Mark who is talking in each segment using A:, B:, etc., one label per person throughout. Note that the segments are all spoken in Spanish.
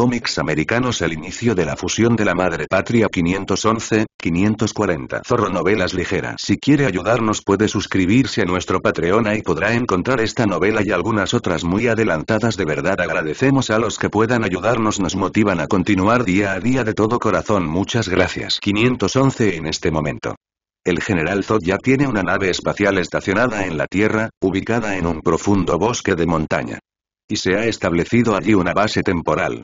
A: cómics americanos el inicio de la fusión de la madre patria 511, 540 Zorro Novelas Ligeras Si quiere ayudarnos puede suscribirse a nuestro Patreon y podrá encontrar esta novela y algunas otras muy adelantadas de verdad agradecemos a los que puedan ayudarnos nos motivan a continuar día a día de todo corazón muchas gracias 511 en este momento el general Zod ya tiene una nave espacial estacionada en la Tierra, ubicada en un profundo bosque de montaña. Y se ha establecido allí una base temporal,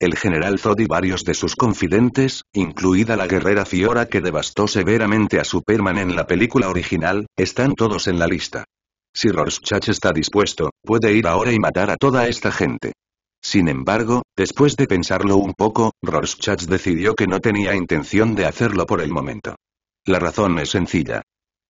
A: el general Zod y varios de sus confidentes, incluida la guerrera Fiora que devastó severamente a Superman en la película original, están todos en la lista. Si Rorschach está dispuesto, puede ir ahora y matar a toda esta gente. Sin embargo, después de pensarlo un poco, Rorschach decidió que no tenía intención de hacerlo por el momento. La razón es sencilla.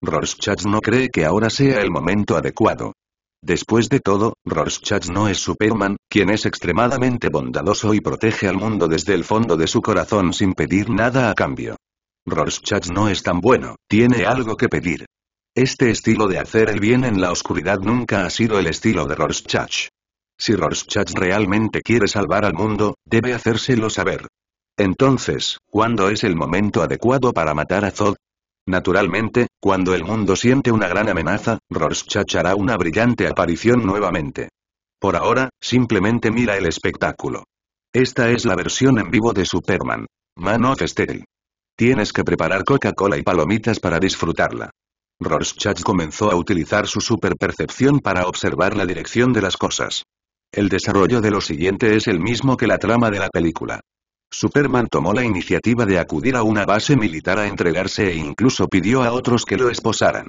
A: Rorschach no cree que ahora sea el momento adecuado. Después de todo, Rorschach no es Superman, quien es extremadamente bondadoso y protege al mundo desde el fondo de su corazón sin pedir nada a cambio. Rorschach no es tan bueno, tiene algo que pedir. Este estilo de hacer el bien en la oscuridad nunca ha sido el estilo de Rorschach. Si Rorschach realmente quiere salvar al mundo, debe hacérselo saber. Entonces, ¿cuándo es el momento adecuado para matar a Zod? Naturalmente, cuando el mundo siente una gran amenaza, Rorschach hará una brillante aparición nuevamente. Por ahora, simplemente mira el espectáculo. Esta es la versión en vivo de Superman. Man of Steel. Tienes que preparar Coca-Cola y palomitas para disfrutarla. Rorschach comenzó a utilizar su superpercepción para observar la dirección de las cosas. El desarrollo de lo siguiente es el mismo que la trama de la película. Superman tomó la iniciativa de acudir a una base militar a entregarse e incluso pidió a otros que lo esposaran.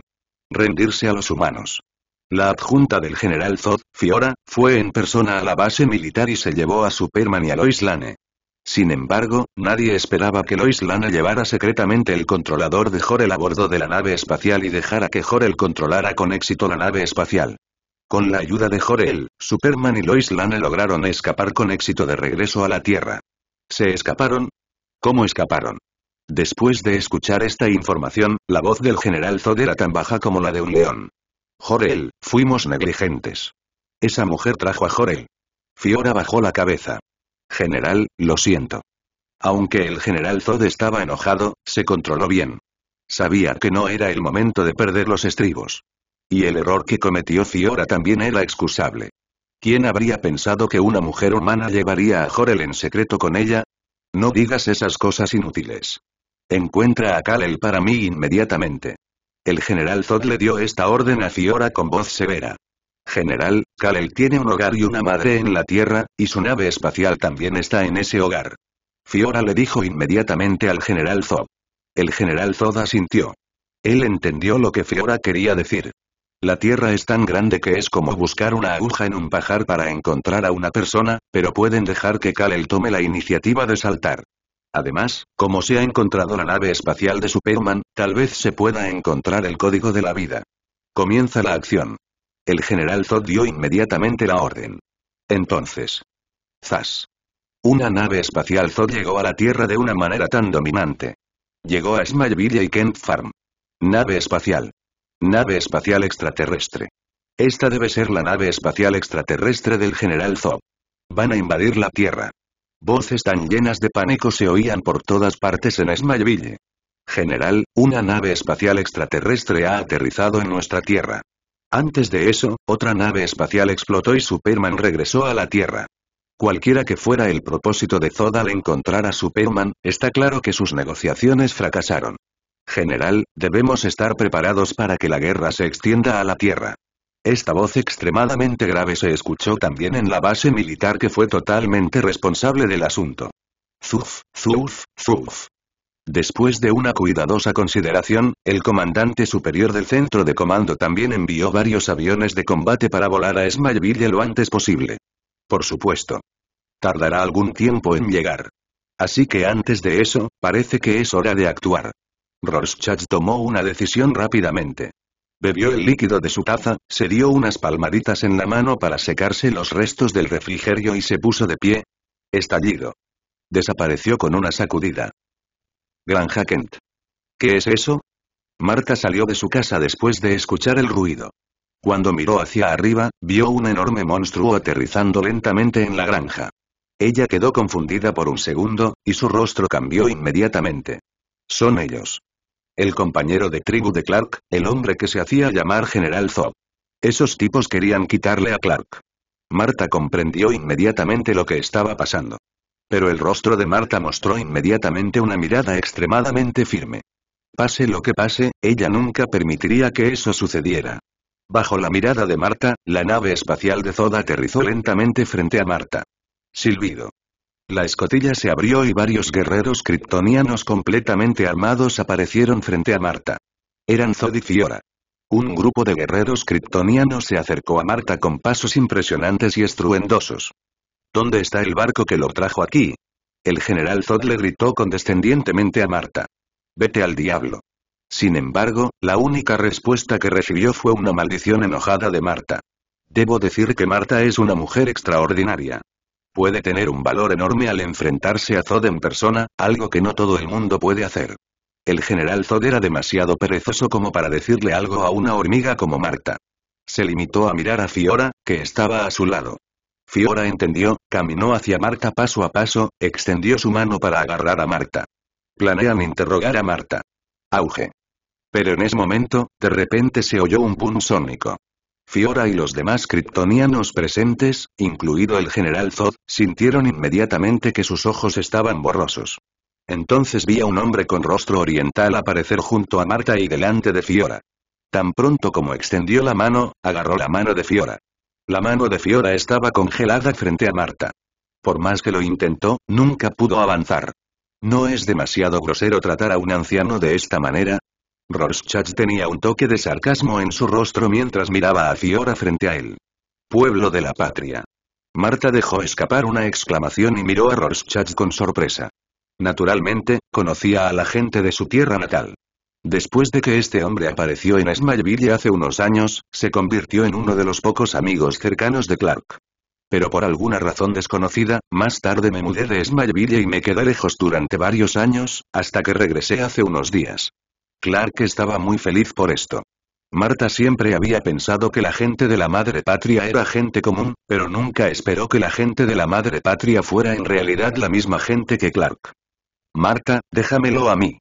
A: Rendirse a los humanos. La adjunta del general Zod, Fiora, fue en persona a la base militar y se llevó a Superman y a Lois Lane. Sin embargo, nadie esperaba que Lois Lane llevara secretamente el controlador de Jorel a bordo de la nave espacial y dejara que Jor-El controlara con éxito la nave espacial. Con la ayuda de Jor-El, Superman y Lois Lane lograron escapar con éxito de regreso a la Tierra. ¿Se escaparon? ¿Cómo escaparon? Después de escuchar esta información, la voz del general Zod era tan baja como la de un león. Jorel, fuimos negligentes. Esa mujer trajo a Jorel. Fiora bajó la cabeza. General, lo siento. Aunque el general Zod estaba enojado, se controló bien. Sabía que no era el momento de perder los estribos. Y el error que cometió Fiora también era excusable. ¿Quién habría pensado que una mujer humana llevaría a Jorel en secreto con ella? No digas esas cosas inútiles. Encuentra a Kalel para mí inmediatamente. El general Zod le dio esta orden a Fiora con voz severa. General, Kalel tiene un hogar y una madre en la Tierra, y su nave espacial también está en ese hogar. Fiora le dijo inmediatamente al general Zod. El general Zod asintió. Él entendió lo que Fiora quería decir. La Tierra es tan grande que es como buscar una aguja en un pajar para encontrar a una persona, pero pueden dejar que Kalel tome la iniciativa de saltar. Además, como se ha encontrado la nave espacial de Superman, tal vez se pueda encontrar el código de la vida. Comienza la acción. El general Zod dio inmediatamente la orden. Entonces. Zas. Una nave espacial Zod llegó a la Tierra de una manera tan dominante. Llegó a Smallville y Kent Farm. Nave espacial. Nave espacial extraterrestre. Esta debe ser la nave espacial extraterrestre del general Zod. Van a invadir la Tierra. Voces tan llenas de pánico se oían por todas partes en Smallville. General, una nave espacial extraterrestre ha aterrizado en nuestra Tierra. Antes de eso, otra nave espacial explotó y Superman regresó a la Tierra. Cualquiera que fuera el propósito de Zod al encontrar a Superman, está claro que sus negociaciones fracasaron. General, debemos estar preparados para que la guerra se extienda a la Tierra. Esta voz extremadamente grave se escuchó también en la base militar que fue totalmente responsable del asunto. Zuf, zuf, zuf. Después de una cuidadosa consideración, el comandante superior del centro de comando también envió varios aviones de combate para volar a Smallville lo antes posible. Por supuesto. Tardará algún tiempo en llegar. Así que antes de eso, parece que es hora de actuar. Rorschach tomó una decisión rápidamente. Bebió el líquido de su taza, se dio unas palmaditas en la mano para secarse los restos del refrigerio y se puso de pie. Estallido. Desapareció con una sacudida. Granja Kent. ¿Qué es eso? Marta salió de su casa después de escuchar el ruido. Cuando miró hacia arriba, vio un enorme monstruo aterrizando lentamente en la granja. Ella quedó confundida por un segundo, y su rostro cambió inmediatamente. Son ellos el compañero de tribu de Clark, el hombre que se hacía llamar General Zod. Esos tipos querían quitarle a Clark. Marta comprendió inmediatamente lo que estaba pasando. Pero el rostro de Marta mostró inmediatamente una mirada extremadamente firme. Pase lo que pase, ella nunca permitiría que eso sucediera. Bajo la mirada de Marta, la nave espacial de Zod aterrizó lentamente frente a Marta. Silbido. La escotilla se abrió y varios guerreros kryptonianos completamente armados aparecieron frente a Marta. Eran Zod y Fiora. Un grupo de guerreros kryptonianos se acercó a Marta con pasos impresionantes y estruendosos. ¿Dónde está el barco que lo trajo aquí? El general Zod le gritó condescendientemente a Marta. Vete al diablo. Sin embargo, la única respuesta que recibió fue una maldición enojada de Marta. Debo decir que Marta es una mujer extraordinaria puede tener un valor enorme al enfrentarse a Zod en persona, algo que no todo el mundo puede hacer. El general Zod era demasiado perezoso como para decirle algo a una hormiga como Marta. Se limitó a mirar a Fiora, que estaba a su lado. Fiora entendió, caminó hacia Marta paso a paso, extendió su mano para agarrar a Marta. Planean interrogar a Marta. Auge. Pero en ese momento, de repente se oyó un boom sónico. Fiora y los demás kryptonianos presentes, incluido el general Zod, sintieron inmediatamente que sus ojos estaban borrosos. Entonces vi a un hombre con rostro oriental aparecer junto a Marta y delante de Fiora. Tan pronto como extendió la mano, agarró la mano de Fiora. La mano de Fiora estaba congelada frente a Marta. Por más que lo intentó, nunca pudo avanzar. ¿No es demasiado grosero tratar a un anciano de esta manera? Rorschach tenía un toque de sarcasmo en su rostro mientras miraba a Fiora frente a él. Pueblo de la patria. Marta dejó escapar una exclamación y miró a Rorschach con sorpresa. Naturalmente, conocía a la gente de su tierra natal. Después de que este hombre apareció en smileville hace unos años, se convirtió en uno de los pocos amigos cercanos de Clark. Pero por alguna razón desconocida, más tarde me mudé de smileville y me quedé lejos durante varios años, hasta que regresé hace unos días. Clark estaba muy feliz por esto. Marta siempre había pensado que la gente de la madre patria era gente común, pero nunca esperó que la gente de la madre patria fuera en realidad la misma gente que Clark. Marta, déjamelo a mí.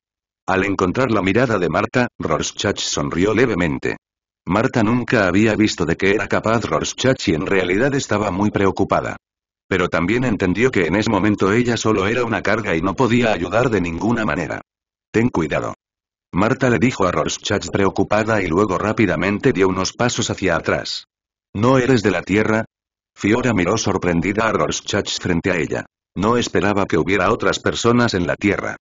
A: Al encontrar la mirada de Marta, Rorschach sonrió levemente. Marta nunca había visto de qué era capaz Rorschach y en realidad estaba muy preocupada. Pero también entendió que en ese momento ella solo era una carga y no podía ayudar de ninguna manera. Ten cuidado. Marta le dijo a Rorschach preocupada y luego rápidamente dio unos pasos hacia atrás. ¿No eres de la Tierra? Fiora miró sorprendida a Rorschach frente a ella. No esperaba que hubiera otras personas en la Tierra.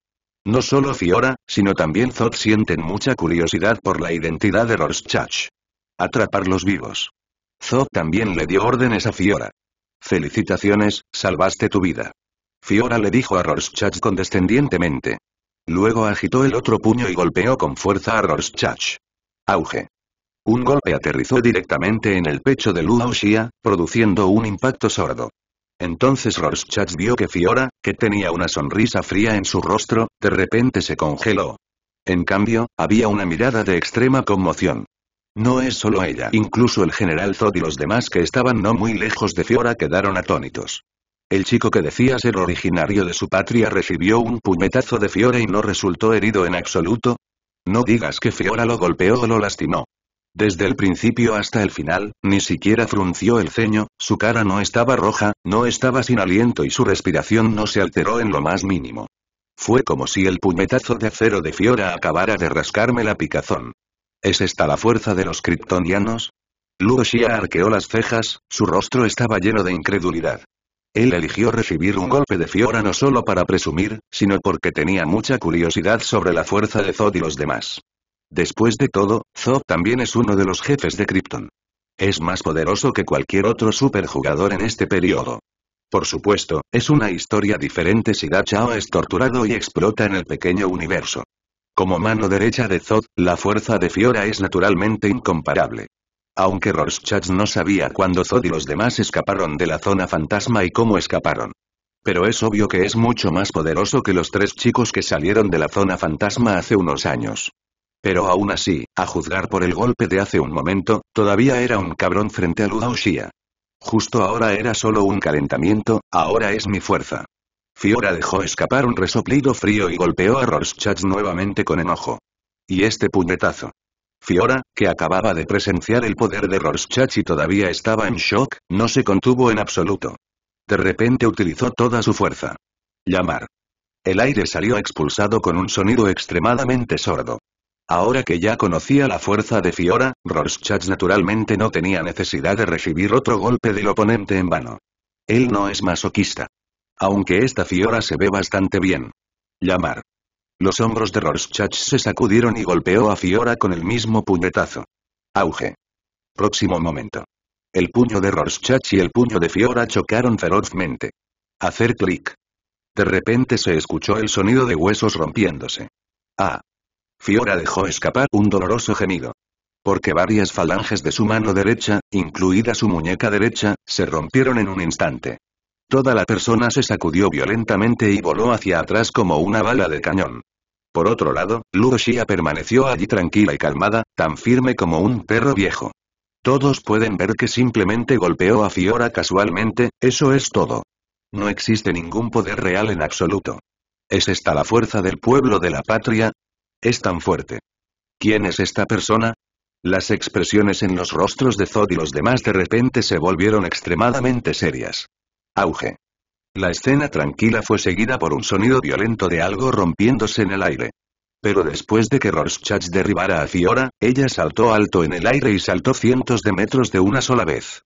A: No solo Fiora, sino también Zod sienten mucha curiosidad por la identidad de Rorschach. Atrapar los vivos. Zod también le dio órdenes a Fiora. Felicitaciones, salvaste tu vida. Fiora le dijo a Rorschach condescendientemente. Luego agitó el otro puño y golpeó con fuerza a Rorschach. Auge. Un golpe aterrizó directamente en el pecho de Luo Xia, produciendo un impacto sordo. Entonces Rorschach vio que Fiora, que tenía una sonrisa fría en su rostro, de repente se congeló. En cambio, había una mirada de extrema conmoción. No es solo ella, incluso el general Zod y los demás que estaban no muy lejos de Fiora quedaron atónitos. El chico que decía ser originario de su patria recibió un puñetazo de Fiora y no resultó herido en absoluto. No digas que Fiora lo golpeó o lo lastimó. Desde el principio hasta el final, ni siquiera frunció el ceño, su cara no estaba roja, no estaba sin aliento y su respiración no se alteró en lo más mínimo. Fue como si el puñetazo de acero de Fiora acabara de rascarme la picazón. ¿Es esta la fuerza de los kryptonianos? Luo arqueó las cejas, su rostro estaba lleno de incredulidad. Él eligió recibir un golpe de Fiora no solo para presumir, sino porque tenía mucha curiosidad sobre la fuerza de Zod y los demás. Después de todo, Zod también es uno de los jefes de Krypton. Es más poderoso que cualquier otro superjugador en este periodo. Por supuesto, es una historia diferente si Da es torturado y explota en el pequeño universo. Como mano derecha de Zod, la fuerza de Fiora es naturalmente incomparable aunque Rorschach no sabía cuándo Zod y los demás escaparon de la zona fantasma y cómo escaparon. Pero es obvio que es mucho más poderoso que los tres chicos que salieron de la zona fantasma hace unos años. Pero aún así, a juzgar por el golpe de hace un momento, todavía era un cabrón frente a Luda Justo ahora era solo un calentamiento, ahora es mi fuerza. Fiora dejó escapar un resoplido frío y golpeó a Rorschach nuevamente con enojo. Y este puñetazo. Fiora, que acababa de presenciar el poder de Rorschach y todavía estaba en shock, no se contuvo en absoluto. De repente utilizó toda su fuerza. Llamar. El aire salió expulsado con un sonido extremadamente sordo. Ahora que ya conocía la fuerza de Fiora, Rorschach naturalmente no tenía necesidad de recibir otro golpe del oponente en vano. Él no es masoquista. Aunque esta Fiora se ve bastante bien. Llamar. Los hombros de Rorschach se sacudieron y golpeó a Fiora con el mismo puñetazo. Auge. Próximo momento. El puño de Rorschach y el puño de Fiora chocaron ferozmente. Hacer clic. De repente se escuchó el sonido de huesos rompiéndose. ¡Ah! Fiora dejó escapar un doloroso gemido. Porque varias falanges de su mano derecha, incluida su muñeca derecha, se rompieron en un instante. Toda la persona se sacudió violentamente y voló hacia atrás como una bala de cañón. Por otro lado, Luo permaneció allí tranquila y calmada, tan firme como un perro viejo. Todos pueden ver que simplemente golpeó a Fiora casualmente, eso es todo. No existe ningún poder real en absoluto. ¿Es esta la fuerza del pueblo de la patria? Es tan fuerte. ¿Quién es esta persona? Las expresiones en los rostros de Zod y los demás de repente se volvieron extremadamente serias. Auge. La escena tranquila fue seguida por un sonido violento de algo rompiéndose en el aire. Pero después de que Rorschach derribara a Fiora, ella saltó alto en el aire y saltó cientos de metros de una sola vez.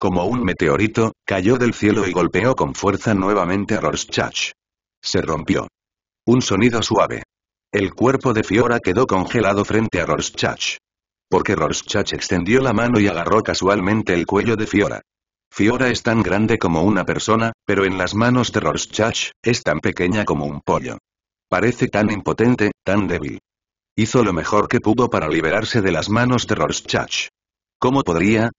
A: Como un meteorito, cayó del cielo y golpeó con fuerza nuevamente a Rorschach. Se rompió. Un sonido suave. El cuerpo de Fiora quedó congelado frente a Rorschach. Porque Rorschach extendió la mano y agarró casualmente el cuello de Fiora. Fiora es tan grande como una persona, pero en las manos de Rorschach, es tan pequeña como un pollo. Parece tan impotente, tan débil. Hizo lo mejor que pudo para liberarse de las manos de Rorschach. ¿Cómo podría?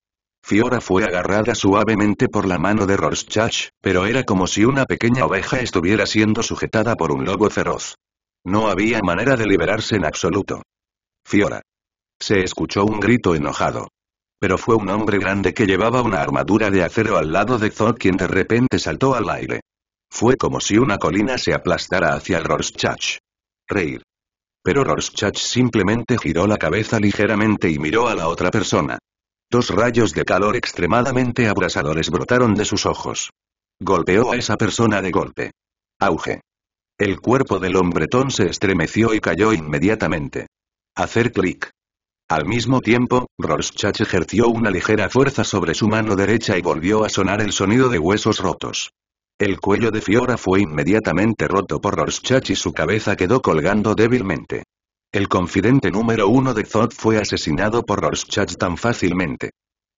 A: Fiora fue agarrada suavemente por la mano de Rorschach, pero era como si una pequeña oveja estuviera siendo sujetada por un lobo feroz. No había manera de liberarse en absoluto. Fiora. Se escuchó un grito enojado pero fue un hombre grande que llevaba una armadura de acero al lado de Zod quien de repente saltó al aire. Fue como si una colina se aplastara hacia Rorschach. Reír. Pero Rorschach simplemente giró la cabeza ligeramente y miró a la otra persona. Dos rayos de calor extremadamente abrasadores brotaron de sus ojos. Golpeó a esa persona de golpe. Auge. El cuerpo del hombretón se estremeció y cayó inmediatamente. Hacer clic. Al mismo tiempo, Rorschach ejerció una ligera fuerza sobre su mano derecha y volvió a sonar el sonido de huesos rotos. El cuello de Fiora fue inmediatamente roto por Rorschach y su cabeza quedó colgando débilmente. El confidente número uno de Zod fue asesinado por Rorschach tan fácilmente.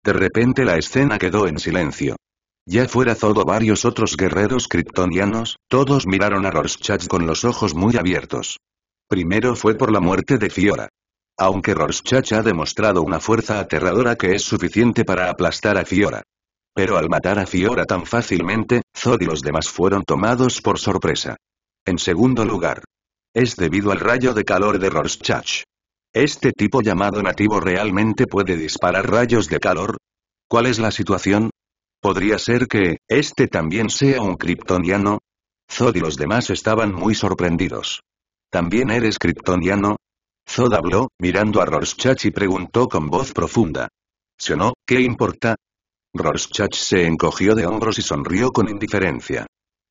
A: De repente la escena quedó en silencio. Ya fuera Zod o varios otros guerreros kryptonianos, todos miraron a Rorschach con los ojos muy abiertos. Primero fue por la muerte de Fiora. Aunque Rorschach ha demostrado una fuerza aterradora que es suficiente para aplastar a Fiora. Pero al matar a Fiora tan fácilmente, Zod y los demás fueron tomados por sorpresa. En segundo lugar. Es debido al rayo de calor de Rorschach. ¿Este tipo llamado nativo realmente puede disparar rayos de calor? ¿Cuál es la situación? ¿Podría ser que, este también sea un kryptoniano? Zod y los demás estaban muy sorprendidos. ¿También eres kryptoniano? Zod habló, mirando a Rorschach y preguntó con voz profunda. ¿Si no, qué importa? Rorschach se encogió de hombros y sonrió con indiferencia.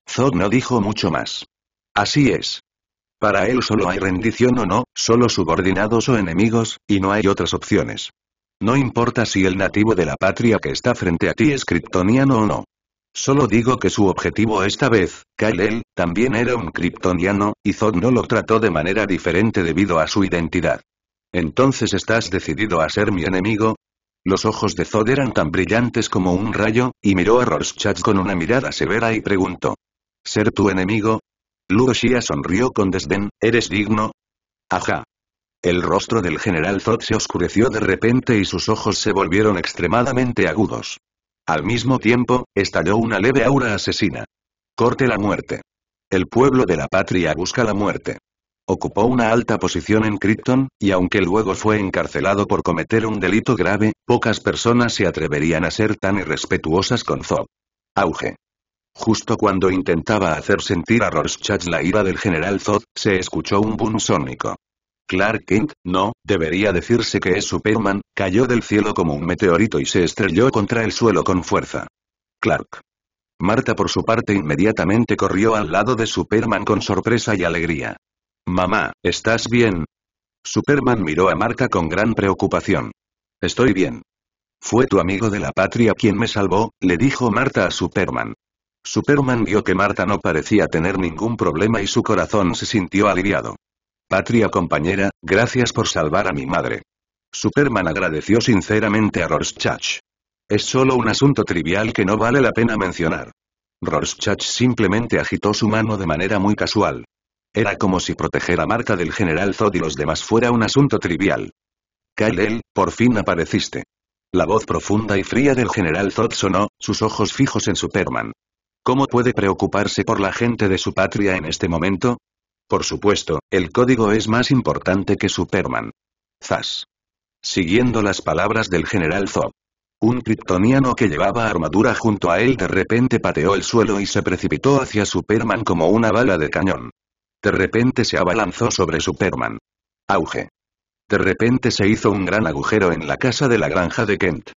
A: Zod no dijo mucho más. Así es. Para él solo hay rendición o no, solo subordinados o enemigos, y no hay otras opciones. No importa si el nativo de la patria que está frente a ti es kryptoniano o no. Solo digo que su objetivo esta vez, Kyle, también era un kryptoniano, y Zod no lo trató de manera diferente debido a su identidad. Entonces estás decidido a ser mi enemigo, los ojos de Zod eran tan brillantes como un rayo, y miró a Rorschach con una mirada severa y preguntó. ¿Ser tu enemigo? Luo sonrió con desdén, ¿eres digno? Ajá. El rostro del general Zod se oscureció de repente y sus ojos se volvieron extremadamente agudos. Al mismo tiempo, estalló una leve aura asesina. Corte la muerte. El pueblo de la patria busca la muerte. Ocupó una alta posición en Krypton, y aunque luego fue encarcelado por cometer un delito grave, pocas personas se atreverían a ser tan irrespetuosas con Zod. Auge. Justo cuando intentaba hacer sentir a Rorschach la ira del general Zod, se escuchó un boom sónico. Clark Kent, no, debería decirse que es Superman, cayó del cielo como un meteorito y se estrelló contra el suelo con fuerza. Clark. Marta por su parte inmediatamente corrió al lado de Superman con sorpresa y alegría. Mamá, ¿estás bien? Superman miró a Marta con gran preocupación. Estoy bien. Fue tu amigo de la patria quien me salvó, le dijo Marta a Superman. Superman vio que Marta no parecía tener ningún problema y su corazón se sintió aliviado. Patria compañera, gracias por salvar a mi madre. Superman agradeció sinceramente a Rorschach. Es solo un asunto trivial que no vale la pena mencionar. Rorschach simplemente agitó su mano de manera muy casual. Era como si proteger a Marta del general Zod y los demás fuera un asunto trivial. Kyle, por fin apareciste. La voz profunda y fría del general Zod sonó, sus ojos fijos en Superman. ¿Cómo puede preocuparse por la gente de su patria en este momento? Por supuesto, el código es más importante que Superman. Zas. Siguiendo las palabras del general Zob. Un kryptoniano que llevaba armadura junto a él de repente pateó el suelo y se precipitó hacia Superman como una bala de cañón. De repente se abalanzó sobre Superman. Auge. De repente se hizo un gran agujero en la casa de la granja de Kent.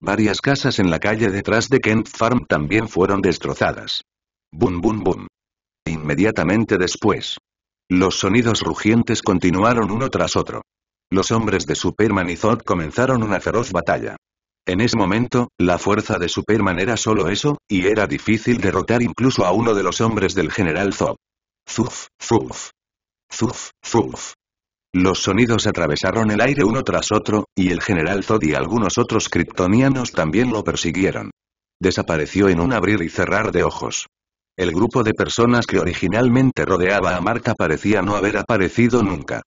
A: Varias casas en la calle detrás de Kent Farm también fueron destrozadas. Boom, boom, boom. Inmediatamente después, los sonidos rugientes continuaron uno tras otro. Los hombres de Superman y Zod comenzaron una feroz batalla. En ese momento, la fuerza de Superman era solo eso, y era difícil derrotar incluso a uno de los hombres del general Zod. Zuf, zuf. Zuf, zuf. Los sonidos atravesaron el aire uno tras otro, y el general Zod y algunos otros kryptonianos también lo persiguieron. Desapareció en un abrir y cerrar de ojos. El grupo de personas que originalmente rodeaba a Marta parecía no haber aparecido nunca.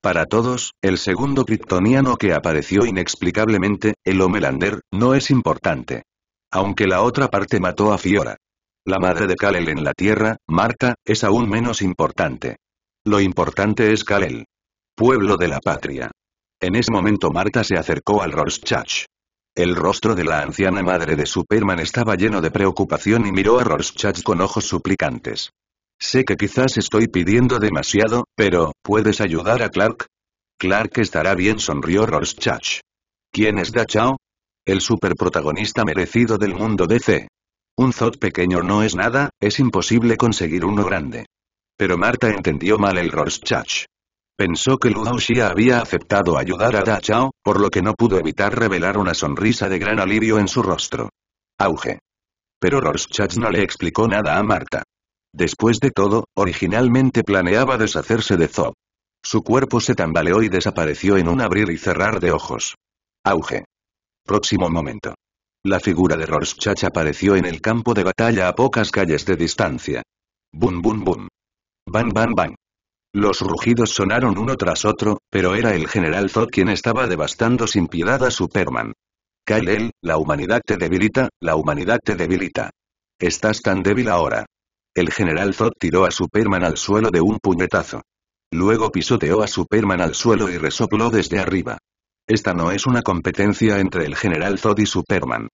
A: Para todos, el segundo kryptoniano que apareció inexplicablemente, el Homelander, no es importante. Aunque la otra parte mató a Fiora. La madre de Kalel en la Tierra, Marta, es aún menos importante. Lo importante es Kalel. Pueblo de la patria. En ese momento Marta se acercó al Rorschach. El rostro de la anciana madre de Superman estaba lleno de preocupación y miró a Rorschach con ojos suplicantes. Sé que quizás estoy pidiendo demasiado, pero, ¿puedes ayudar a Clark? Clark estará bien, sonrió Rorschach. ¿Quién es Dachau? El superprotagonista merecido del mundo DC. Un Zot pequeño no es nada, es imposible conseguir uno grande. Pero Marta entendió mal el Rorschach. Pensó que Lu Xia había aceptado ayudar a Da Chao, por lo que no pudo evitar revelar una sonrisa de gran alivio en su rostro. Auge. Pero Rorschach no le explicó nada a Marta. Después de todo, originalmente planeaba deshacerse de Zob. Su cuerpo se tambaleó y desapareció en un abrir y cerrar de ojos. Auge. Próximo momento. La figura de Rorschach apareció en el campo de batalla a pocas calles de distancia. Bum bum bum. Bang bang bang. Los rugidos sonaron uno tras otro, pero era el general Zod quien estaba devastando sin piedad a Superman. Kyle el la humanidad te debilita, la humanidad te debilita. Estás tan débil ahora. El general Zod tiró a Superman al suelo de un puñetazo. Luego pisoteó a Superman al suelo y resopló desde arriba. Esta no es una competencia entre el general Zod y Superman.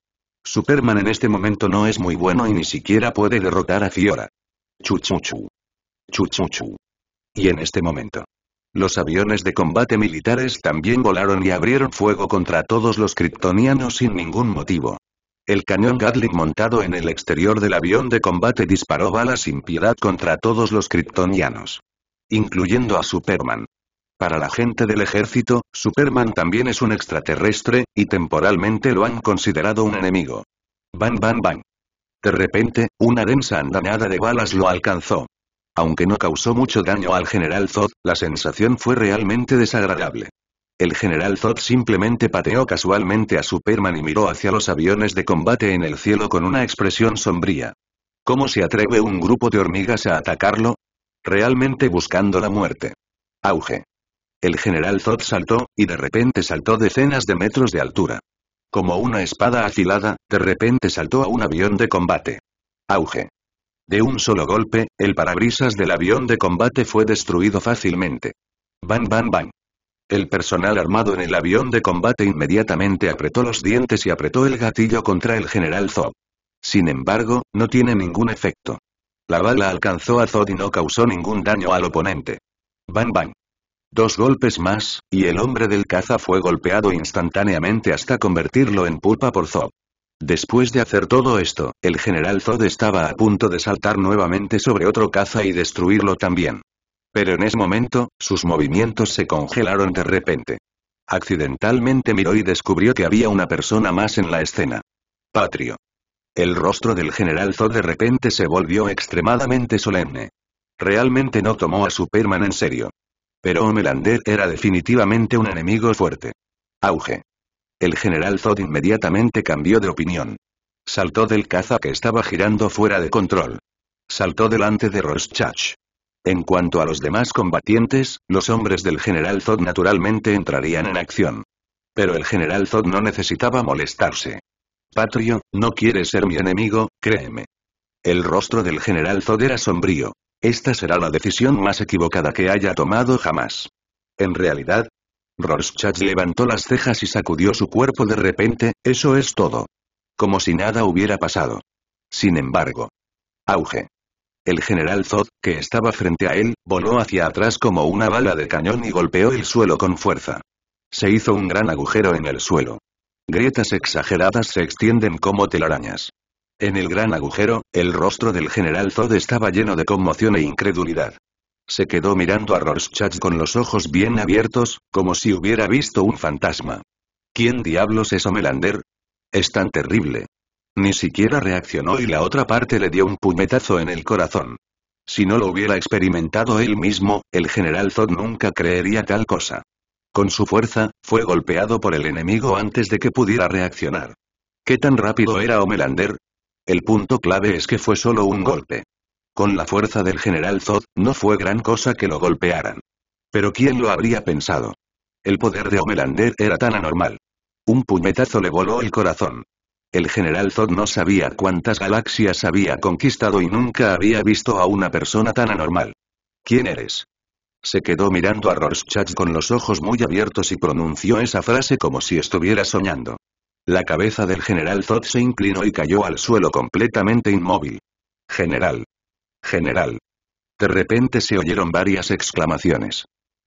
A: Superman en este momento no es muy bueno y ni siquiera puede derrotar a Fiora. Chuchuchu. Chuchuchu. Y en este momento. Los aviones de combate militares también volaron y abrieron fuego contra todos los kryptonianos sin ningún motivo. El cañón Gatling montado en el exterior del avión de combate disparó balas sin piedad contra todos los kryptonianos. Incluyendo a Superman. Para la gente del ejército, Superman también es un extraterrestre, y temporalmente lo han considerado un enemigo. Bam bam bam. De repente, una densa andanada de balas lo alcanzó. Aunque no causó mucho daño al general Zod, la sensación fue realmente desagradable. El general Zod simplemente pateó casualmente a Superman y miró hacia los aviones de combate en el cielo con una expresión sombría. ¿Cómo se atreve un grupo de hormigas a atacarlo? Realmente buscando la muerte. Auge. El general Zod saltó, y de repente saltó decenas de metros de altura. Como una espada afilada, de repente saltó a un avión de combate. Auge. De un solo golpe, el parabrisas del avión de combate fue destruido fácilmente. Bam Bam bang. El personal armado en el avión de combate inmediatamente apretó los dientes y apretó el gatillo contra el general Zod. Sin embargo, no tiene ningún efecto. La bala alcanzó a Zod y no causó ningún daño al oponente. Bam bang. Dos golpes más, y el hombre del caza fue golpeado instantáneamente hasta convertirlo en pulpa por Zod. Después de hacer todo esto, el general Zod estaba a punto de saltar nuevamente sobre otro caza y destruirlo también. Pero en ese momento, sus movimientos se congelaron de repente. Accidentalmente miró y descubrió que había una persona más en la escena. Patrio. El rostro del general Zod de repente se volvió extremadamente solemne. Realmente no tomó a Superman en serio. Pero Homelander era definitivamente un enemigo fuerte. Auge. El general Zod inmediatamente cambió de opinión. Saltó del caza que estaba girando fuera de control. Saltó delante de Rorschach. En cuanto a los demás combatientes, los hombres del general Zod naturalmente entrarían en acción. Pero el general Zod no necesitaba molestarse. Patrio, no quieres ser mi enemigo, créeme. El rostro del general Zod era sombrío. Esta será la decisión más equivocada que haya tomado jamás. En realidad, Rorschach levantó las cejas y sacudió su cuerpo de repente, eso es todo. Como si nada hubiera pasado. Sin embargo. Auge. El general Zod, que estaba frente a él, voló hacia atrás como una bala de cañón y golpeó el suelo con fuerza. Se hizo un gran agujero en el suelo. Grietas exageradas se extienden como telarañas. En el gran agujero, el rostro del general Zod estaba lleno de conmoción e incredulidad. Se quedó mirando a Rorschach con los ojos bien abiertos, como si hubiera visto un fantasma. ¿Quién diablos es Omelander? Es tan terrible. Ni siquiera reaccionó y la otra parte le dio un puñetazo en el corazón. Si no lo hubiera experimentado él mismo, el general Zod nunca creería tal cosa. Con su fuerza, fue golpeado por el enemigo antes de que pudiera reaccionar. ¿Qué tan rápido era Omelander? El punto clave es que fue solo un golpe. Con la fuerza del general Zod, no fue gran cosa que lo golpearan. Pero ¿quién lo habría pensado? El poder de Omelander era tan anormal. Un puñetazo le voló el corazón. El general Zod no sabía cuántas galaxias había conquistado y nunca había visto a una persona tan anormal. ¿Quién eres? Se quedó mirando a Rorschach con los ojos muy abiertos y pronunció esa frase como si estuviera soñando. La cabeza del general Zod se inclinó y cayó al suelo completamente inmóvil. General, General. De repente se oyeron varias exclamaciones.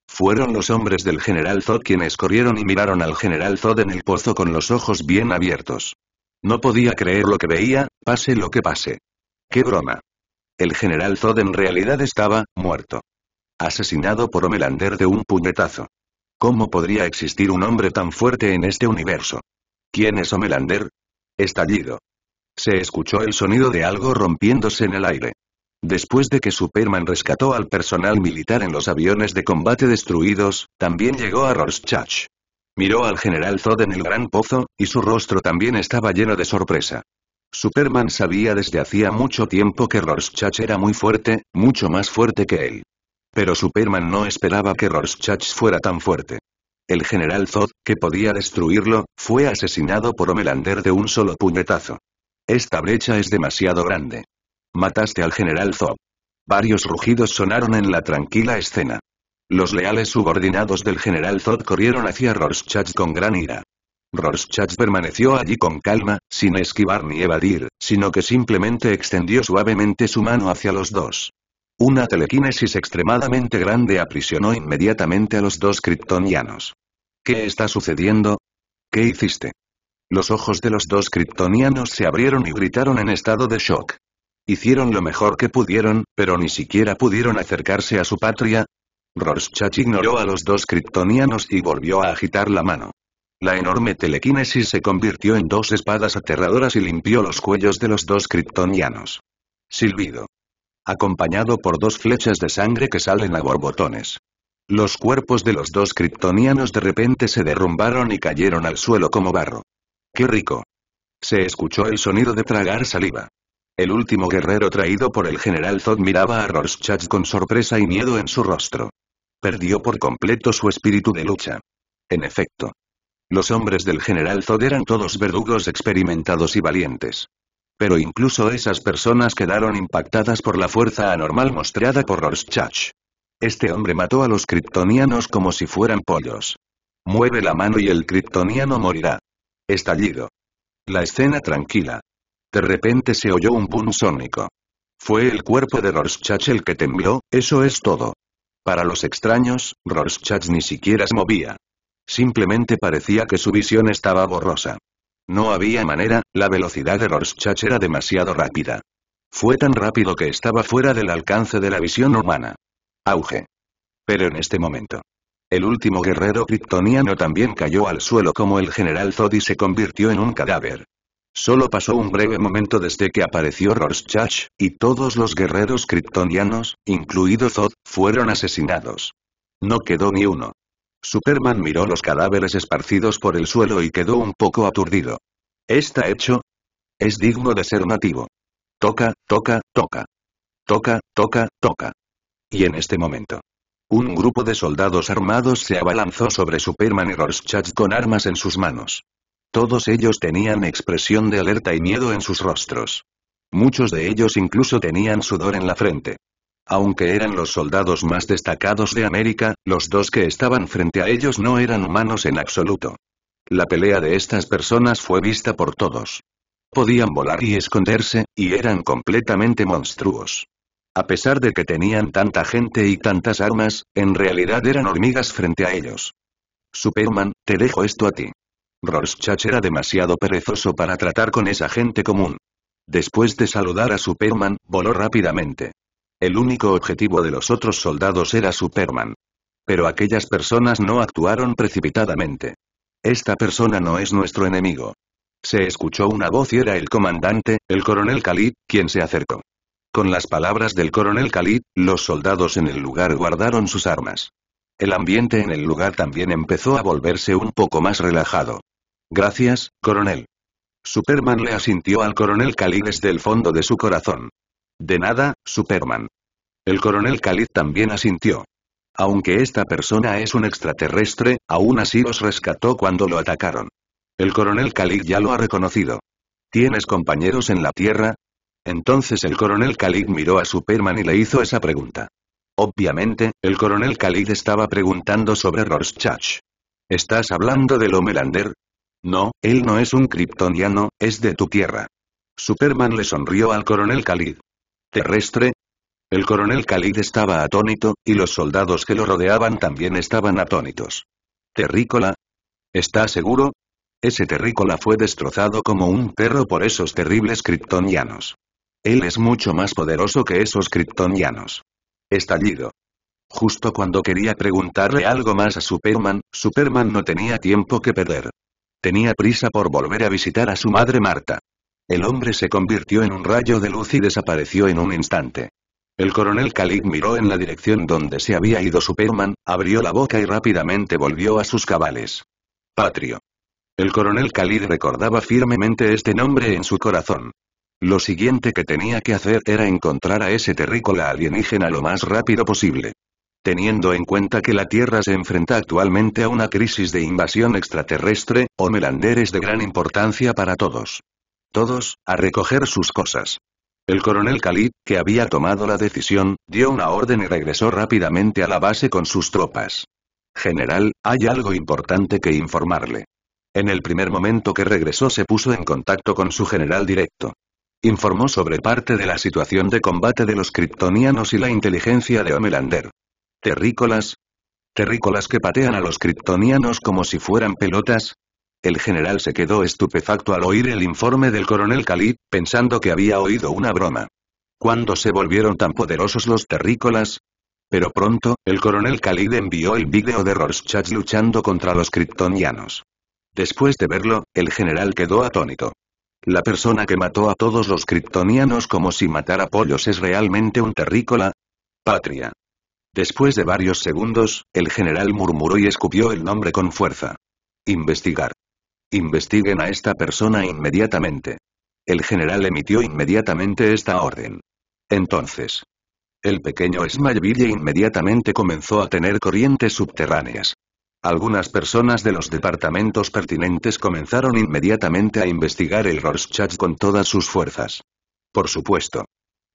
A: Fueron los hombres del general Zod quienes corrieron y miraron al general Zod en el pozo con los ojos bien abiertos. No podía creer lo que veía, pase lo que pase. ¡Qué broma! El general Zod en realidad estaba, muerto. Asesinado por Homelander de un puñetazo. ¿Cómo podría existir un hombre tan fuerte en este universo? ¿Quién es Homelander? Estallido. Se escuchó el sonido de algo rompiéndose en el aire. Después de que Superman rescató al personal militar en los aviones de combate destruidos, también llegó a Rorschach. Miró al general Zod en el gran pozo, y su rostro también estaba lleno de sorpresa. Superman sabía desde hacía mucho tiempo que Rorschach era muy fuerte, mucho más fuerte que él. Pero Superman no esperaba que Rorschach fuera tan fuerte. El general Zod, que podía destruirlo, fue asesinado por Homelander de un solo puñetazo. Esta brecha es demasiado grande. Mataste al general Zod. Varios rugidos sonaron en la tranquila escena. Los leales subordinados del general Zod corrieron hacia Rorschach con gran ira. Rorschach permaneció allí con calma, sin esquivar ni evadir, sino que simplemente extendió suavemente su mano hacia los dos. Una telequinesis extremadamente grande aprisionó inmediatamente a los dos kryptonianos. ¿Qué está sucediendo? ¿Qué hiciste? Los ojos de los dos kryptonianos se abrieron y gritaron en estado de shock. Hicieron lo mejor que pudieron, pero ni siquiera pudieron acercarse a su patria. Rorschach ignoró a los dos kryptonianos y volvió a agitar la mano. La enorme telequinesis se convirtió en dos espadas aterradoras y limpió los cuellos de los dos kryptonianos. Silbido. Acompañado por dos flechas de sangre que salen a borbotones. Los cuerpos de los dos kryptonianos de repente se derrumbaron y cayeron al suelo como barro. ¡Qué rico! Se escuchó el sonido de tragar saliva. El último guerrero traído por el general Zod miraba a Rorschach con sorpresa y miedo en su rostro. Perdió por completo su espíritu de lucha. En efecto. Los hombres del general Zod eran todos verdugos experimentados y valientes. Pero incluso esas personas quedaron impactadas por la fuerza anormal mostrada por Rorschach. Este hombre mató a los kryptonianos como si fueran pollos. Mueve la mano y el kryptoniano morirá. Estallido. La escena tranquila, de repente se oyó un boom sónico. Fue el cuerpo de Rorschach el que tembló, eso es todo. Para los extraños, Rorschach ni siquiera se movía. Simplemente parecía que su visión estaba borrosa. No había manera, la velocidad de Rorschach era demasiado rápida. Fue tan rápido que estaba fuera del alcance de la visión humana. Auge. Pero en este momento. El último guerrero kryptoniano también cayó al suelo como el general zodi se convirtió en un cadáver. Solo pasó un breve momento desde que apareció Rorschach, y todos los guerreros kryptonianos, incluido Zod, fueron asesinados. No quedó ni uno. Superman miró los cadáveres esparcidos por el suelo y quedó un poco aturdido. ¿Está hecho? Es digno de ser nativo. Toca, toca, toca. Toca, toca, toca. Y en este momento. Un grupo de soldados armados se abalanzó sobre Superman y Rorschach con armas en sus manos. Todos ellos tenían expresión de alerta y miedo en sus rostros. Muchos de ellos incluso tenían sudor en la frente. Aunque eran los soldados más destacados de América, los dos que estaban frente a ellos no eran humanos en absoluto. La pelea de estas personas fue vista por todos. Podían volar y esconderse, y eran completamente monstruos. A pesar de que tenían tanta gente y tantas armas, en realidad eran hormigas frente a ellos. Superman, te dejo esto a ti. Rorschach era demasiado perezoso para tratar con esa gente común. Después de saludar a Superman, voló rápidamente. El único objetivo de los otros soldados era Superman. Pero aquellas personas no actuaron precipitadamente. Esta persona no es nuestro enemigo. Se escuchó una voz y era el comandante, el coronel Khalid, quien se acercó. Con las palabras del coronel Khalid, los soldados en el lugar guardaron sus armas. El ambiente en el lugar también empezó a volverse un poco más relajado. Gracias, coronel. Superman le asintió al coronel Khalid desde el fondo de su corazón. De nada, Superman. El coronel Khalid también asintió. Aunque esta persona es un extraterrestre, aún así los rescató cuando lo atacaron. El coronel Khalid ya lo ha reconocido. ¿Tienes compañeros en la Tierra? Entonces el coronel Khalid miró a Superman y le hizo esa pregunta. Obviamente, el coronel Khalid estaba preguntando sobre Rorschach. ¿Estás hablando del Homelander? No, él no es un kryptoniano, es de tu tierra. Superman le sonrió al coronel Khalid. ¿Terrestre? El coronel Khalid estaba atónito, y los soldados que lo rodeaban también estaban atónitos. ¿Terrícola? ¿Está seguro? Ese terrícola fue destrozado como un perro por esos terribles kryptonianos. Él es mucho más poderoso que esos kryptonianos. Estallido. Justo cuando quería preguntarle algo más a Superman, Superman no tenía tiempo que perder. Tenía prisa por volver a visitar a su madre Marta. El hombre se convirtió en un rayo de luz y desapareció en un instante. El coronel Khalid miró en la dirección donde se había ido Superman, abrió la boca y rápidamente volvió a sus cabales. Patrio. El coronel Khalid recordaba firmemente este nombre en su corazón. Lo siguiente que tenía que hacer era encontrar a ese terrícola alienígena lo más rápido posible. Teniendo en cuenta que la Tierra se enfrenta actualmente a una crisis de invasión extraterrestre, Homelander es de gran importancia para todos. Todos, a recoger sus cosas. El coronel Khalid, que había tomado la decisión, dio una orden y regresó rápidamente a la base con sus tropas. General, hay algo importante que informarle. En el primer momento que regresó se puso en contacto con su general directo. Informó sobre parte de la situación de combate de los kryptonianos y la inteligencia de Homelander. ¿Terrícolas? ¿Terrícolas que patean a los kryptonianos como si fueran pelotas? El general se quedó estupefacto al oír el informe del coronel Khalid, pensando que había oído una broma. ¿Cuándo se volvieron tan poderosos los terrícolas? Pero pronto, el coronel Khalid envió el vídeo de Rorschach luchando contra los kryptonianos. Después de verlo, el general quedó atónito. ¿La persona que mató a todos los kryptonianos como si matara pollos es realmente un terrícola? Patria. Después de varios segundos, el general murmuró y escupió el nombre con fuerza. Investigar. Investiguen a esta persona inmediatamente. El general emitió inmediatamente esta orden. Entonces. El pequeño Smallville inmediatamente comenzó a tener corrientes subterráneas. Algunas personas de los departamentos pertinentes comenzaron inmediatamente a investigar el Rorschach con todas sus fuerzas. Por supuesto,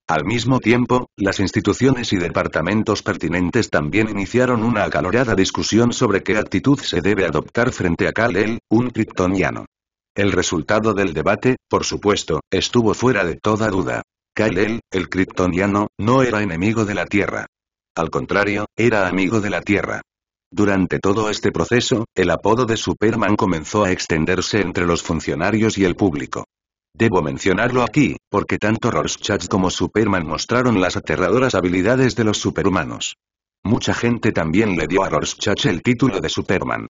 A: al mismo tiempo, las instituciones y departamentos pertinentes también iniciaron una acalorada discusión sobre qué actitud se debe adoptar frente a Kal-El, un kryptoniano. El resultado del debate, por supuesto, estuvo fuera de toda duda. Kal-El, el kryptoniano, no era enemigo de la Tierra. Al contrario, era amigo de la Tierra. Durante todo este proceso, el apodo de Superman comenzó a extenderse entre los funcionarios y el público. Debo mencionarlo aquí, porque tanto Rorschach como Superman mostraron las aterradoras habilidades de los superhumanos. Mucha gente también le dio a Rorschach el título de Superman.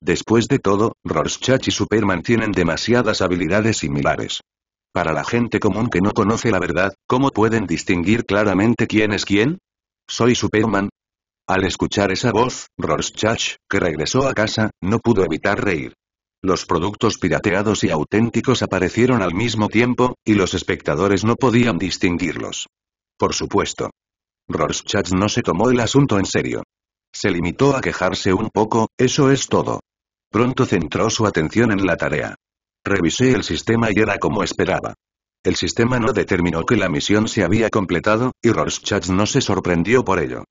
A: Después de todo, Rorschach y Superman tienen demasiadas habilidades similares. Para la gente común que no conoce la verdad, ¿cómo pueden distinguir claramente quién es quién? ¿Soy Superman? Al escuchar esa voz, Rorschach, que regresó a casa, no pudo evitar reír los productos pirateados y auténticos aparecieron al mismo tiempo, y los espectadores no podían distinguirlos. Por supuesto. Rorschach no se tomó el asunto en serio. Se limitó a quejarse un poco, eso es todo. Pronto centró su atención en la tarea. Revisé el sistema y era como esperaba. El sistema no determinó que la misión se había completado, y Rorschach no se sorprendió por ello.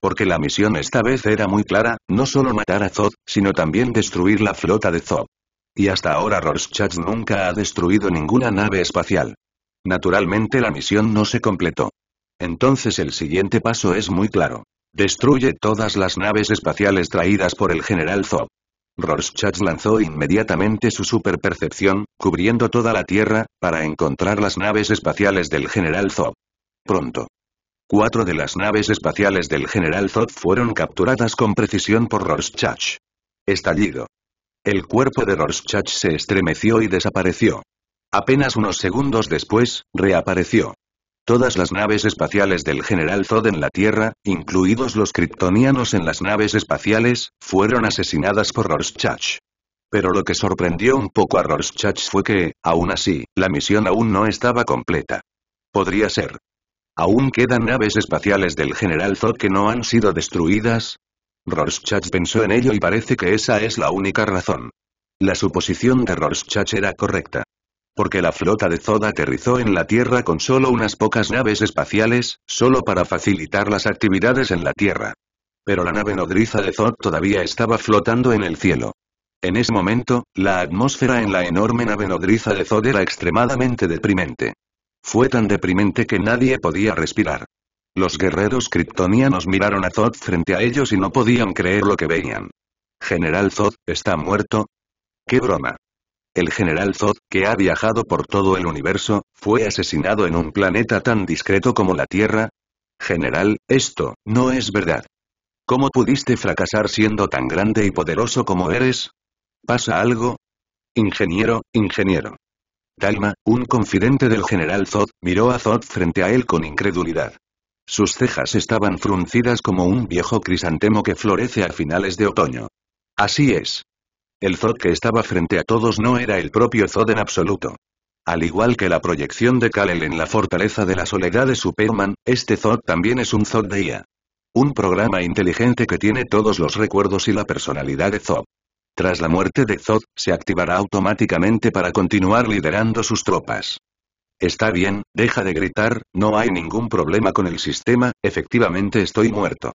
A: Porque la misión esta vez era muy clara, no solo matar a Zod, sino también destruir la flota de Zod. Y hasta ahora Rorschach nunca ha destruido ninguna nave espacial. Naturalmente la misión no se completó. Entonces el siguiente paso es muy claro. Destruye todas las naves espaciales traídas por el general Zod. Rorschach lanzó inmediatamente su superpercepción, cubriendo toda la Tierra, para encontrar las naves espaciales del general Zod. Pronto. Cuatro de las naves espaciales del general Zod fueron capturadas con precisión por Rorschach. Estallido. El cuerpo de Rorschach se estremeció y desapareció. Apenas unos segundos después, reapareció. Todas las naves espaciales del general Zod en la Tierra, incluidos los kryptonianos en las naves espaciales, fueron asesinadas por Rorschach. Pero lo que sorprendió un poco a Rorschach fue que, aún así, la misión aún no estaba completa. Podría ser. Aún quedan naves espaciales del general Zod que no han sido destruidas, Rorschach pensó en ello y parece que esa es la única razón. La suposición de Rorschach era correcta. Porque la flota de Zod aterrizó en la Tierra con solo unas pocas naves espaciales, solo para facilitar las actividades en la Tierra. Pero la nave nodriza de Zod todavía estaba flotando en el cielo. En ese momento, la atmósfera en la enorme nave nodriza de Zod era extremadamente deprimente. Fue tan deprimente que nadie podía respirar. Los guerreros kryptonianos miraron a Zod frente a ellos y no podían creer lo que veían. General Zod, ¿está muerto? ¡Qué broma! El general Zod, que ha viajado por todo el universo, fue asesinado en un planeta tan discreto como la Tierra. General, esto, no es verdad. ¿Cómo pudiste fracasar siendo tan grande y poderoso como eres? ¿Pasa algo? Ingeniero, ingeniero. Dalma, un confidente del general Zod, miró a Zod frente a él con incredulidad. Sus cejas estaban fruncidas como un viejo crisantemo que florece a finales de otoño. Así es. El Zod que estaba frente a todos no era el propio Zod en absoluto. Al igual que la proyección de Kalel en la fortaleza de la soledad de Superman, este Zod también es un Zod de IA. Un programa inteligente que tiene todos los recuerdos y la personalidad de Zod. Tras la muerte de Zod, se activará automáticamente para continuar liderando sus tropas. Está bien, deja de gritar, no hay ningún problema con el sistema, efectivamente estoy muerto.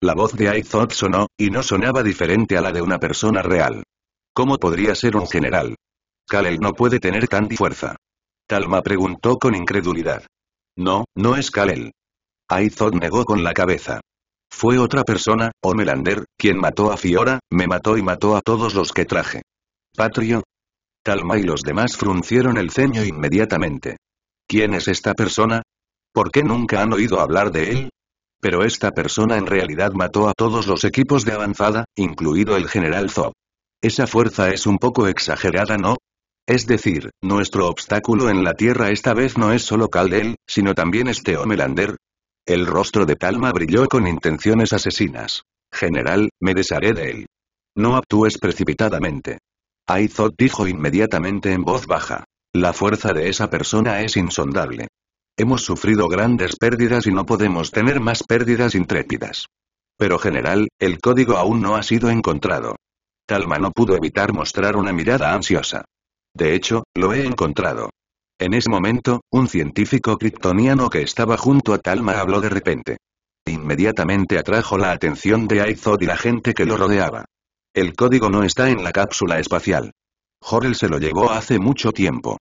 A: La voz de Aizot sonó, y no sonaba diferente a la de una persona real. ¿Cómo podría ser un general? Kalel no puede tener tanta fuerza. Talma preguntó con incredulidad. No, no es Kalel. Aizot negó con la cabeza. Fue otra persona, Omelander, quien mató a Fiora, me mató y mató a todos los que traje. Patrio. Talma y los demás fruncieron el ceño inmediatamente. ¿Quién es esta persona? ¿Por qué nunca han oído hablar de él? Pero esta persona en realidad mató a todos los equipos de avanzada, incluido el general Zob. Esa fuerza es un poco exagerada, ¿no? Es decir, nuestro obstáculo en la Tierra esta vez no es solo kal sino también este Homelander. El rostro de Talma brilló con intenciones asesinas. General, me desharé de él. No actúes precipitadamente. Aizot dijo inmediatamente en voz baja. La fuerza de esa persona es insondable. Hemos sufrido grandes pérdidas y no podemos tener más pérdidas intrépidas. Pero general, el código aún no ha sido encontrado. Talma no pudo evitar mostrar una mirada ansiosa. De hecho, lo he encontrado. En ese momento, un científico kryptoniano que estaba junto a Talma habló de repente. Inmediatamente atrajo la atención de Aizod y la gente que lo rodeaba. El código no está en la cápsula espacial. Jorel se lo llevó hace mucho tiempo.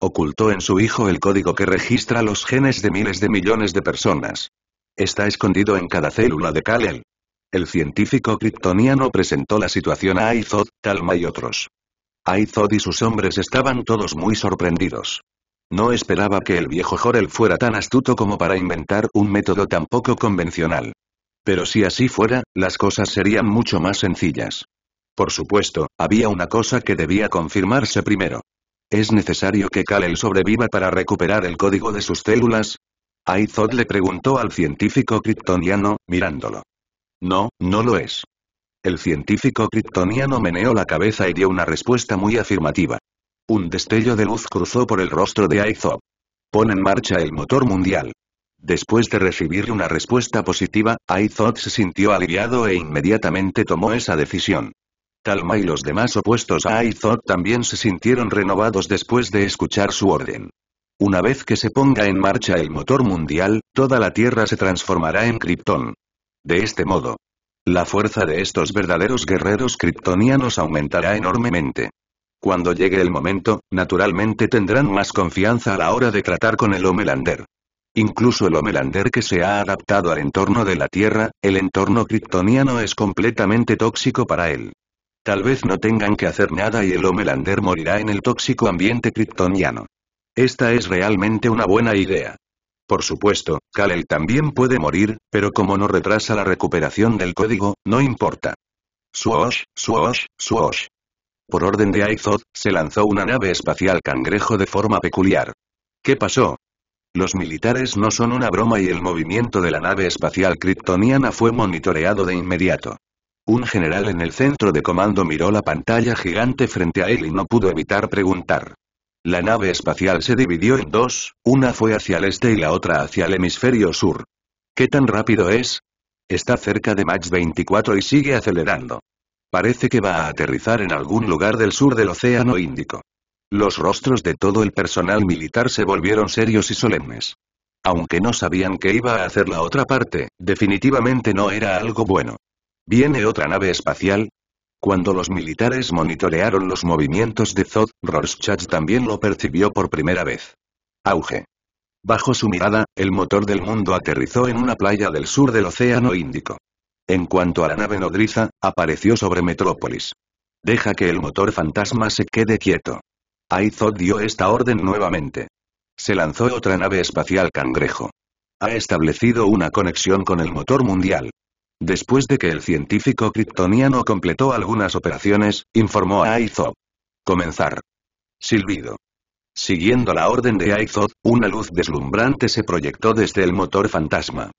A: Ocultó en su hijo el código que registra los genes de miles de millones de personas. Está escondido en cada célula de Kalel. El científico kryptoniano presentó la situación a Aizod, Talma y otros. Aizod y sus hombres estaban todos muy sorprendidos. No esperaba que el viejo Jorel fuera tan astuto como para inventar un método tan poco convencional. Pero si así fuera, las cosas serían mucho más sencillas. Por supuesto, había una cosa que debía confirmarse primero. ¿Es necesario que Kalel sobreviva para recuperar el código de sus células? Aizod le preguntó al científico kryptoniano, mirándolo. No, no lo es. El científico kryptoniano meneó la cabeza y dio una respuesta muy afirmativa. Un destello de luz cruzó por el rostro de Aizod. Pon en marcha el motor mundial. Después de recibir una respuesta positiva, Aizod se sintió aliviado e inmediatamente tomó esa decisión. Talma y los demás opuestos a Aizot también se sintieron renovados después de escuchar su orden. Una vez que se ponga en marcha el motor mundial, toda la Tierra se transformará en Krypton. De este modo, la fuerza de estos verdaderos guerreros kryptonianos aumentará enormemente. Cuando llegue el momento, naturalmente tendrán más confianza a la hora de tratar con el Homelander. Incluso el Homelander que se ha adaptado al entorno de la Tierra, el entorno kryptoniano es completamente tóxico para él. Tal vez no tengan que hacer nada y el Homelander morirá en el tóxico ambiente kryptoniano. Esta es realmente una buena idea. Por supuesto, Kalel también puede morir, pero como no retrasa la recuperación del código, no importa. Swoosh, swoosh, swoosh. Por orden de IZOD, se lanzó una nave espacial cangrejo de forma peculiar. ¿Qué pasó? Los militares no son una broma y el movimiento de la nave espacial kryptoniana fue monitoreado de inmediato. Un general en el centro de comando miró la pantalla gigante frente a él y no pudo evitar preguntar. La nave espacial se dividió en dos, una fue hacia el este y la otra hacia el hemisferio sur. ¿Qué tan rápido es? Está cerca de Mach 24 y sigue acelerando. Parece que va a aterrizar en algún lugar del sur del Océano Índico. Los rostros de todo el personal militar se volvieron serios y solemnes. Aunque no sabían qué iba a hacer la otra parte, definitivamente no era algo bueno. ¿Viene otra nave espacial? Cuando los militares monitorearon los movimientos de Zod, Rorschach también lo percibió por primera vez. Auge. Bajo su mirada, el motor del mundo aterrizó en una playa del sur del Océano Índico. En cuanto a la nave nodriza, apareció sobre Metrópolis. Deja que el motor fantasma se quede quieto. Zod dio esta orden nuevamente. Se lanzó otra nave espacial cangrejo. Ha establecido una conexión con el motor mundial. Después de que el científico kryptoniano completó algunas operaciones, informó a Aizod. Comenzar. Silbido. Siguiendo la orden de Aizod, una luz deslumbrante se proyectó desde el motor fantasma.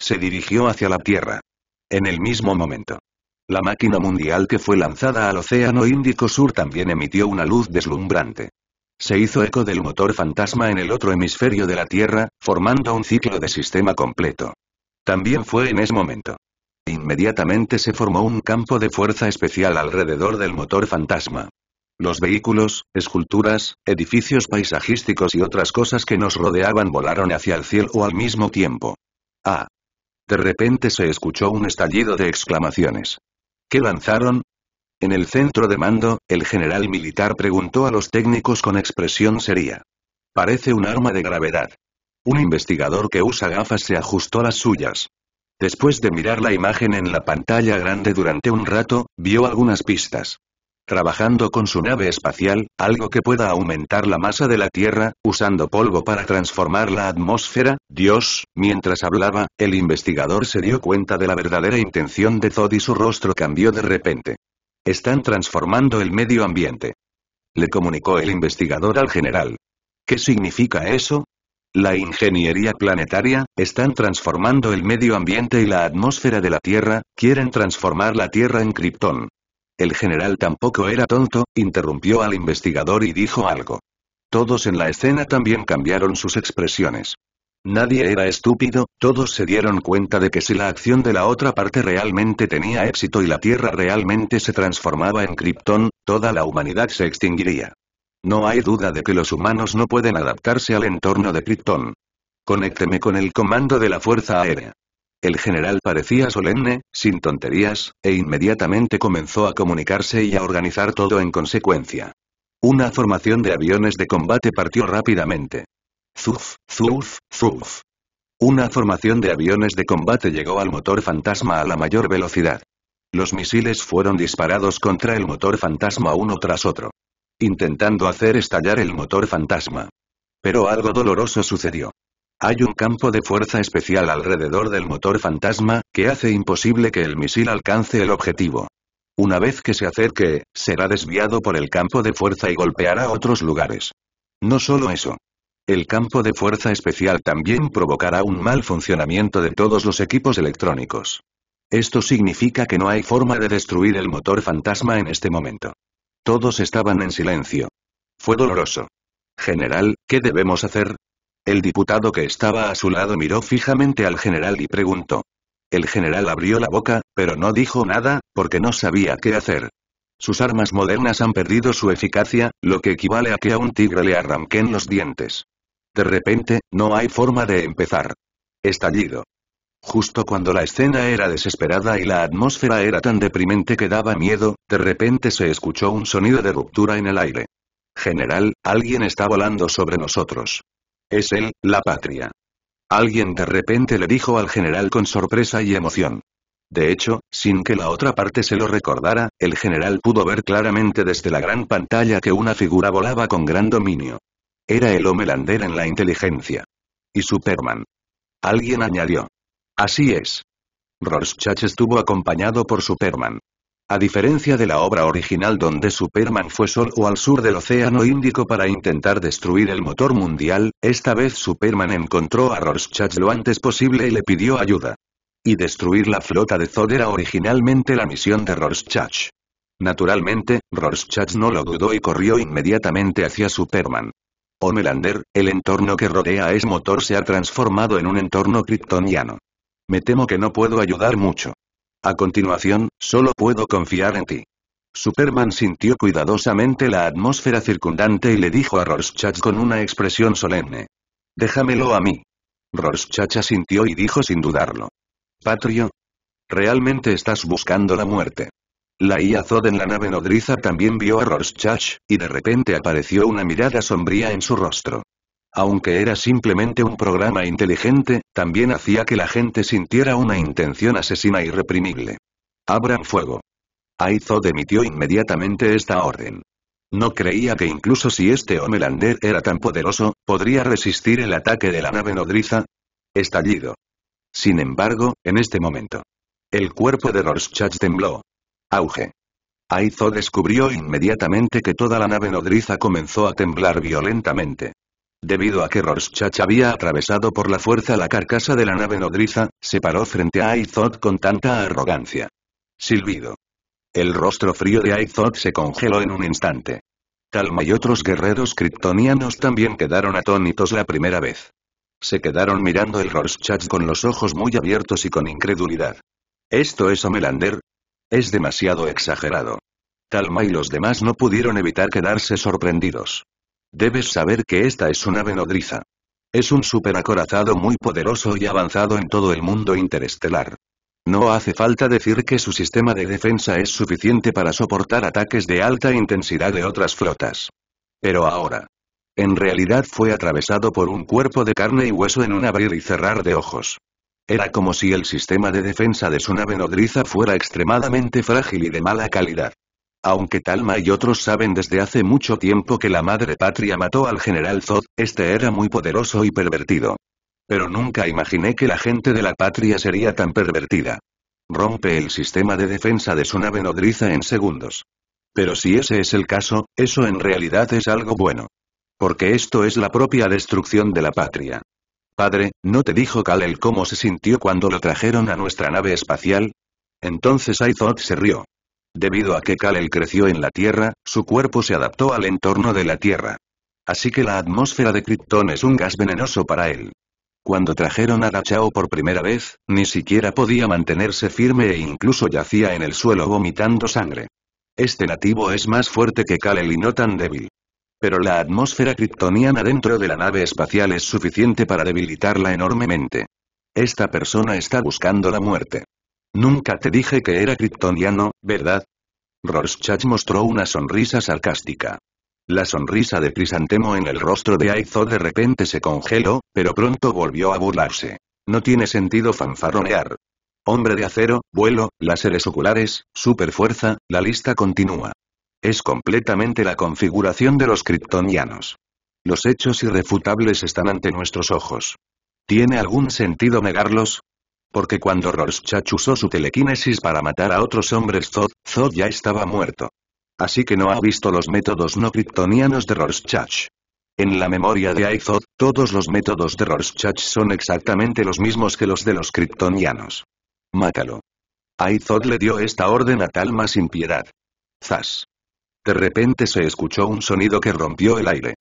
A: Se dirigió hacia la Tierra. En el mismo momento. La máquina mundial que fue lanzada al Océano Índico Sur también emitió una luz deslumbrante. Se hizo eco del motor fantasma en el otro hemisferio de la Tierra, formando un ciclo de sistema completo. También fue en ese momento Inmediatamente se formó un campo de fuerza especial alrededor del motor fantasma. Los vehículos, esculturas, edificios paisajísticos y otras cosas que nos rodeaban volaron hacia el cielo al mismo tiempo. ¡Ah! De repente se escuchó un estallido de exclamaciones. ¿Qué lanzaron? En el centro de mando, el general militar preguntó a los técnicos con expresión seria. Parece un arma de gravedad. Un investigador que usa gafas se ajustó las suyas. Después de mirar la imagen en la pantalla grande durante un rato, vio algunas pistas. Trabajando con su nave espacial, algo que pueda aumentar la masa de la Tierra, usando polvo para transformar la atmósfera, Dios, mientras hablaba, el investigador se dio cuenta de la verdadera intención de Zod y su rostro cambió de repente. Están transformando el medio ambiente. Le comunicó el investigador al general. ¿Qué significa eso? La ingeniería planetaria, están transformando el medio ambiente y la atmósfera de la Tierra, quieren transformar la Tierra en Krypton. El general tampoco era tonto, interrumpió al investigador y dijo algo. Todos en la escena también cambiaron sus expresiones. Nadie era estúpido, todos se dieron cuenta de que si la acción de la otra parte realmente tenía éxito y la Tierra realmente se transformaba en Krypton, toda la humanidad se extinguiría. No hay duda de que los humanos no pueden adaptarse al entorno de Krypton. Conécteme con el comando de la Fuerza Aérea. El general parecía solemne, sin tonterías, e inmediatamente comenzó a comunicarse y a organizar todo en consecuencia. Una formación de aviones de combate partió rápidamente. Zuf, zuf, zuf. Una formación de aviones de combate llegó al motor fantasma a la mayor velocidad. Los misiles fueron disparados contra el motor fantasma uno tras otro intentando hacer estallar el motor fantasma. Pero algo doloroso sucedió. Hay un campo de fuerza especial alrededor del motor fantasma, que hace imposible que el misil alcance el objetivo. Una vez que se acerque, será desviado por el campo de fuerza y golpeará otros lugares. No solo eso. El campo de fuerza especial también provocará un mal funcionamiento de todos los equipos electrónicos. Esto significa que no hay forma de destruir el motor fantasma en este momento. Todos estaban en silencio. Fue doloroso. General, ¿qué debemos hacer? El diputado que estaba a su lado miró fijamente al general y preguntó. El general abrió la boca, pero no dijo nada, porque no sabía qué hacer. Sus armas modernas han perdido su eficacia, lo que equivale a que a un tigre le arranquen los dientes. De repente, no hay forma de empezar. Estallido. Justo cuando la escena era desesperada y la atmósfera era tan deprimente que daba miedo, de repente se escuchó un sonido de ruptura en el aire. General, alguien está volando sobre nosotros. Es él, la patria. Alguien de repente le dijo al general con sorpresa y emoción. De hecho, sin que la otra parte se lo recordara, el general pudo ver claramente desde la gran pantalla que una figura volaba con gran dominio. Era el Homelander en la inteligencia. Y Superman. Alguien añadió. Así es. Rorschach estuvo acompañado por Superman. A diferencia de la obra original donde Superman fue solo al sur del Océano Índico para intentar destruir el motor mundial, esta vez Superman encontró a Rorschach lo antes posible y le pidió ayuda. Y destruir la flota de Zod era originalmente la misión de Rorschach. Naturalmente, Rorschach no lo dudó y corrió inmediatamente hacia Superman. Homelander, el entorno que rodea es ese motor se ha transformado en un entorno kryptoniano. Me temo que no puedo ayudar mucho. A continuación, solo puedo confiar en ti. Superman sintió cuidadosamente la atmósfera circundante y le dijo a Rorschach con una expresión solemne. Déjamelo a mí. Rorschach asintió y dijo sin dudarlo. Patrio. Realmente estás buscando la muerte. La IAZOD en la nave nodriza también vio a Rorschach, y de repente apareció una mirada sombría en su rostro aunque era simplemente un programa inteligente, también hacía que la gente sintiera una intención asesina irreprimible. Abran fuego. Aizod emitió inmediatamente esta orden. No creía que incluso si este Homelander era tan poderoso, podría resistir el ataque de la nave nodriza. Estallido. Sin embargo, en este momento. El cuerpo de Rorschach tembló. Auge. Aizo descubrió inmediatamente que toda la nave nodriza comenzó a temblar violentamente. Debido a que Rorschach había atravesado por la fuerza la carcasa de la nave nodriza, se paró frente a Aizot con tanta arrogancia. Silbido. El rostro frío de Aizot se congeló en un instante. Talma y otros guerreros kryptonianos también quedaron atónitos la primera vez. Se quedaron mirando el Rorschach con los ojos muy abiertos y con incredulidad. ¿Esto es Omelander? Es demasiado exagerado. Talma y los demás no pudieron evitar quedarse sorprendidos. Debes saber que esta es una venodriza. Es un superacorazado muy poderoso y avanzado en todo el mundo interestelar. No hace falta decir que su sistema de defensa es suficiente para soportar ataques de alta intensidad de otras flotas. Pero ahora. En realidad fue atravesado por un cuerpo de carne y hueso en un abrir y cerrar de ojos. Era como si el sistema de defensa de su nave nodriza fuera extremadamente frágil y de mala calidad. Aunque Talma y otros saben desde hace mucho tiempo que la madre patria mató al general Zod, este era muy poderoso y pervertido. Pero nunca imaginé que la gente de la patria sería tan pervertida. Rompe el sistema de defensa de su nave nodriza en segundos. Pero si ese es el caso, eso en realidad es algo bueno. Porque esto es la propia destrucción de la patria. Padre, ¿no te dijo Kalel cómo se sintió cuando lo trajeron a nuestra nave espacial? Entonces I-Zod se rió. Debido a que Kalel creció en la Tierra, su cuerpo se adaptó al entorno de la Tierra. Así que la atmósfera de Krypton es un gas venenoso para él. Cuando trajeron a Dachao por primera vez, ni siquiera podía mantenerse firme e incluso yacía en el suelo vomitando sangre. Este nativo es más fuerte que Kalel y no tan débil. Pero la atmósfera kryptoniana dentro de la nave espacial es suficiente para debilitarla enormemente. Esta persona está buscando la muerte. Nunca te dije que era kryptoniano, ¿verdad? Rorschach mostró una sonrisa sarcástica. La sonrisa de Crisantemo en el rostro de Aizo de repente se congeló, pero pronto volvió a burlarse. No tiene sentido fanfarronear. Hombre de acero, vuelo, láseres oculares, superfuerza, la lista continúa. Es completamente la configuración de los kryptonianos. Los hechos irrefutables están ante nuestros ojos. ¿Tiene algún sentido negarlos? Porque cuando Rorschach usó su telequinesis para matar a otros hombres Zod, Zod ya estaba muerto. Así que no ha visto los métodos no kryptonianos de Rorschach. En la memoria de Aizod, todos los métodos de Rorschach son exactamente los mismos que los de los kryptonianos. Mátalo. Aizod le dio esta orden a Talma sin piedad. Zas. De repente se escuchó un sonido que rompió el aire.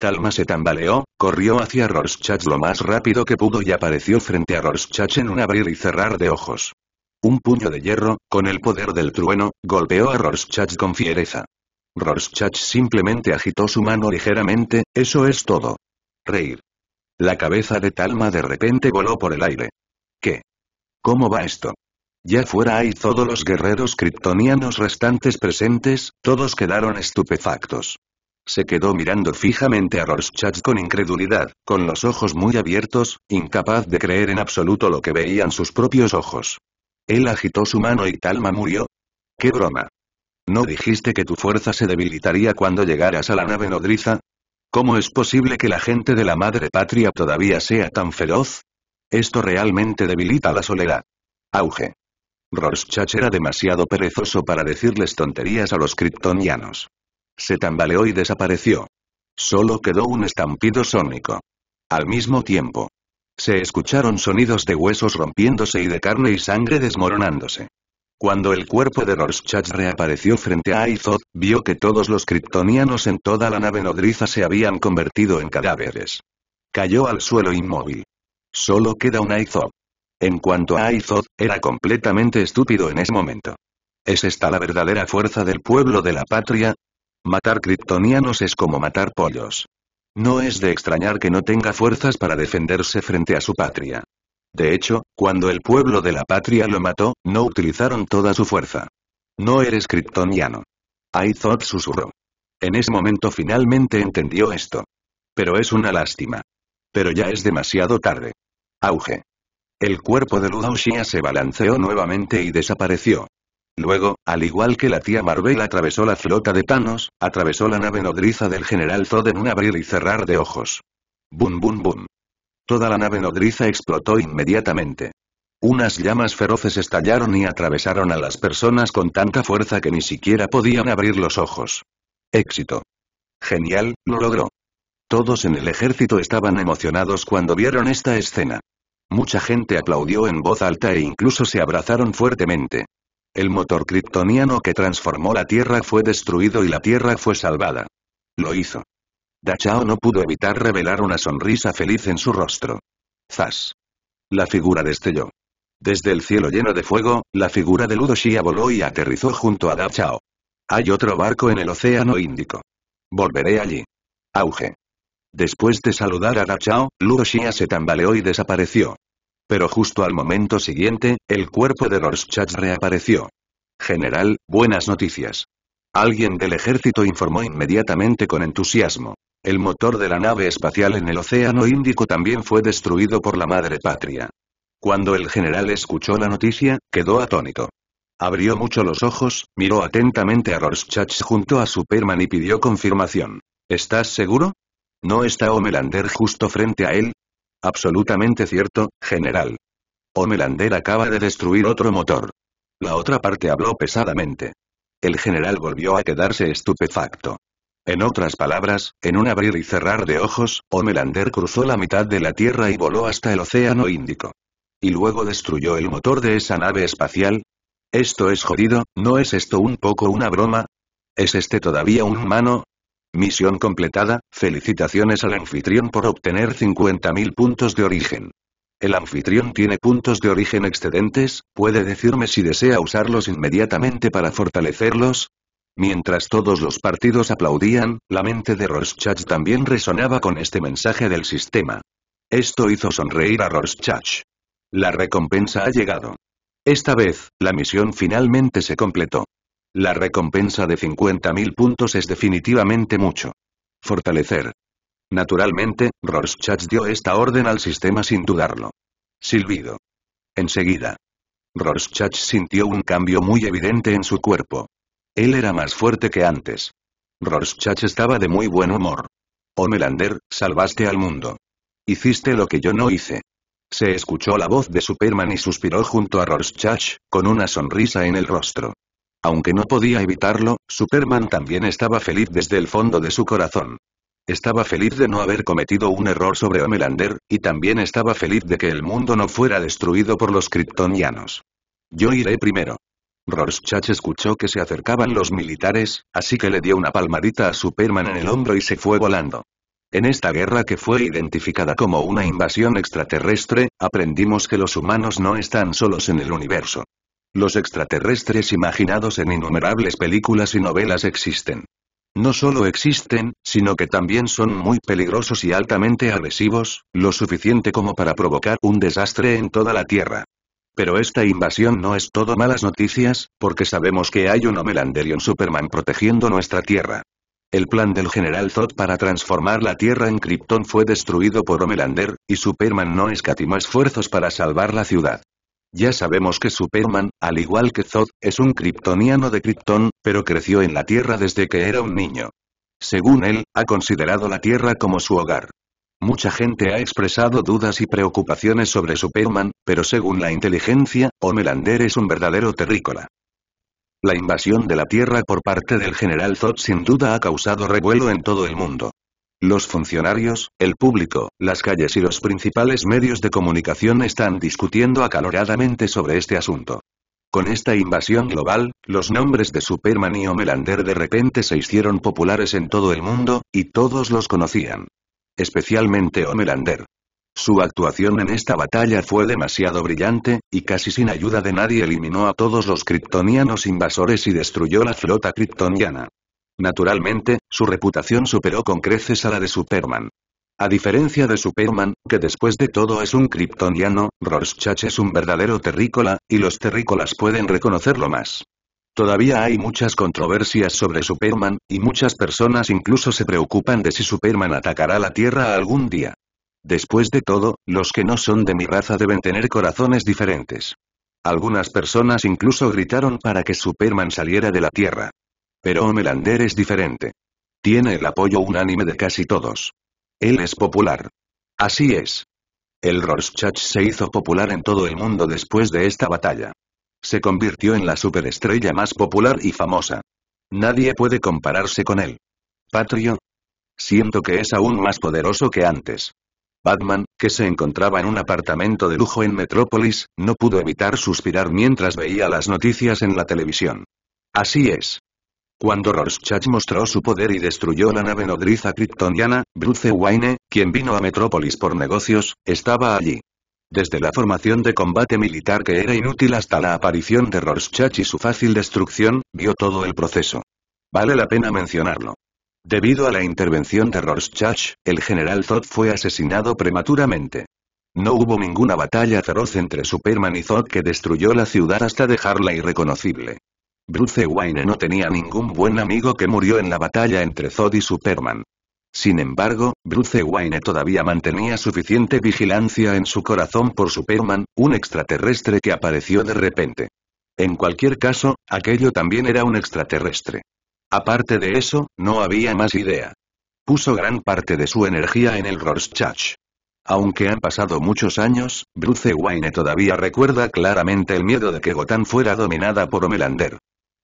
A: Talma se tambaleó, corrió hacia Rorschach lo más rápido que pudo y apareció frente a Rorschach en un abrir y cerrar de ojos. Un puño de hierro, con el poder del trueno, golpeó a Rorschach con fiereza. Rorschach simplemente agitó su mano ligeramente, eso es todo. Reír. La cabeza de Talma de repente voló por el aire. ¿Qué? ¿Cómo va esto? Ya fuera ahí todos los guerreros kryptonianos restantes presentes, todos quedaron estupefactos se quedó mirando fijamente a Rorschach con incredulidad, con los ojos muy abiertos, incapaz de creer en absoluto lo que veían sus propios ojos. Él agitó su mano y Talma murió. ¡Qué broma! ¿No dijiste que tu fuerza se debilitaría cuando llegaras a la nave nodriza? ¿Cómo es posible que la gente de la madre patria todavía sea tan feroz? Esto realmente debilita la soledad. Auge. Rorschach era demasiado perezoso para decirles tonterías a los kryptonianos. Se tambaleó y desapareció. Solo quedó un estampido sónico. Al mismo tiempo. Se escucharon sonidos de huesos rompiéndose y de carne y sangre desmoronándose. Cuando el cuerpo de Rorschach reapareció frente a Aizot, vio que todos los kryptonianos en toda la nave nodriza se habían convertido en cadáveres. Cayó al suelo inmóvil. Solo queda un Aizot. En cuanto a Aizot, era completamente estúpido en ese momento. ¿Es esta la verdadera fuerza del pueblo de la patria? Matar kryptonianos es como matar pollos. No es de extrañar que no tenga fuerzas para defenderse frente a su patria. De hecho, cuando el pueblo de la patria lo mató, no utilizaron toda su fuerza. No eres kriptoniano. Aizot susurró. En ese momento finalmente entendió esto. Pero es una lástima. Pero ya es demasiado tarde. Auge. El cuerpo de Ludoshia se balanceó nuevamente y desapareció. Luego, al igual que la tía Marvel atravesó la flota de Thanos, atravesó la nave nodriza del general Zod en un abrir y cerrar de ojos. Bum bum bum. Toda la nave nodriza explotó inmediatamente. Unas llamas feroces estallaron y atravesaron a las personas con tanta fuerza que ni siquiera podían abrir los ojos. Éxito. Genial, lo logró. Todos en el ejército estaban emocionados cuando vieron esta escena. Mucha gente aplaudió en voz alta e incluso se abrazaron fuertemente. El motor kryptoniano que transformó la Tierra fue destruido y la Tierra fue salvada. Lo hizo. Dachao no pudo evitar revelar una sonrisa feliz en su rostro. ¡Zas! La figura destelló. Desde el cielo lleno de fuego, la figura de Ludoshia voló y aterrizó junto a Dachao. Hay otro barco en el Océano Índico. Volveré allí. Auge. Después de saludar a Dachao, Ludoshia se tambaleó y desapareció. Pero justo al momento siguiente, el cuerpo de Rorschach reapareció. General, buenas noticias. Alguien del ejército informó inmediatamente con entusiasmo. El motor de la nave espacial en el Océano Índico también fue destruido por la madre patria. Cuando el general escuchó la noticia, quedó atónito. Abrió mucho los ojos, miró atentamente a Rorschach junto a Superman y pidió confirmación. ¿Estás seguro? ¿No está Homelander justo frente a él? Absolutamente cierto, general. Homelander acaba de destruir otro motor. La otra parte habló pesadamente. El general volvió a quedarse estupefacto. En otras palabras, en un abrir y cerrar de ojos, Homelander cruzó la mitad de la Tierra y voló hasta el Océano Índico. Y luego destruyó el motor de esa nave espacial. Esto es jodido, ¿no es esto un poco una broma? ¿Es este todavía un humano? Misión completada, felicitaciones al anfitrión por obtener 50.000 puntos de origen. El anfitrión tiene puntos de origen excedentes, puede decirme si desea usarlos inmediatamente para fortalecerlos. Mientras todos los partidos aplaudían, la mente de Rorschach también resonaba con este mensaje del sistema. Esto hizo sonreír a Rorschach. La recompensa ha llegado. Esta vez, la misión finalmente se completó. La recompensa de 50.000 puntos es definitivamente mucho. Fortalecer. Naturalmente, Rorschach dio esta orden al sistema sin dudarlo. Silbido. Enseguida. Rorschach sintió un cambio muy evidente en su cuerpo. Él era más fuerte que antes. Rorschach estaba de muy buen humor. Melander, salvaste al mundo. Hiciste lo que yo no hice. Se escuchó la voz de Superman y suspiró junto a Rorschach, con una sonrisa en el rostro. Aunque no podía evitarlo, Superman también estaba feliz desde el fondo de su corazón. Estaba feliz de no haber cometido un error sobre Homelander, y también estaba feliz de que el mundo no fuera destruido por los kryptonianos. Yo iré primero. Rorschach escuchó que se acercaban los militares, así que le dio una palmadita a Superman en el hombro y se fue volando. En esta guerra que fue identificada como una invasión extraterrestre, aprendimos que los humanos no están solos en el universo. Los extraterrestres imaginados en innumerables películas y novelas existen. No solo existen, sino que también son muy peligrosos y altamente agresivos, lo suficiente como para provocar un desastre en toda la Tierra. Pero esta invasión no es todo malas noticias, porque sabemos que hay un y un Superman protegiendo nuestra Tierra. El plan del general Zod para transformar la Tierra en Krypton fue destruido por Homelander, y Superman no escatimó esfuerzos para salvar la ciudad. Ya sabemos que Superman, al igual que Zod, es un kryptoniano de Krypton, pero creció en la Tierra desde que era un niño. Según él, ha considerado la Tierra como su hogar. Mucha gente ha expresado dudas y preocupaciones sobre Superman, pero según la inteligencia, Homelander es un verdadero terrícola. La invasión de la Tierra por parte del general Zod sin duda ha causado revuelo en todo el mundo. Los funcionarios, el público, las calles y los principales medios de comunicación están discutiendo acaloradamente sobre este asunto. Con esta invasión global, los nombres de Superman y Homelander de repente se hicieron populares en todo el mundo, y todos los conocían. Especialmente Homelander. Su actuación en esta batalla fue demasiado brillante, y casi sin ayuda de nadie eliminó a todos los kryptonianos invasores y destruyó la flota kryptoniana. Naturalmente, su reputación superó con creces a la de Superman. A diferencia de Superman, que después de todo es un kryptoniano, Rorschach es un verdadero terrícola, y los terrícolas pueden reconocerlo más. Todavía hay muchas controversias sobre Superman, y muchas personas incluso se preocupan de si Superman atacará la Tierra algún día. Después de todo, los que no son de mi raza deben tener corazones diferentes. Algunas personas incluso gritaron para que Superman saliera de la Tierra. Pero Melander es diferente. Tiene el apoyo unánime de casi todos. Él es popular. Así es. El Rorschach se hizo popular en todo el mundo después de esta batalla. Se convirtió en la superestrella más popular y famosa. Nadie puede compararse con él. Patrio. Siento que es aún más poderoso que antes. Batman, que se encontraba en un apartamento de lujo en Metrópolis, no pudo evitar suspirar mientras veía las noticias en la televisión. Así es. Cuando Rorschach mostró su poder y destruyó la nave nodriza kryptoniana, Bruce Wayne, quien vino a Metrópolis por negocios, estaba allí. Desde la formación de combate militar que era inútil hasta la aparición de Rorschach y su fácil destrucción, vio todo el proceso. Vale la pena mencionarlo. Debido a la intervención de Rorschach, el general Zod fue asesinado prematuramente. No hubo ninguna batalla feroz entre Superman y Zod que destruyó la ciudad hasta dejarla irreconocible. Bruce Wayne no tenía ningún buen amigo que murió en la batalla entre Zod y Superman. Sin embargo, Bruce Wayne todavía mantenía suficiente vigilancia en su corazón por Superman, un extraterrestre que apareció de repente. En cualquier caso, aquello también era un extraterrestre. Aparte de eso, no había más idea. Puso gran parte de su energía en el Rorschach. Aunque han pasado muchos años, Bruce Wayne todavía recuerda claramente el miedo de que Gotham fuera dominada por Homelander.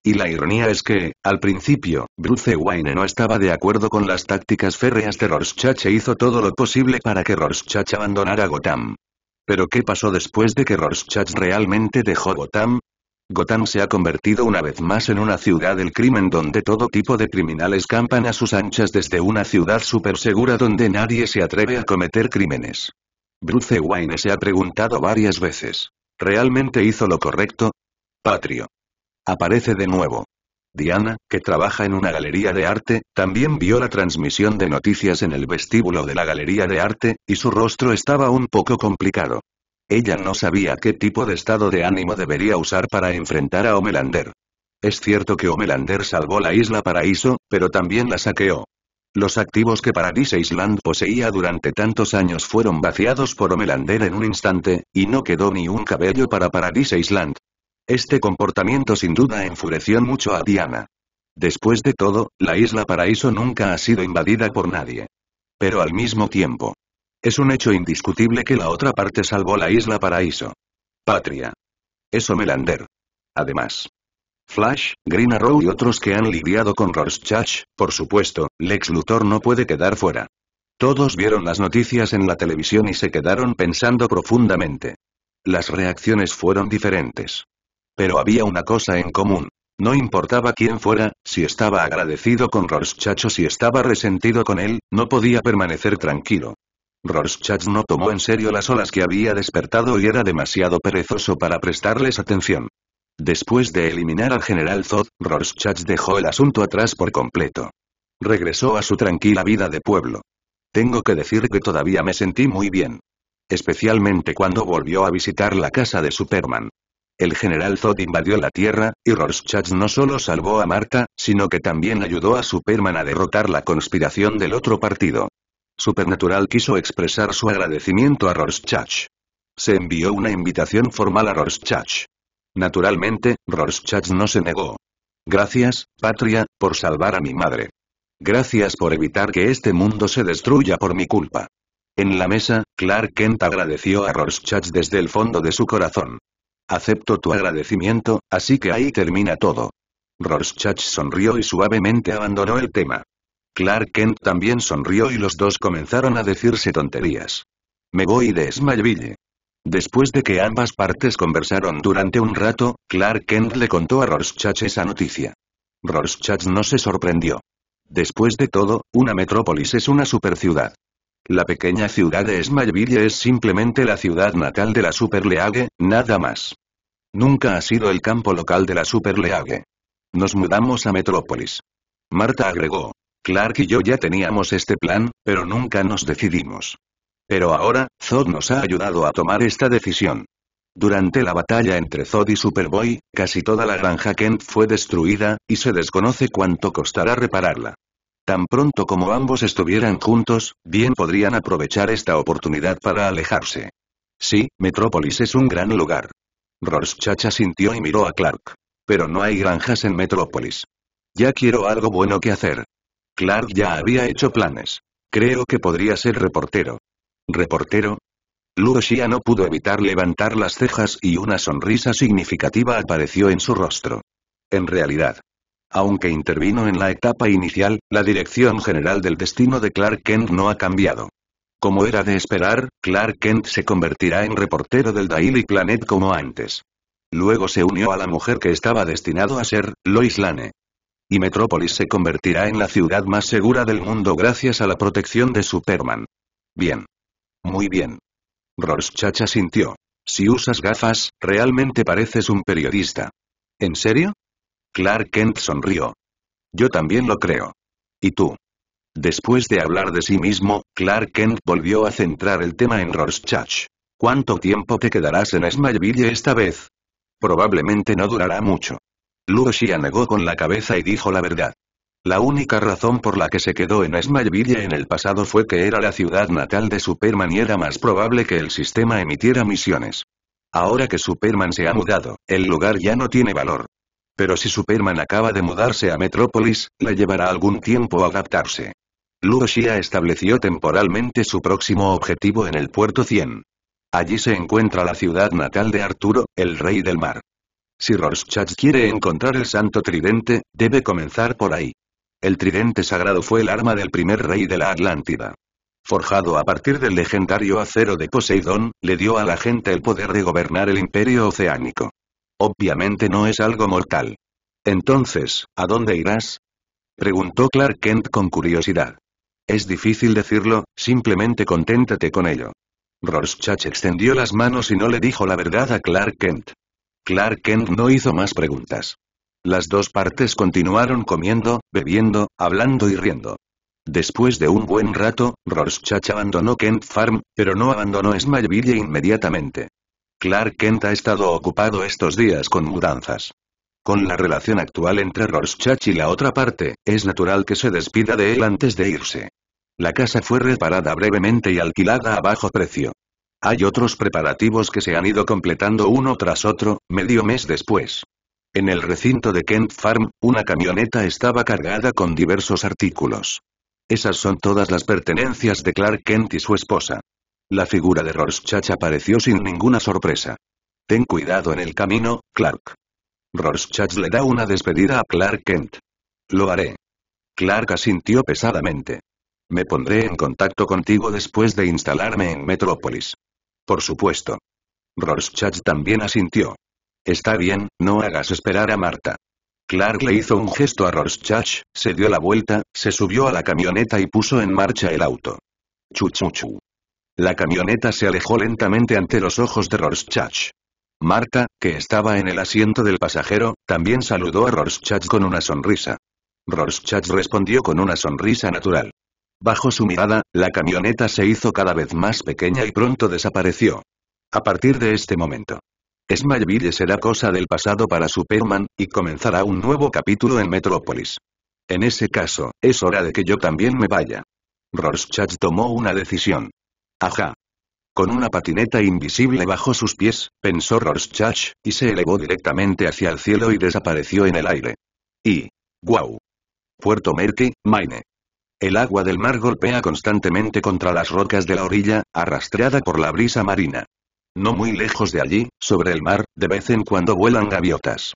A: Y la ironía es que, al principio, Bruce Wayne no estaba de acuerdo con las tácticas férreas de Rorschach e hizo todo lo posible para que Rorschach abandonara Gotham. Pero ¿qué pasó después de que Rorschach realmente dejó Gotham? Gotham se ha convertido una vez más en una ciudad del crimen donde todo tipo de criminales campan a sus anchas desde una ciudad súper segura donde nadie se atreve a cometer crímenes. Bruce Wayne se ha preguntado varias veces. ¿Realmente hizo lo correcto? Patrio. Aparece de nuevo. Diana, que trabaja en una galería de arte, también vio la transmisión de noticias en el vestíbulo de la galería de arte, y su rostro estaba un poco complicado. Ella no sabía qué tipo de estado de ánimo debería usar para enfrentar a Homelander. Es cierto que Homelander salvó la isla Paraíso, pero también la saqueó. Los activos que Paradise Island poseía durante tantos años fueron vaciados por Homelander en un instante, y no quedó ni un cabello para Paradise Island. Este comportamiento sin duda enfureció mucho a Diana. Después de todo, la isla Paraíso nunca ha sido invadida por nadie. Pero al mismo tiempo. Es un hecho indiscutible que la otra parte salvó la isla Paraíso. Patria. Eso Melander. Además. Flash, Green Arrow y otros que han lidiado con Rorschach, por supuesto, Lex Luthor no puede quedar fuera. Todos vieron las noticias en la televisión y se quedaron pensando profundamente. Las reacciones fueron diferentes. Pero había una cosa en común. No importaba quién fuera, si estaba agradecido con Rorschach o si estaba resentido con él, no podía permanecer tranquilo. Rorschach no tomó en serio las olas que había despertado y era demasiado perezoso para prestarles atención. Después de eliminar al general Zod, Rorschach dejó el asunto atrás por completo. Regresó a su tranquila vida de pueblo. Tengo que decir que todavía me sentí muy bien. Especialmente cuando volvió a visitar la casa de Superman. El general Zod invadió la Tierra, y Rorschach no solo salvó a Marta, sino que también ayudó a Superman a derrotar la conspiración del otro partido. Supernatural quiso expresar su agradecimiento a Rorschach. Se envió una invitación formal a Rorschach. Naturalmente, Rorschach no se negó. Gracias, patria, por salvar a mi madre. Gracias por evitar que este mundo se destruya por mi culpa. En la mesa, Clark Kent agradeció a Rorschach desde el fondo de su corazón. Acepto tu agradecimiento, así que ahí termina todo. Rorschach sonrió y suavemente abandonó el tema. Clark Kent también sonrió y los dos comenzaron a decirse tonterías. Me voy de Smallville. Después de que ambas partes conversaron durante un rato, Clark Kent le contó a Rorschach esa noticia. Rorschach no se sorprendió. Después de todo, una metrópolis es una superciudad. La pequeña ciudad de Smallville es simplemente la ciudad natal de la Super League, nada más. Nunca ha sido el campo local de la Super League. Nos mudamos a Metrópolis. Marta agregó. Clark y yo ya teníamos este plan, pero nunca nos decidimos. Pero ahora, Zod nos ha ayudado a tomar esta decisión. Durante la batalla entre Zod y Superboy, casi toda la granja Kent fue destruida, y se desconoce cuánto costará repararla. Tan pronto como ambos estuvieran juntos, bien podrían aprovechar esta oportunidad para alejarse. Sí, Metrópolis es un gran lugar. Rorschach sintió y miró a Clark. Pero no hay granjas en Metrópolis. Ya quiero algo bueno que hacer. Clark ya había hecho planes. Creo que podría ser reportero. ¿Reportero? lucia no pudo evitar levantar las cejas y una sonrisa significativa apareció en su rostro. En realidad, aunque intervino en la etapa inicial, la dirección general del destino de Clark Kent no ha cambiado. Como era de esperar, Clark Kent se convertirá en reportero del Daily Planet como antes. Luego se unió a la mujer que estaba destinado a ser, Lois Lane. Y Metrópolis se convertirá en la ciudad más segura del mundo gracias a la protección de Superman. Bien. Muy bien. Rorschach sintió. Si usas gafas, realmente pareces un periodista. ¿En serio? Clark Kent sonrió. Yo también lo creo. ¿Y tú? Después de hablar de sí mismo, Clark Kent volvió a centrar el tema en Rorschach. ¿Cuánto tiempo te quedarás en Smallville esta vez? Probablemente no durará mucho. Lucy negó con la cabeza y dijo la verdad. La única razón por la que se quedó en Smallville en el pasado fue que era la ciudad natal de Superman y era más probable que el sistema emitiera misiones. Ahora que Superman se ha mudado, el lugar ya no tiene valor. Pero si Superman acaba de mudarse a Metrópolis, le llevará algún tiempo adaptarse. Luo estableció temporalmente su próximo objetivo en el puerto 100. Allí se encuentra la ciudad natal de Arturo, el rey del mar. Si Rorschach quiere encontrar el santo tridente, debe comenzar por ahí. El tridente sagrado fue el arma del primer rey de la Atlántida. Forjado a partir del legendario acero de Poseidón, le dio a la gente el poder de gobernar el imperio oceánico. Obviamente no es algo mortal. Entonces, ¿a dónde irás? Preguntó Clark Kent con curiosidad. Es difícil decirlo, simplemente conténtate con ello. Rorschach extendió las manos y no le dijo la verdad a Clark Kent. Clark Kent no hizo más preguntas. Las dos partes continuaron comiendo, bebiendo, hablando y riendo. Después de un buen rato, Rorschach abandonó Kent Farm, pero no abandonó Smallville inmediatamente. Clark Kent ha estado ocupado estos días con mudanzas. Con la relación actual entre Rorschach y la otra parte, es natural que se despida de él antes de irse. La casa fue reparada brevemente y alquilada a bajo precio. Hay otros preparativos que se han ido completando uno tras otro, medio mes después. En el recinto de Kent Farm, una camioneta estaba cargada con diversos artículos. Esas son todas las pertenencias de Clark Kent y su esposa. La figura de Rorschach apareció sin ninguna sorpresa. Ten cuidado en el camino, Clark. Rorschach le da una despedida a Clark Kent. Lo haré. Clark asintió pesadamente. Me pondré en contacto contigo después de instalarme en Metrópolis. Por supuesto. Rorschach también asintió. Está bien, no hagas esperar a Marta. Clark le hizo un gesto a Rorschach, se dio la vuelta, se subió a la camioneta y puso en marcha el auto. Chuchuchu. La camioneta se alejó lentamente ante los ojos de Rorschach. Marta, que estaba en el asiento del pasajero, también saludó a Rorschach con una sonrisa. Rorschach respondió con una sonrisa natural. Bajo su mirada, la camioneta se hizo cada vez más pequeña y pronto desapareció. A partir de este momento, Smallville será cosa del pasado para Superman, y comenzará un nuevo capítulo en Metrópolis. En ese caso, es hora de que yo también me vaya. Rorschach tomó una decisión. Ajá. Con una patineta invisible bajo sus pies, pensó Rorschach, y se elevó directamente hacia el cielo y desapareció en el aire. Y. ¡Guau! Puerto Merke, Maine. El agua del mar golpea constantemente contra las rocas de la orilla, arrastrada por la brisa marina. No muy lejos de allí, sobre el mar, de vez en cuando vuelan gaviotas.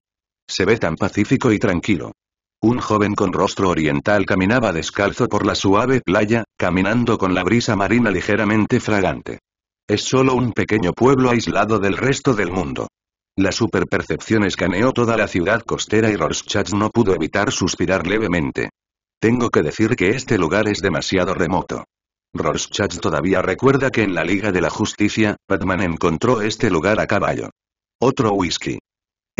A: Se ve tan pacífico y tranquilo. Un joven con rostro oriental caminaba descalzo por la suave playa, caminando con la brisa marina ligeramente fragante. Es solo un pequeño pueblo aislado del resto del mundo. La superpercepción escaneó toda la ciudad costera y Rorschach no pudo evitar suspirar levemente. Tengo que decir que este lugar es demasiado remoto. Rorschach todavía recuerda que en la Liga de la Justicia, Batman encontró este lugar a caballo. Otro whisky.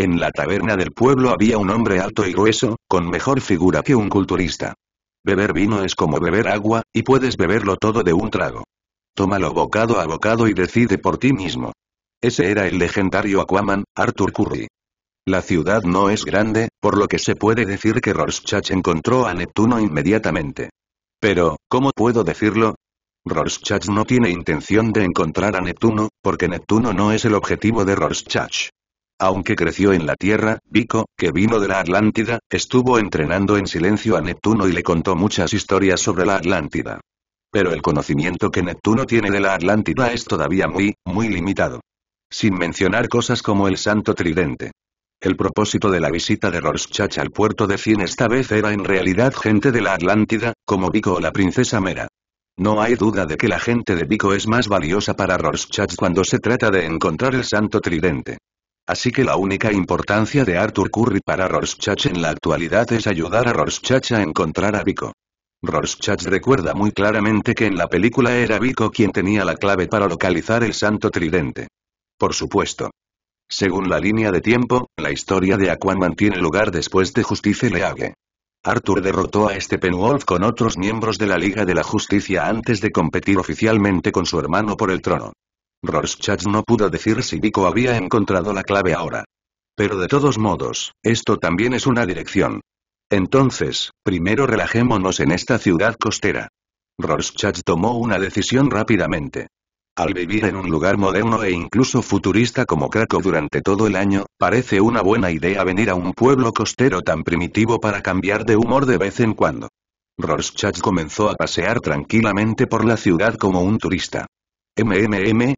A: En la taberna del pueblo había un hombre alto y grueso, con mejor figura que un culturista. Beber vino es como beber agua, y puedes beberlo todo de un trago. Tómalo bocado a bocado y decide por ti mismo. Ese era el legendario Aquaman, Arthur Curry. La ciudad no es grande, por lo que se puede decir que Rorschach encontró a Neptuno inmediatamente. Pero, ¿cómo puedo decirlo? Rorschach no tiene intención de encontrar a Neptuno, porque Neptuno no es el objetivo de Rorschach. Aunque creció en la Tierra, Vico, que vino de la Atlántida, estuvo entrenando en silencio a Neptuno y le contó muchas historias sobre la Atlántida. Pero el conocimiento que Neptuno tiene de la Atlántida es todavía muy, muy limitado. Sin mencionar cosas como el Santo Tridente. El propósito de la visita de Rorschach al puerto de Cien esta vez era en realidad gente de la Atlántida, como Vico o la princesa Mera. No hay duda de que la gente de Vico es más valiosa para Rorschach cuando se trata de encontrar el Santo Tridente. Así que la única importancia de Arthur Curry para Rorschach en la actualidad es ayudar a Rorschach a encontrar a Vico. Rorschach recuerda muy claramente que en la película era Vico quien tenía la clave para localizar el Santo Tridente. Por supuesto. Según la línea de tiempo, la historia de Aquaman tiene lugar después de Justicia League. Arthur derrotó a este Penwolf con otros miembros de la Liga de la Justicia antes de competir oficialmente con su hermano por el trono. Rorschach no pudo decir si Vico había encontrado la clave ahora. Pero de todos modos, esto también es una dirección. Entonces, primero relajémonos en esta ciudad costera. Rorschach tomó una decisión rápidamente. Al vivir en un lugar moderno e incluso futurista como Krakow durante todo el año, parece una buena idea venir a un pueblo costero tan primitivo para cambiar de humor de vez en cuando. Rorschach comenzó a pasear tranquilamente por la ciudad como un turista. MMM,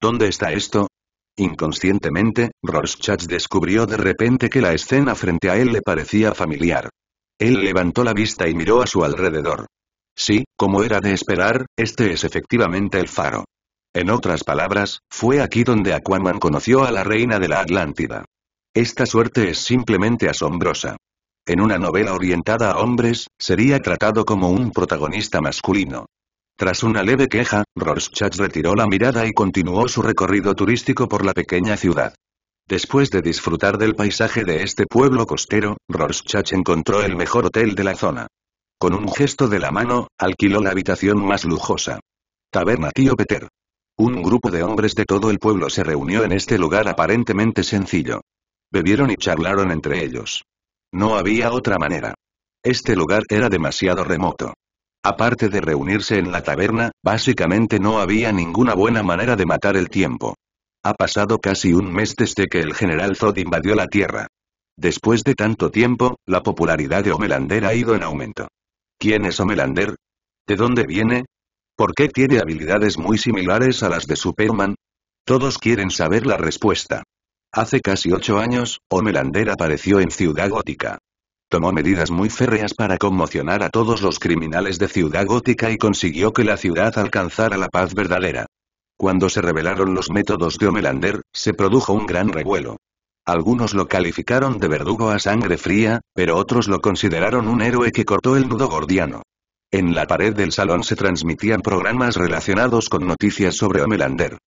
A: ¿Dónde está esto? Inconscientemente, Rorschach descubrió de repente que la escena frente a él le parecía familiar. Él levantó la vista y miró a su alrededor. Sí, como era de esperar, este es efectivamente el faro. En otras palabras, fue aquí donde Aquaman conoció a la reina de la Atlántida. Esta suerte es simplemente asombrosa. En una novela orientada a hombres, sería tratado como un protagonista masculino. Tras una leve queja, Rorschach retiró la mirada y continuó su recorrido turístico por la pequeña ciudad. Después de disfrutar del paisaje de este pueblo costero, Rorschach encontró el mejor hotel de la zona. Con un gesto de la mano, alquiló la habitación más lujosa. Taberna Tío Peter. Un grupo de hombres de todo el pueblo se reunió en este lugar aparentemente sencillo. Bebieron y charlaron entre ellos. No había otra manera. Este lugar era demasiado remoto. Aparte de reunirse en la taberna, básicamente no había ninguna buena manera de matar el tiempo. Ha pasado casi un mes desde que el general Zod invadió la Tierra. Después de tanto tiempo, la popularidad de Homelander ha ido en aumento. ¿Quién es Homelander? ¿De dónde viene? ¿Por qué tiene habilidades muy similares a las de Superman? Todos quieren saber la respuesta. Hace casi ocho años, Homelander apareció en Ciudad Gótica. Tomó medidas muy férreas para conmocionar a todos los criminales de Ciudad Gótica y consiguió que la ciudad alcanzara la paz verdadera. Cuando se revelaron los métodos de Homelander, se produjo un gran revuelo. Algunos lo calificaron de verdugo a sangre fría, pero otros lo consideraron un héroe que cortó el nudo gordiano. En la pared del salón se transmitían programas relacionados con noticias sobre Homelander.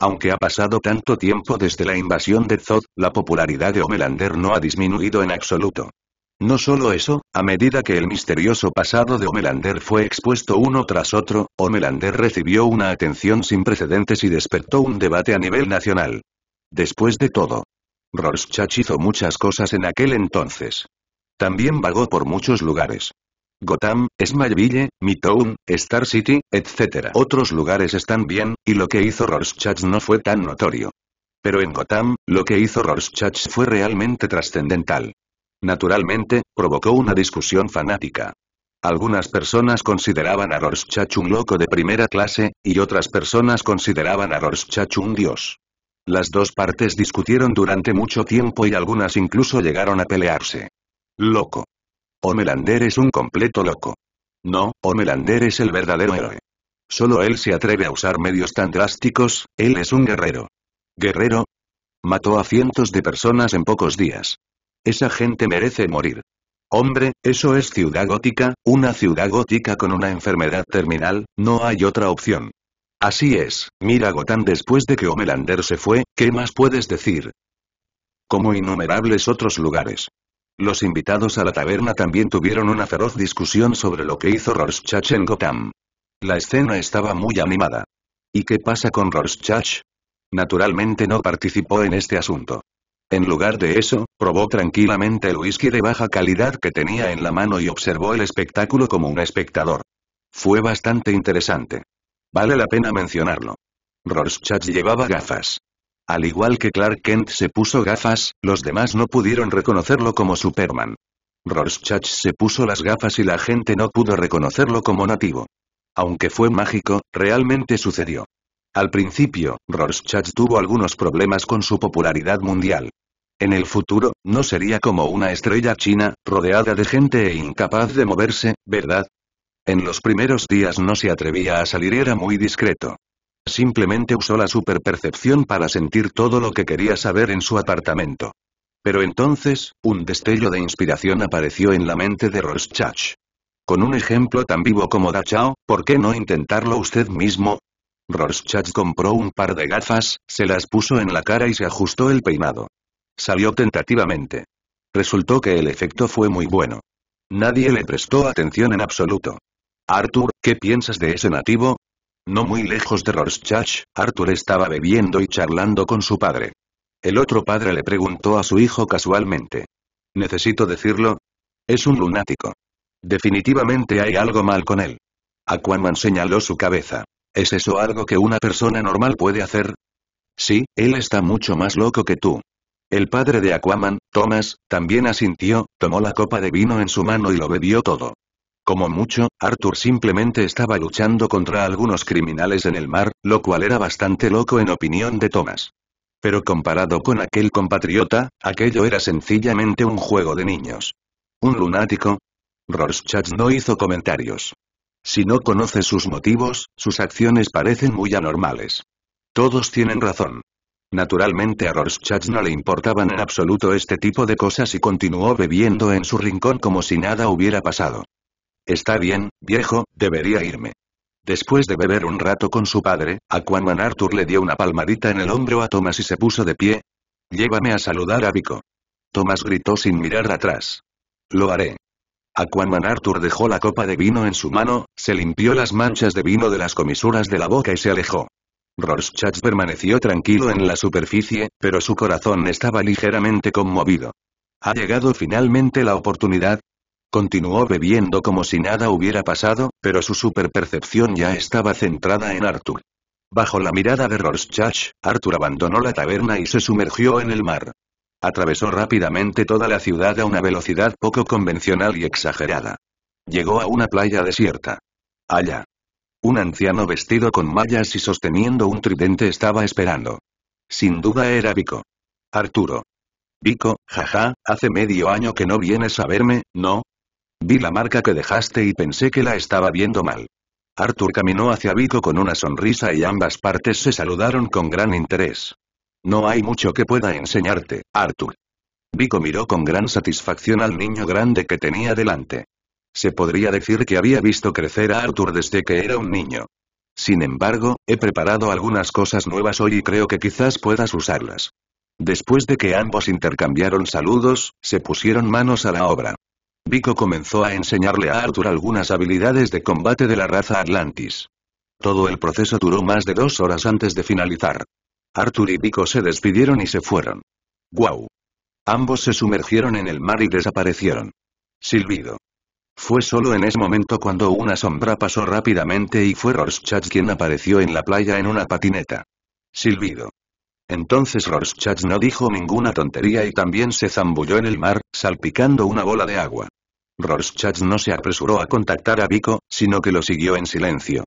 A: Aunque ha pasado tanto tiempo desde la invasión de Zod, la popularidad de Homelander no ha disminuido en absoluto. No solo eso, a medida que el misterioso pasado de Homelander fue expuesto uno tras otro, Homelander recibió una atención sin precedentes y despertó un debate a nivel nacional. Después de todo, Rorschach hizo muchas cosas en aquel entonces. También vagó por muchos lugares. Gotham, Smallville, Midtown, Star City, etc. Otros lugares están bien, y lo que hizo Rorschach no fue tan notorio. Pero en Gotham, lo que hizo Rorschach fue realmente trascendental naturalmente, provocó una discusión fanática. Algunas personas consideraban a Rorschach un loco de primera clase, y otras personas consideraban a Rorschach un dios. Las dos partes discutieron durante mucho tiempo y algunas incluso llegaron a pelearse. Loco. Omelander es un completo loco. No, Omelander es el verdadero héroe. Solo él se atreve a usar medios tan drásticos, él es un guerrero. ¿Guerrero? Mató a cientos de personas en pocos días. Esa gente merece morir. Hombre, eso es ciudad gótica, una ciudad gótica con una enfermedad terminal, no hay otra opción. Así es, mira Gotham después de que Homelander se fue, ¿qué más puedes decir? Como innumerables otros lugares. Los invitados a la taberna también tuvieron una feroz discusión sobre lo que hizo Rorschach en Gotham. La escena estaba muy animada. ¿Y qué pasa con Rorschach? Naturalmente no participó en este asunto. En lugar de eso, probó tranquilamente el whisky de baja calidad que tenía en la mano y observó el espectáculo como un espectador. Fue bastante interesante. Vale la pena mencionarlo. Rorschach llevaba gafas. Al igual que Clark Kent se puso gafas, los demás no pudieron reconocerlo como Superman. Rorschach se puso las gafas y la gente no pudo reconocerlo como nativo. Aunque fue mágico, realmente sucedió. Al principio, Rorschach tuvo algunos problemas con su popularidad mundial. En el futuro, no sería como una estrella china, rodeada de gente e incapaz de moverse, ¿verdad? En los primeros días no se atrevía a salir y era muy discreto. Simplemente usó la superpercepción para sentir todo lo que quería saber en su apartamento. Pero entonces, un destello de inspiración apareció en la mente de Rorschach. Con un ejemplo tan vivo como Dachau, ¿por qué no intentarlo usted mismo? Rorschach compró un par de gafas, se las puso en la cara y se ajustó el peinado. Salió tentativamente. Resultó que el efecto fue muy bueno. Nadie le prestó atención en absoluto. Arthur, ¿qué piensas de ese nativo? No muy lejos de Rorschach, Arthur estaba bebiendo y charlando con su padre. El otro padre le preguntó a su hijo casualmente. ¿Necesito decirlo? Es un lunático. Definitivamente hay algo mal con él. Aquaman señaló su cabeza. ¿Es eso algo que una persona normal puede hacer? Sí, él está mucho más loco que tú. El padre de Aquaman, Thomas, también asintió, tomó la copa de vino en su mano y lo bebió todo. Como mucho, Arthur simplemente estaba luchando contra algunos criminales en el mar, lo cual era bastante loco en opinión de Thomas. Pero comparado con aquel compatriota, aquello era sencillamente un juego de niños. ¿Un lunático? Rorschach no hizo comentarios. Si no conoce sus motivos, sus acciones parecen muy anormales. Todos tienen razón. Naturalmente a Rorschach no le importaban en absoluto este tipo de cosas y continuó bebiendo en su rincón como si nada hubiera pasado. Está bien, viejo, debería irme. Después de beber un rato con su padre, Aquaman Arthur le dio una palmadita en el hombro a Thomas y se puso de pie. Llévame a saludar a Vico. Thomas gritó sin mirar atrás. Lo haré. Aquaman Arthur dejó la copa de vino en su mano, se limpió las manchas de vino de las comisuras de la boca y se alejó. Rorschach permaneció tranquilo en la superficie, pero su corazón estaba ligeramente conmovido. ¿Ha llegado finalmente la oportunidad? Continuó bebiendo como si nada hubiera pasado, pero su superpercepción ya estaba centrada en Arthur. Bajo la mirada de Rorschach, Arthur abandonó la taberna y se sumergió en el mar. Atravesó rápidamente toda la ciudad a una velocidad poco convencional y exagerada. Llegó a una playa desierta. Allá. Un anciano vestido con mallas y sosteniendo un tridente estaba esperando. Sin duda era Vico. Arturo. Vico, jaja, hace medio año que no vienes a verme, ¿no? Vi la marca que dejaste y pensé que la estaba viendo mal. Arthur caminó hacia Vico con una sonrisa y ambas partes se saludaron con gran interés. No hay mucho que pueda enseñarte, Arthur. Vico miró con gran satisfacción al niño grande que tenía delante. Se podría decir que había visto crecer a Arthur desde que era un niño. Sin embargo, he preparado algunas cosas nuevas hoy y creo que quizás puedas usarlas. Después de que ambos intercambiaron saludos, se pusieron manos a la obra. Vico comenzó a enseñarle a Arthur algunas habilidades de combate de la raza Atlantis. Todo el proceso duró más de dos horas antes de finalizar. Arthur y Pico se despidieron y se fueron. ¡Guau! Ambos se sumergieron en el mar y desaparecieron. Silbido. Fue solo en ese momento cuando una sombra pasó rápidamente y fue Rorschach quien apareció en la playa en una patineta. Silbido. Entonces Rorschach no dijo ninguna tontería y también se zambulló en el mar, salpicando una bola de agua. Rorschach no se apresuró a contactar a Vico, sino que lo siguió en silencio.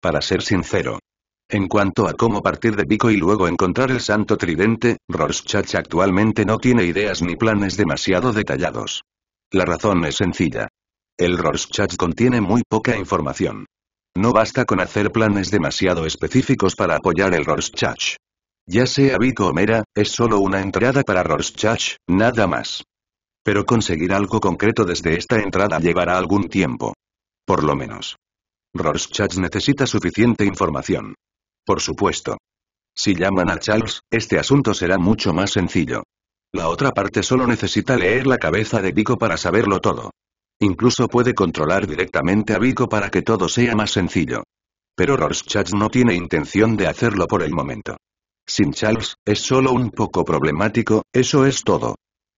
A: Para ser sincero, en cuanto a cómo partir de Pico y luego encontrar el Santo Tridente, Rorschach actualmente no tiene ideas ni planes demasiado detallados. La razón es sencilla. El Rorschach contiene muy poca información. No basta con hacer planes demasiado específicos para apoyar el Rorschach. Ya sea Vico o Mera, es solo una entrada para Rorschach, nada más. Pero conseguir algo concreto desde esta entrada llevará algún tiempo. Por lo menos. Rorschach necesita suficiente información. Por supuesto. Si llaman a Charles, este asunto será mucho más sencillo. La otra parte solo necesita leer la cabeza de Vico para saberlo todo. Incluso puede controlar directamente a Vico para que todo sea más sencillo. Pero Rorschach no tiene intención de hacerlo por el momento. Sin Charles, es solo un poco problemático, eso es todo.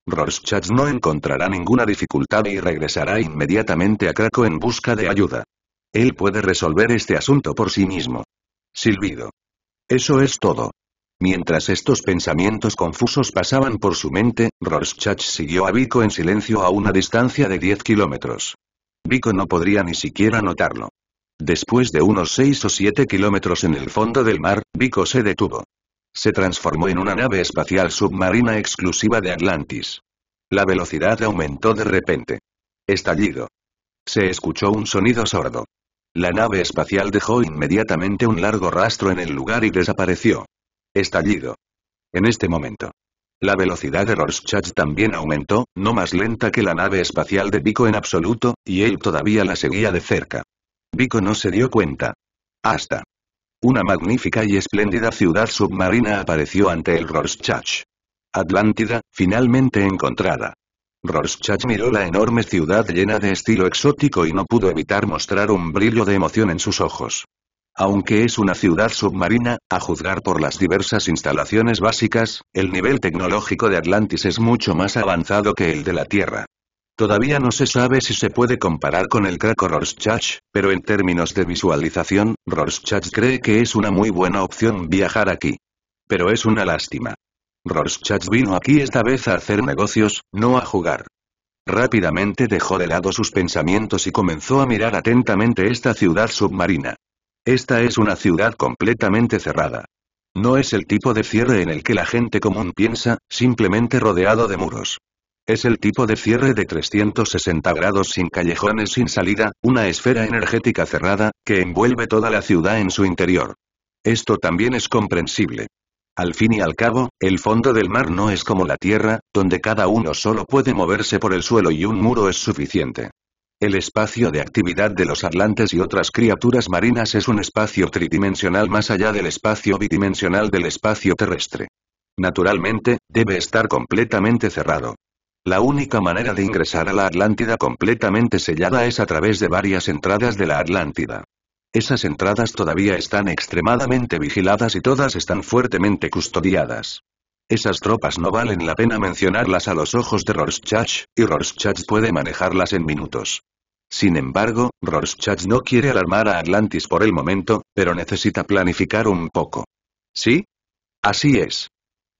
A: Rorschach no encontrará ninguna dificultad y regresará inmediatamente a Krako en busca de ayuda. Él puede resolver este asunto por sí mismo. Silbido. Eso es todo. Mientras estos pensamientos confusos pasaban por su mente, Rorschach siguió a Vico en silencio a una distancia de 10 kilómetros. Vico no podría ni siquiera notarlo. Después de unos 6 o 7 kilómetros en el fondo del mar, Vico se detuvo. Se transformó en una nave espacial submarina exclusiva de Atlantis. La velocidad aumentó de repente. Estallido. Se escuchó un sonido sordo. La nave espacial dejó inmediatamente un largo rastro en el lugar y desapareció. Estallido. En este momento. La velocidad de Rorschach también aumentó, no más lenta que la nave espacial de Vico en absoluto, y él todavía la seguía de cerca. Vico no se dio cuenta. Hasta. Una magnífica y espléndida ciudad submarina apareció ante el Rorschach. Atlántida, finalmente encontrada. Rorschach miró la enorme ciudad llena de estilo exótico y no pudo evitar mostrar un brillo de emoción en sus ojos. Aunque es una ciudad submarina, a juzgar por las diversas instalaciones básicas, el nivel tecnológico de Atlantis es mucho más avanzado que el de la Tierra. Todavía no se sabe si se puede comparar con el Craco Rorschach, pero en términos de visualización, Rorschach cree que es una muy buena opción viajar aquí. Pero es una lástima. Rorschach vino aquí esta vez a hacer negocios, no a jugar. Rápidamente dejó de lado sus pensamientos y comenzó a mirar atentamente esta ciudad submarina. Esta es una ciudad completamente cerrada. No es el tipo de cierre en el que la gente común piensa, simplemente rodeado de muros. Es el tipo de cierre de 360 grados sin callejones sin salida, una esfera energética cerrada, que envuelve toda la ciudad en su interior. Esto también es comprensible. Al fin y al cabo, el fondo del mar no es como la tierra, donde cada uno solo puede moverse por el suelo y un muro es suficiente. El espacio de actividad de los atlantes y otras criaturas marinas es un espacio tridimensional más allá del espacio bidimensional del espacio terrestre. Naturalmente, debe estar completamente cerrado. La única manera de ingresar a la Atlántida completamente sellada es a través de varias entradas de la Atlántida. Esas entradas todavía están extremadamente vigiladas y todas están fuertemente custodiadas. Esas tropas no valen la pena mencionarlas a los ojos de Rorschach, y Rorschach puede manejarlas en minutos. Sin embargo, Rorschach no quiere alarmar a Atlantis por el momento, pero necesita planificar un poco. ¿Sí? Así es.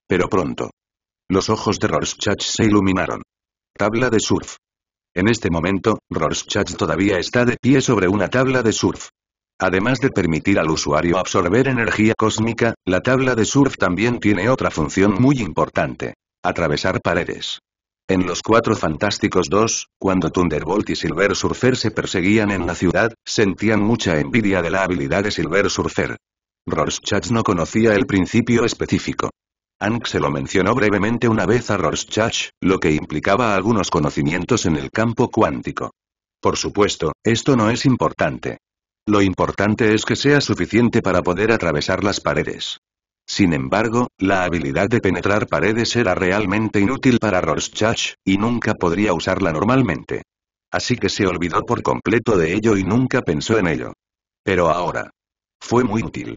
A: Pero pronto. Los ojos de Rorschach se iluminaron. Tabla de surf. En este momento, Rorschach todavía está de pie sobre una tabla de surf. Además de permitir al usuario absorber energía cósmica, la tabla de surf también tiene otra función muy importante. Atravesar paredes. En Los Cuatro Fantásticos 2, cuando Thunderbolt y Silver Surfer se perseguían en la ciudad, sentían mucha envidia de la habilidad de Silver Surfer. Rorschach no conocía el principio específico. Hank se lo mencionó brevemente una vez a Rorschach, lo que implicaba algunos conocimientos en el campo cuántico. Por supuesto, esto no es importante. Lo importante es que sea suficiente para poder atravesar las paredes. Sin embargo, la habilidad de penetrar paredes era realmente inútil para Rorschach, y nunca podría usarla normalmente. Así que se olvidó por completo de ello y nunca pensó en ello. Pero ahora. Fue muy útil.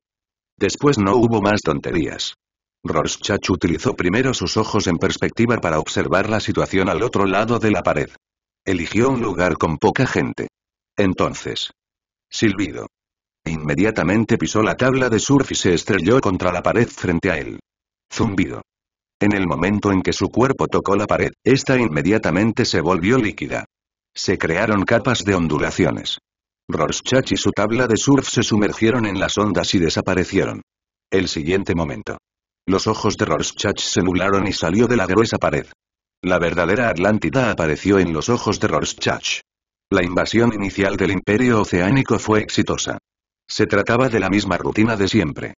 A: Después no hubo más tonterías. Rorschach utilizó primero sus ojos en perspectiva para observar la situación al otro lado de la pared. Eligió un lugar con poca gente. Entonces, Silbido. Inmediatamente pisó la tabla de surf y se estrelló contra la pared frente a él. Zumbido. En el momento en que su cuerpo tocó la pared, esta inmediatamente se volvió líquida. Se crearon capas de ondulaciones. Rorschach y su tabla de surf se sumergieron en las ondas y desaparecieron. El siguiente momento. Los ojos de Rorschach se nublaron y salió de la gruesa pared. La verdadera Atlántida apareció en los ojos de Rorschach. La invasión inicial del Imperio Oceánico fue exitosa. Se trataba de la misma rutina de siempre.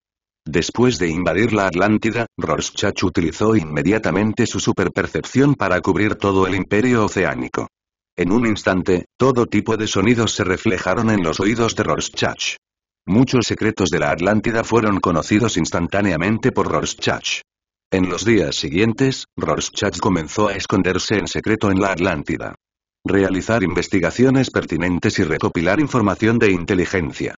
A: Después de invadir la Atlántida, Rorschach utilizó inmediatamente su superpercepción para cubrir todo el Imperio Oceánico. En un instante, todo tipo de sonidos se reflejaron en los oídos de Rorschach. Muchos secretos de la Atlántida fueron conocidos instantáneamente por Rorschach. En los días siguientes, Rorschach comenzó a esconderse en secreto en la Atlántida realizar investigaciones pertinentes y recopilar información de inteligencia.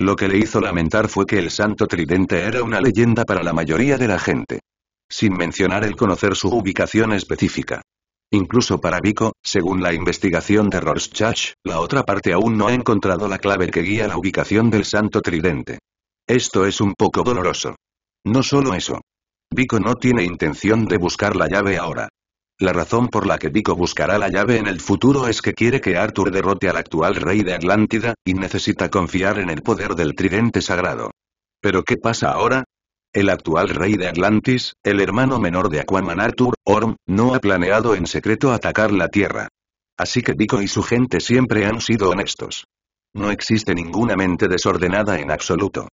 A: Lo que le hizo lamentar fue que el Santo Tridente era una leyenda para la mayoría de la gente. Sin mencionar el conocer su ubicación específica. Incluso para Vico, según la investigación de Rorschach, la otra parte aún no ha encontrado la clave que guía la ubicación del Santo Tridente. Esto es un poco doloroso. No solo eso. Vico no tiene intención de buscar la llave ahora. La razón por la que Vico buscará la llave en el futuro es que quiere que Arthur derrote al actual rey de Atlántida, y necesita confiar en el poder del tridente sagrado. ¿Pero qué pasa ahora? El actual rey de Atlantis, el hermano menor de Aquaman Arthur, Orm, no ha planeado en secreto atacar la Tierra. Así que Vico y su gente siempre han sido honestos. No existe ninguna mente desordenada en absoluto.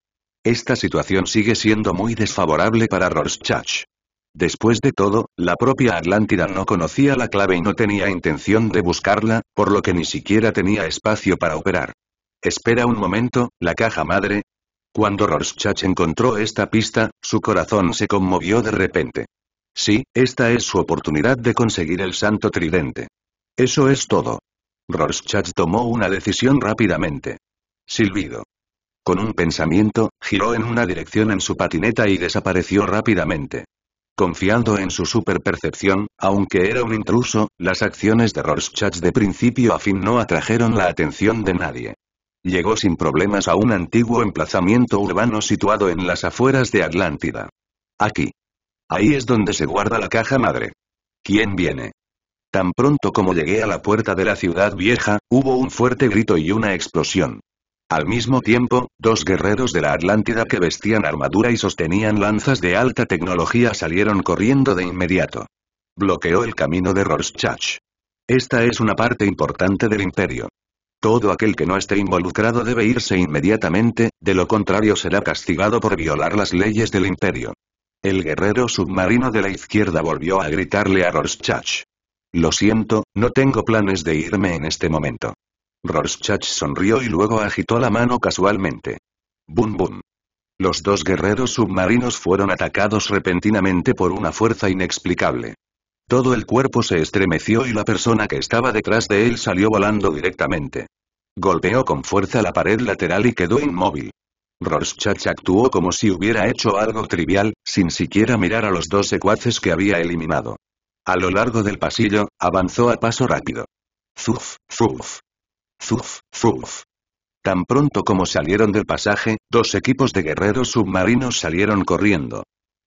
A: Esta situación sigue siendo muy desfavorable para Rorschach. Después de todo, la propia Atlántida no conocía la clave y no tenía intención de buscarla, por lo que ni siquiera tenía espacio para operar. Espera un momento, la caja madre. Cuando Rorschach encontró esta pista, su corazón se conmovió de repente. Sí, esta es su oportunidad de conseguir el santo tridente. Eso es todo. Rorschach tomó una decisión rápidamente. Silbido. Con un pensamiento, giró en una dirección en su patineta y desapareció rápidamente. Confiando en su superpercepción, aunque era un intruso, las acciones de Rorschach de principio a fin no atrajeron la atención de nadie. Llegó sin problemas a un antiguo emplazamiento urbano situado en las afueras de Atlántida. Aquí. Ahí es donde se guarda la caja madre. ¿Quién viene? Tan pronto como llegué a la puerta de la ciudad vieja, hubo un fuerte grito y una explosión. Al mismo tiempo, dos guerreros de la Atlántida que vestían armadura y sostenían lanzas de alta tecnología salieron corriendo de inmediato. Bloqueó el camino de Rorschach. Esta es una parte importante del imperio. Todo aquel que no esté involucrado debe irse inmediatamente, de lo contrario será castigado por violar las leyes del imperio. El guerrero submarino de la izquierda volvió a gritarle a Rorschach. Lo siento, no tengo planes de irme en este momento. Rorschach sonrió y luego agitó la mano casualmente. Bum bum. Los dos guerreros submarinos fueron atacados repentinamente por una fuerza inexplicable. Todo el cuerpo se estremeció y la persona que estaba detrás de él salió volando directamente. Golpeó con fuerza la pared lateral y quedó inmóvil. Rorschach actuó como si hubiera hecho algo trivial, sin siquiera mirar a los dos secuaces que había eliminado. A lo largo del pasillo, avanzó a paso rápido. Zuf, zuf. Zuf, zuf. Tan pronto como salieron del pasaje, dos equipos de guerreros submarinos salieron corriendo.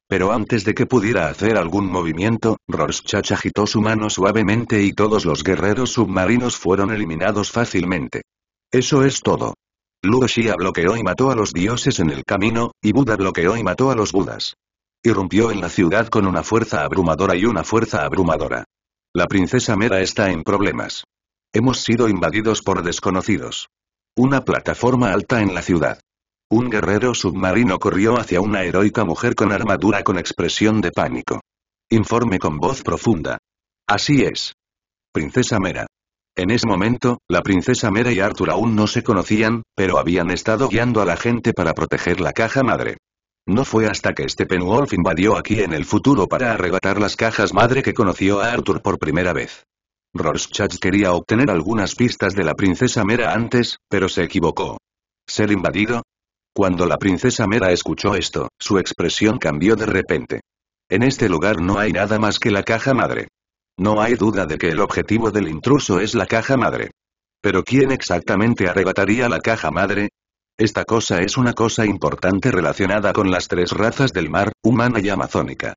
A: Pero antes de que pudiera hacer algún movimiento, Rorschach agitó su mano suavemente y todos los guerreros submarinos fueron eliminados fácilmente. Eso es todo. Luo bloqueó y mató a los dioses en el camino, y Buda bloqueó y mató a los budas. Irrumpió en la ciudad con una fuerza abrumadora y una fuerza abrumadora. La princesa Mera está en problemas. Hemos sido invadidos por desconocidos. Una plataforma alta en la ciudad. Un guerrero submarino corrió hacia una heroica mujer con armadura con expresión de pánico. Informe con voz profunda. Así es. Princesa Mera. En ese momento, la princesa Mera y Arthur aún no se conocían, pero habían estado guiando a la gente para proteger la caja madre. No fue hasta que Steppenwolf invadió aquí en el futuro para arrebatar las cajas madre que conoció a Arthur por primera vez. Rorschach quería obtener algunas pistas de la princesa Mera antes, pero se equivocó. ¿Ser invadido? Cuando la princesa Mera escuchó esto, su expresión cambió de repente. En este lugar no hay nada más que la caja madre. No hay duda de que el objetivo del intruso es la caja madre. Pero ¿quién exactamente arrebataría la caja madre? Esta cosa es una cosa importante relacionada con las tres razas del mar, humana y amazónica.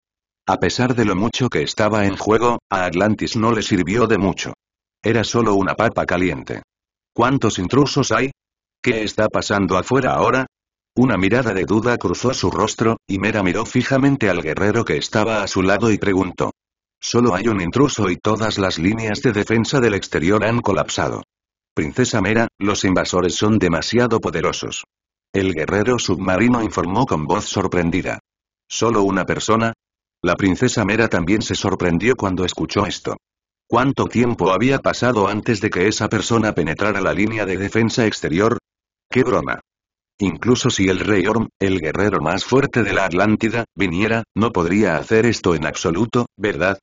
A: A pesar de lo mucho que estaba en juego, a Atlantis no le sirvió de mucho. Era solo una papa caliente. ¿Cuántos intrusos hay? ¿Qué está pasando afuera ahora? Una mirada de duda cruzó su rostro, y Mera miró fijamente al guerrero que estaba a su lado y preguntó. Solo hay un intruso y todas las líneas de defensa del exterior han colapsado. Princesa Mera, los invasores son demasiado poderosos. El guerrero submarino informó con voz sorprendida. ¿Solo una persona? La princesa Mera también se sorprendió cuando escuchó esto. ¿Cuánto tiempo había pasado antes de que esa persona penetrara la línea de defensa exterior? ¡Qué broma! Incluso si el rey Orm, el guerrero más fuerte de la Atlántida, viniera, no podría hacer esto en absoluto, ¿verdad?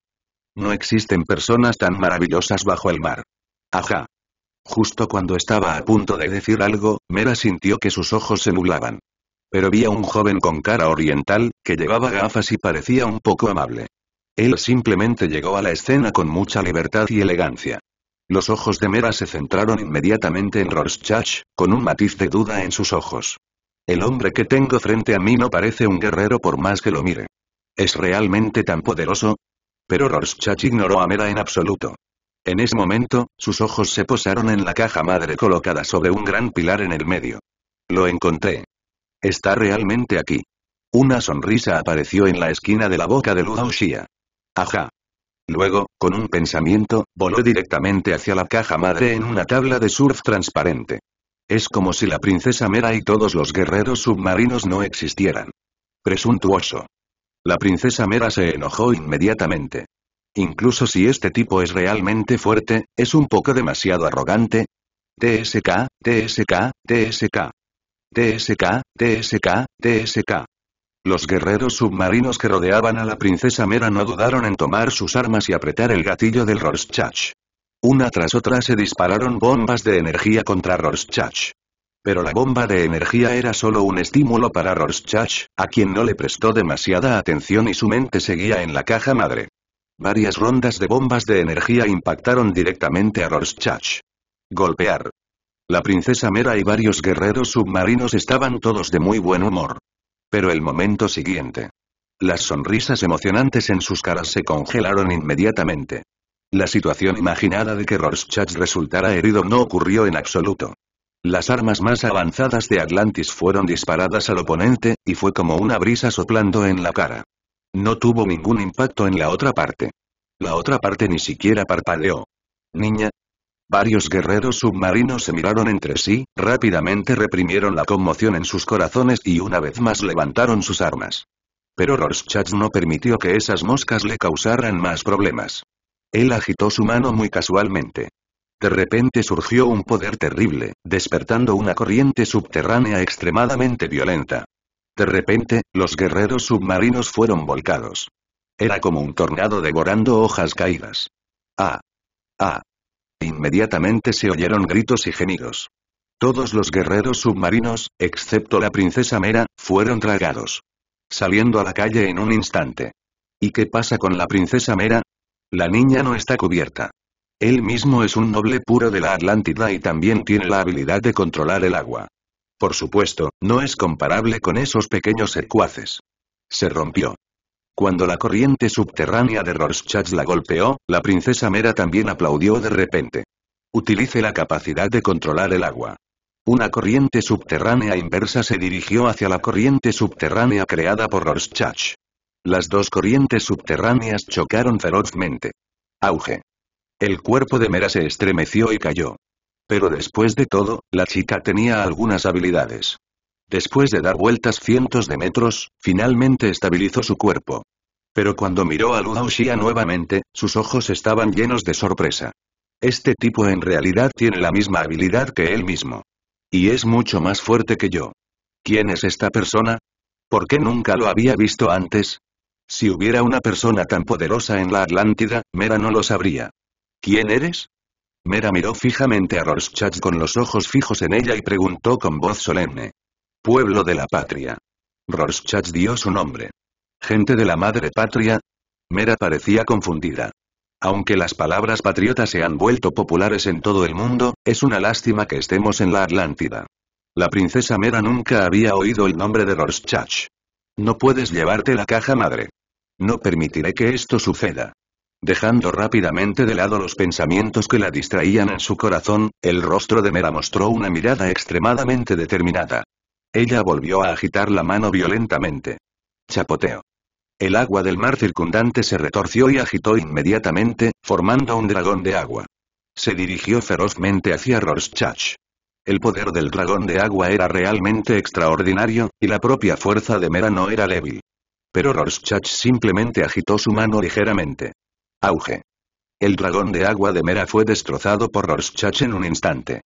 A: No existen personas tan maravillosas bajo el mar. Ajá. Justo cuando estaba a punto de decir algo, Mera sintió que sus ojos se nublaban pero vi a un joven con cara oriental, que llevaba gafas y parecía un poco amable. Él simplemente llegó a la escena con mucha libertad y elegancia. Los ojos de Mera se centraron inmediatamente en Rorschach, con un matiz de duda en sus ojos. El hombre que tengo frente a mí no parece un guerrero por más que lo mire. ¿Es realmente tan poderoso? Pero Rorschach ignoró a Mera en absoluto. En ese momento, sus ojos se posaron en la caja madre colocada sobre un gran pilar en el medio. Lo encontré. Está realmente aquí. Una sonrisa apareció en la esquina de la boca de Luo Xia. Ajá. Luego, con un pensamiento, voló directamente hacia la caja madre en una tabla de surf transparente. Es como si la princesa Mera y todos los guerreros submarinos no existieran. Presuntuoso. La princesa Mera se enojó inmediatamente. Incluso si este tipo es realmente fuerte, es un poco demasiado arrogante. TSK, TSK, TSK. TSK, TSK, TSK. Los guerreros submarinos que rodeaban a la princesa Mera no dudaron en tomar sus armas y apretar el gatillo del Rorschach. Una tras otra se dispararon bombas de energía contra Rorschach. Pero la bomba de energía era solo un estímulo para Rorschach, a quien no le prestó demasiada atención y su mente seguía en la caja madre. Varias rondas de bombas de energía impactaron directamente a Rorschach. Golpear, la princesa Mera y varios guerreros submarinos estaban todos de muy buen humor. Pero el momento siguiente. Las sonrisas emocionantes en sus caras se congelaron inmediatamente. La situación imaginada de que Rorschach resultara herido no ocurrió en absoluto. Las armas más avanzadas de Atlantis fueron disparadas al oponente, y fue como una brisa soplando en la cara. No tuvo ningún impacto en la otra parte. La otra parte ni siquiera parpadeó. Niña, Varios guerreros submarinos se miraron entre sí, rápidamente reprimieron la conmoción en sus corazones y una vez más levantaron sus armas. Pero Rorschach no permitió que esas moscas le causaran más problemas. Él agitó su mano muy casualmente. De repente surgió un poder terrible, despertando una corriente subterránea extremadamente violenta. De repente, los guerreros submarinos fueron volcados. Era como un tornado devorando hojas caídas. ¡Ah! ¡Ah! Inmediatamente se oyeron gritos y gemidos. Todos los guerreros submarinos, excepto la princesa Mera, fueron tragados. Saliendo a la calle en un instante. ¿Y qué pasa con la princesa Mera? La niña no está cubierta. Él mismo es un noble puro de la Atlántida y también tiene la habilidad de controlar el agua. Por supuesto, no es comparable con esos pequeños secuaces. Se rompió. Cuando la corriente subterránea de Rorschach la golpeó, la princesa Mera también aplaudió de repente. Utilice la capacidad de controlar el agua. Una corriente subterránea inversa se dirigió hacia la corriente subterránea creada por Rorschach. Las dos corrientes subterráneas chocaron ferozmente. Auge. El cuerpo de Mera se estremeció y cayó. Pero después de todo, la chica tenía algunas habilidades. Después de dar vueltas cientos de metros, finalmente estabilizó su cuerpo. Pero cuando miró a Luo nuevamente, sus ojos estaban llenos de sorpresa. Este tipo en realidad tiene la misma habilidad que él mismo. Y es mucho más fuerte que yo. ¿Quién es esta persona? ¿Por qué nunca lo había visto antes? Si hubiera una persona tan poderosa en la Atlántida, Mera no lo sabría. ¿Quién eres? Mera miró fijamente a Rorschach con los ojos fijos en ella y preguntó con voz solemne. Pueblo de la patria. Rorschach dio su nombre. Gente de la madre patria. Mera parecía confundida. Aunque las palabras patriotas se han vuelto populares en todo el mundo, es una lástima que estemos en la Atlántida. La princesa Mera nunca había oído el nombre de Rorschach. No puedes llevarte la caja madre. No permitiré que esto suceda. Dejando rápidamente de lado los pensamientos que la distraían en su corazón, el rostro de Mera mostró una mirada extremadamente determinada. Ella volvió a agitar la mano violentamente. Chapoteo. El agua del mar circundante se retorció y agitó inmediatamente, formando un dragón de agua. Se dirigió ferozmente hacia Rorschach. El poder del dragón de agua era realmente extraordinario, y la propia fuerza de Mera no era débil. Pero Rorschach simplemente agitó su mano ligeramente. Auge. El dragón de agua de Mera fue destrozado por Rorschach en un instante.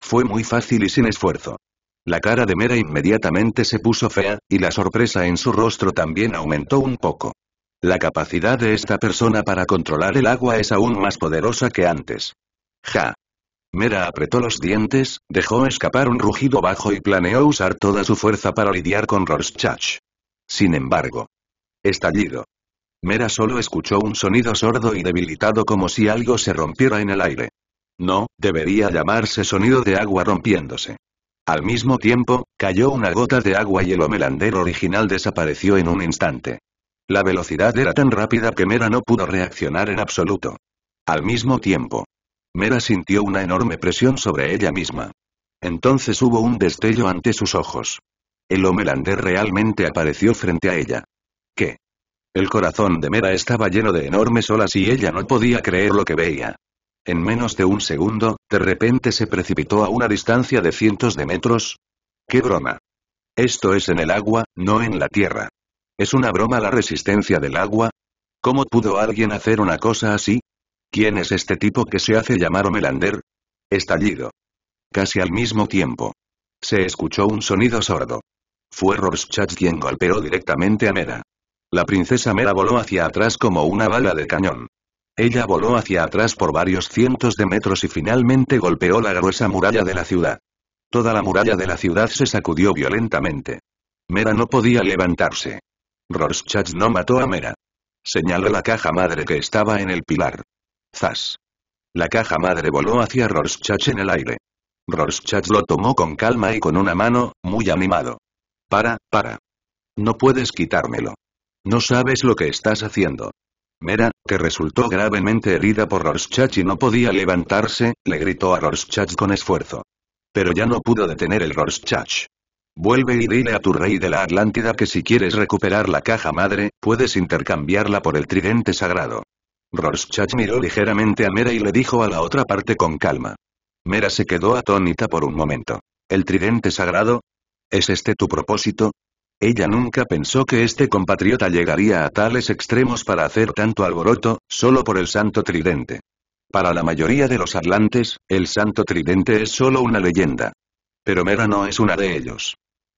A: Fue muy fácil y sin esfuerzo. La cara de Mera inmediatamente se puso fea, y la sorpresa en su rostro también aumentó un poco. La capacidad de esta persona para controlar el agua es aún más poderosa que antes. Ja. Mera apretó los dientes, dejó escapar un rugido bajo y planeó usar toda su fuerza para lidiar con Rorschach. Sin embargo. Estallido. Mera solo escuchó un sonido sordo y debilitado como si algo se rompiera en el aire. No, debería llamarse sonido de agua rompiéndose. Al mismo tiempo, cayó una gota de agua y el homelander original desapareció en un instante. La velocidad era tan rápida que Mera no pudo reaccionar en absoluto. Al mismo tiempo, Mera sintió una enorme presión sobre ella misma. Entonces hubo un destello ante sus ojos. El homelander realmente apareció frente a ella. ¿Qué? El corazón de Mera estaba lleno de enormes olas y ella no podía creer lo que veía. En menos de un segundo, de repente se precipitó a una distancia de cientos de metros. ¡Qué broma! Esto es en el agua, no en la tierra. ¿Es una broma la resistencia del agua? ¿Cómo pudo alguien hacer una cosa así? ¿Quién es este tipo que se hace llamar Melander? Estallido. Casi al mismo tiempo. Se escuchó un sonido sordo. Fue Rorschach quien golpeó directamente a Mera. La princesa Mera voló hacia atrás como una bala de cañón. Ella voló hacia atrás por varios cientos de metros y finalmente golpeó la gruesa muralla de la ciudad. Toda la muralla de la ciudad se sacudió violentamente. Mera no podía levantarse. Rorschach no mató a Mera. Señaló la caja madre que estaba en el pilar. Zas. La caja madre voló hacia Rorschach en el aire. Rorschach lo tomó con calma y con una mano, muy animado. Para, para. No puedes quitármelo. No sabes lo que estás haciendo. Mera, que resultó gravemente herida por Rorschach y no podía levantarse, le gritó a Rorschach con esfuerzo. Pero ya no pudo detener el Rorschach. Vuelve y dile a tu rey de la Atlántida que si quieres recuperar la caja madre, puedes intercambiarla por el tridente sagrado. Rorschach miró ligeramente a Mera y le dijo a la otra parte con calma. Mera se quedó atónita por un momento. ¿El tridente sagrado? ¿Es este tu propósito? Ella nunca pensó que este compatriota llegaría a tales extremos para hacer tanto alboroto, solo por el Santo Tridente. Para la mayoría de los atlantes, el Santo Tridente es solo una leyenda. Pero Mera no es una de ellos.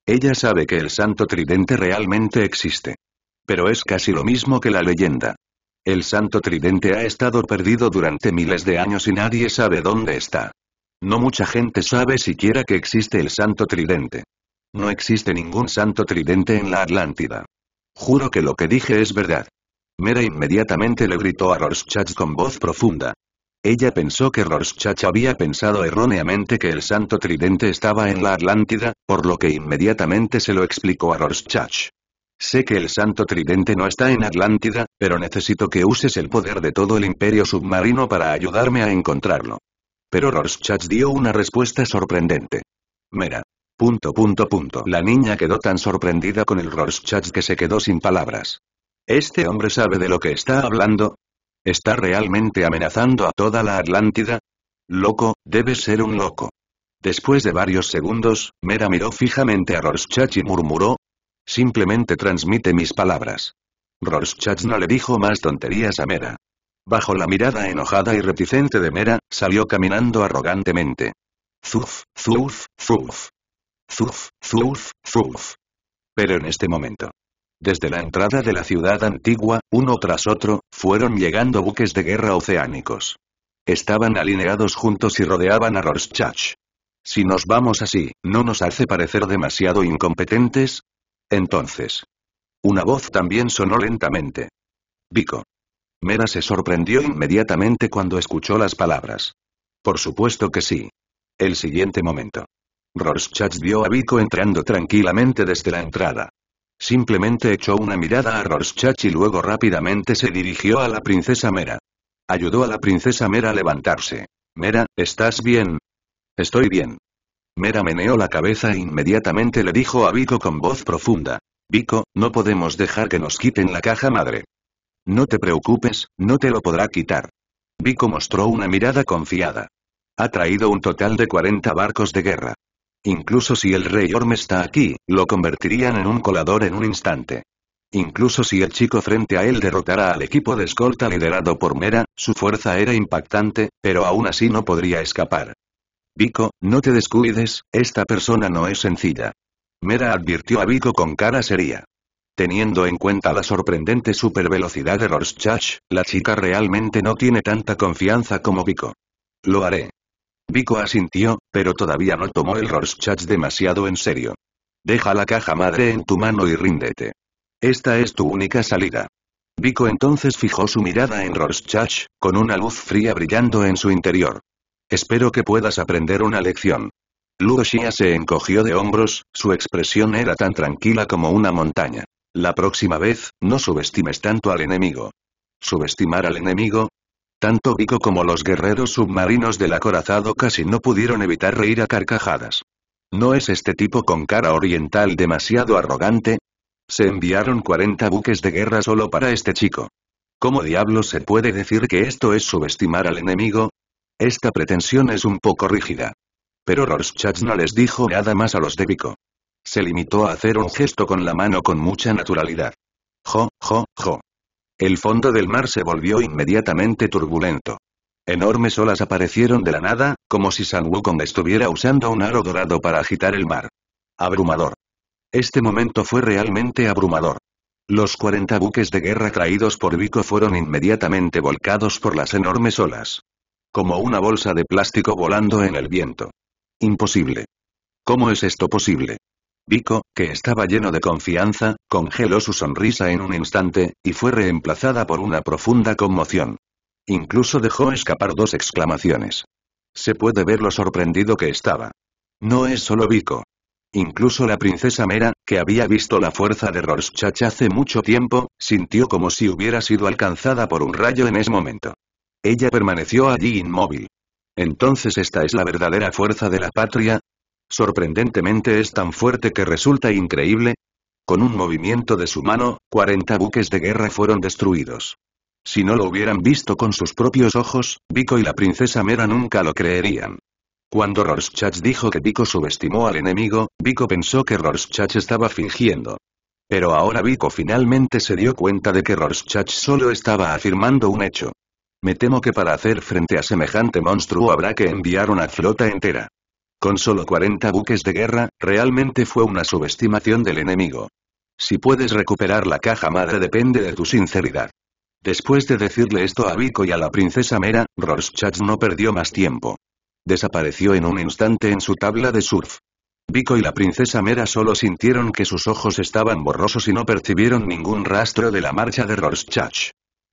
A: Ella sabe que el Santo Tridente realmente existe. Pero es casi lo mismo que la leyenda. El Santo Tridente ha estado perdido durante miles de años y nadie sabe dónde está. No mucha gente sabe siquiera que existe el Santo Tridente. No existe ningún santo tridente en la Atlántida. Juro que lo que dije es verdad. Mera inmediatamente le gritó a Rorschach con voz profunda. Ella pensó que Rorschach había pensado erróneamente que el santo tridente estaba en la Atlántida, por lo que inmediatamente se lo explicó a Rorschach. Sé que el santo tridente no está en Atlántida, pero necesito que uses el poder de todo el imperio submarino para ayudarme a encontrarlo. Pero Rorschach dio una respuesta sorprendente. Mera, Punto punto punto. La niña quedó tan sorprendida con el Rorschach que se quedó sin palabras. ¿Este hombre sabe de lo que está hablando? ¿Está realmente amenazando a toda la Atlántida? Loco, debe ser un loco. Después de varios segundos, Mera miró fijamente a Rorschach y murmuró. Simplemente transmite mis palabras. Rorschach no le dijo más tonterías a Mera. Bajo la mirada enojada y reticente de Mera, salió caminando arrogantemente. Zuf, zuf, zuf. Zuf, zuf, zuf. Pero en este momento. Desde la entrada de la ciudad antigua, uno tras otro, fueron llegando buques de guerra oceánicos. Estaban alineados juntos y rodeaban a Rorschach. Si nos vamos así, ¿no nos hace parecer demasiado incompetentes? Entonces. Una voz también sonó lentamente. Vico. Mera se sorprendió inmediatamente cuando escuchó las palabras. Por supuesto que sí. El siguiente momento. Rorschach vio a Vico entrando tranquilamente desde la entrada. Simplemente echó una mirada a Rorschach y luego rápidamente se dirigió a la princesa Mera. Ayudó a la princesa Mera a levantarse. Mera, ¿estás bien? Estoy bien. Mera meneó la cabeza e inmediatamente le dijo a Vico con voz profunda. Vico, no podemos dejar que nos quiten la caja madre. No te preocupes, no te lo podrá quitar. Vico mostró una mirada confiada. Ha traído un total de 40 barcos de guerra. Incluso si el rey Orm está aquí, lo convertirían en un colador en un instante. Incluso si el chico frente a él derrotara al equipo de escolta liderado por Mera, su fuerza era impactante, pero aún así no podría escapar. Vico, no te descuides, esta persona no es sencilla. Mera advirtió a Vico con cara seria. Teniendo en cuenta la sorprendente supervelocidad de Rorschach, la chica realmente no tiene tanta confianza como Vico. Lo haré. Vico asintió, pero todavía no tomó el Rorschach demasiado en serio. Deja la caja madre en tu mano y ríndete. Esta es tu única salida. Vico entonces fijó su mirada en Rorschach, con una luz fría brillando en su interior. Espero que puedas aprender una lección. Luo se encogió de hombros, su expresión era tan tranquila como una montaña. La próxima vez, no subestimes tanto al enemigo. ¿Subestimar al enemigo? Tanto Vico como los guerreros submarinos del acorazado casi no pudieron evitar reír a carcajadas. ¿No es este tipo con cara oriental demasiado arrogante? Se enviaron 40 buques de guerra solo para este chico. ¿Cómo diablos se puede decir que esto es subestimar al enemigo? Esta pretensión es un poco rígida. Pero Rorschach no les dijo nada más a los de Vico. Se limitó a hacer un gesto con la mano con mucha naturalidad. Jo, jo, jo. El fondo del mar se volvió inmediatamente turbulento. Enormes olas aparecieron de la nada, como si San Wukong estuviera usando un aro dorado para agitar el mar. Abrumador. Este momento fue realmente abrumador. Los 40 buques de guerra traídos por Vico fueron inmediatamente volcados por las enormes olas. Como una bolsa de plástico volando en el viento. Imposible. ¿Cómo es esto posible? Vico, que estaba lleno de confianza, congeló su sonrisa en un instante, y fue reemplazada por una profunda conmoción. Incluso dejó escapar dos exclamaciones. Se puede ver lo sorprendido que estaba. No es solo Vico. Incluso la princesa Mera, que había visto la fuerza de Rorschach hace mucho tiempo, sintió como si hubiera sido alcanzada por un rayo en ese momento. Ella permaneció allí inmóvil. Entonces esta es la verdadera fuerza de la patria, Sorprendentemente es tan fuerte que resulta increíble. Con un movimiento de su mano, 40 buques de guerra fueron destruidos. Si no lo hubieran visto con sus propios ojos, Vico y la princesa Mera nunca lo creerían. Cuando Rorschach dijo que Vico subestimó al enemigo, Vico pensó que Rorschach estaba fingiendo. Pero ahora Vico finalmente se dio cuenta de que Rorschach solo estaba afirmando un hecho. Me temo que para hacer frente a semejante monstruo habrá que enviar una flota entera. Con solo 40 buques de guerra, realmente fue una subestimación del enemigo. Si puedes recuperar la caja madre depende de tu sinceridad. Después de decirle esto a Vico y a la princesa Mera, Rorschach no perdió más tiempo. Desapareció en un instante en su tabla de surf. Vico y la princesa Mera solo sintieron que sus ojos estaban borrosos y no percibieron ningún rastro de la marcha de Rorschach.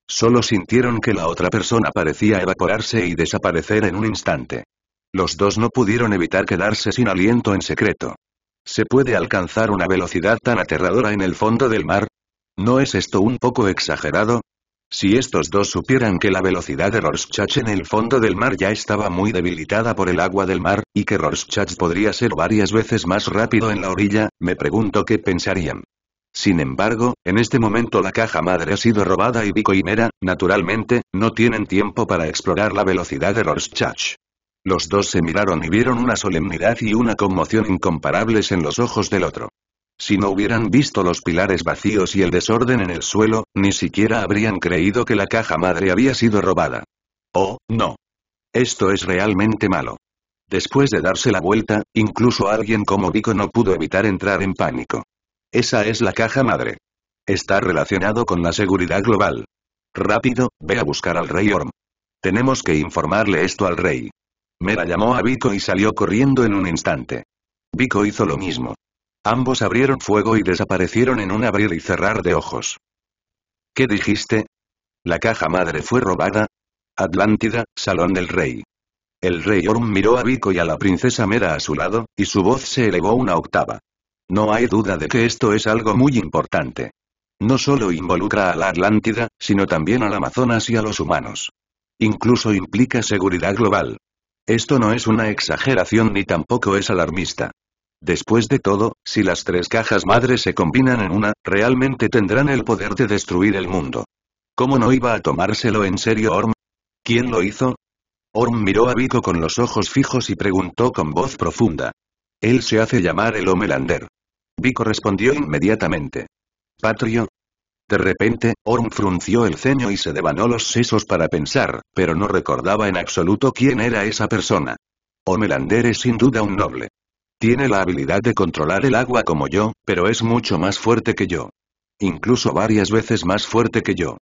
A: Solo sintieron que la otra persona parecía evaporarse y desaparecer en un instante. Los dos no pudieron evitar quedarse sin aliento en secreto. ¿Se puede alcanzar una velocidad tan aterradora en el fondo del mar? ¿No es esto un poco exagerado? Si estos dos supieran que la velocidad de Rorschach en el fondo del mar ya estaba muy debilitada por el agua del mar, y que Rorschach podría ser varias veces más rápido en la orilla, me pregunto qué pensarían. Sin embargo, en este momento la caja madre ha sido robada y Vico y Mera, naturalmente, no tienen tiempo para explorar la velocidad de Rorschach. Los dos se miraron y vieron una solemnidad y una conmoción incomparables en los ojos del otro. Si no hubieran visto los pilares vacíos y el desorden en el suelo, ni siquiera habrían creído que la caja madre había sido robada. Oh, no. Esto es realmente malo. Después de darse la vuelta, incluso alguien como Vico no pudo evitar entrar en pánico. Esa es la caja madre. Está relacionado con la seguridad global. Rápido, ve a buscar al rey Orm. Tenemos que informarle esto al rey. Mera llamó a Vico y salió corriendo en un instante. Vico hizo lo mismo. Ambos abrieron fuego y desaparecieron en un abrir y cerrar de ojos. ¿Qué dijiste? La caja madre fue robada. Atlántida, Salón del Rey. El rey Orm miró a Vico y a la princesa Mera a su lado, y su voz se elevó una octava. No hay duda de que esto es algo muy importante. No solo involucra a la Atlántida, sino también al Amazonas y a los humanos. Incluso implica seguridad global. Esto no es una exageración ni tampoco es alarmista. Después de todo, si las tres cajas madres se combinan en una, realmente tendrán el poder de destruir el mundo. ¿Cómo no iba a tomárselo en serio Orm? ¿Quién lo hizo? Orm miró a Vico con los ojos fijos y preguntó con voz profunda. Él se hace llamar el Homelander. Vico respondió inmediatamente. Patrio, de repente, Orm frunció el ceño y se devanó los sesos para pensar, pero no recordaba en absoluto quién era esa persona. Omelander es sin duda un noble. Tiene la habilidad de controlar el agua como yo, pero es mucho más fuerte que yo. Incluso varias veces más fuerte que yo.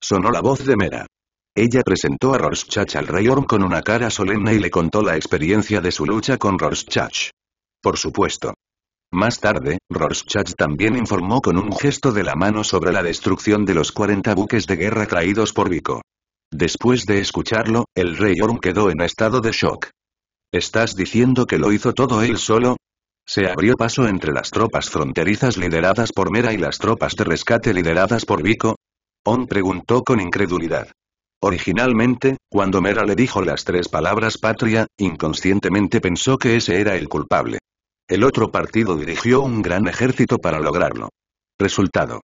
A: Sonó la voz de Mera. Ella presentó a Rorschach al rey Orm con una cara solemne y le contó la experiencia de su lucha con Rorschach. Por supuesto. Más tarde, Rorschach también informó con un gesto de la mano sobre la destrucción de los 40 buques de guerra traídos por Vico. Después de escucharlo, el rey Orm quedó en estado de shock. ¿Estás diciendo que lo hizo todo él solo? Se abrió paso entre las tropas fronterizas lideradas por Mera y las tropas de rescate lideradas por Vico. On preguntó con incredulidad. Originalmente, cuando Mera le dijo las tres palabras patria, inconscientemente pensó que ese era el culpable. El otro partido dirigió un gran ejército para lograrlo. Resultado.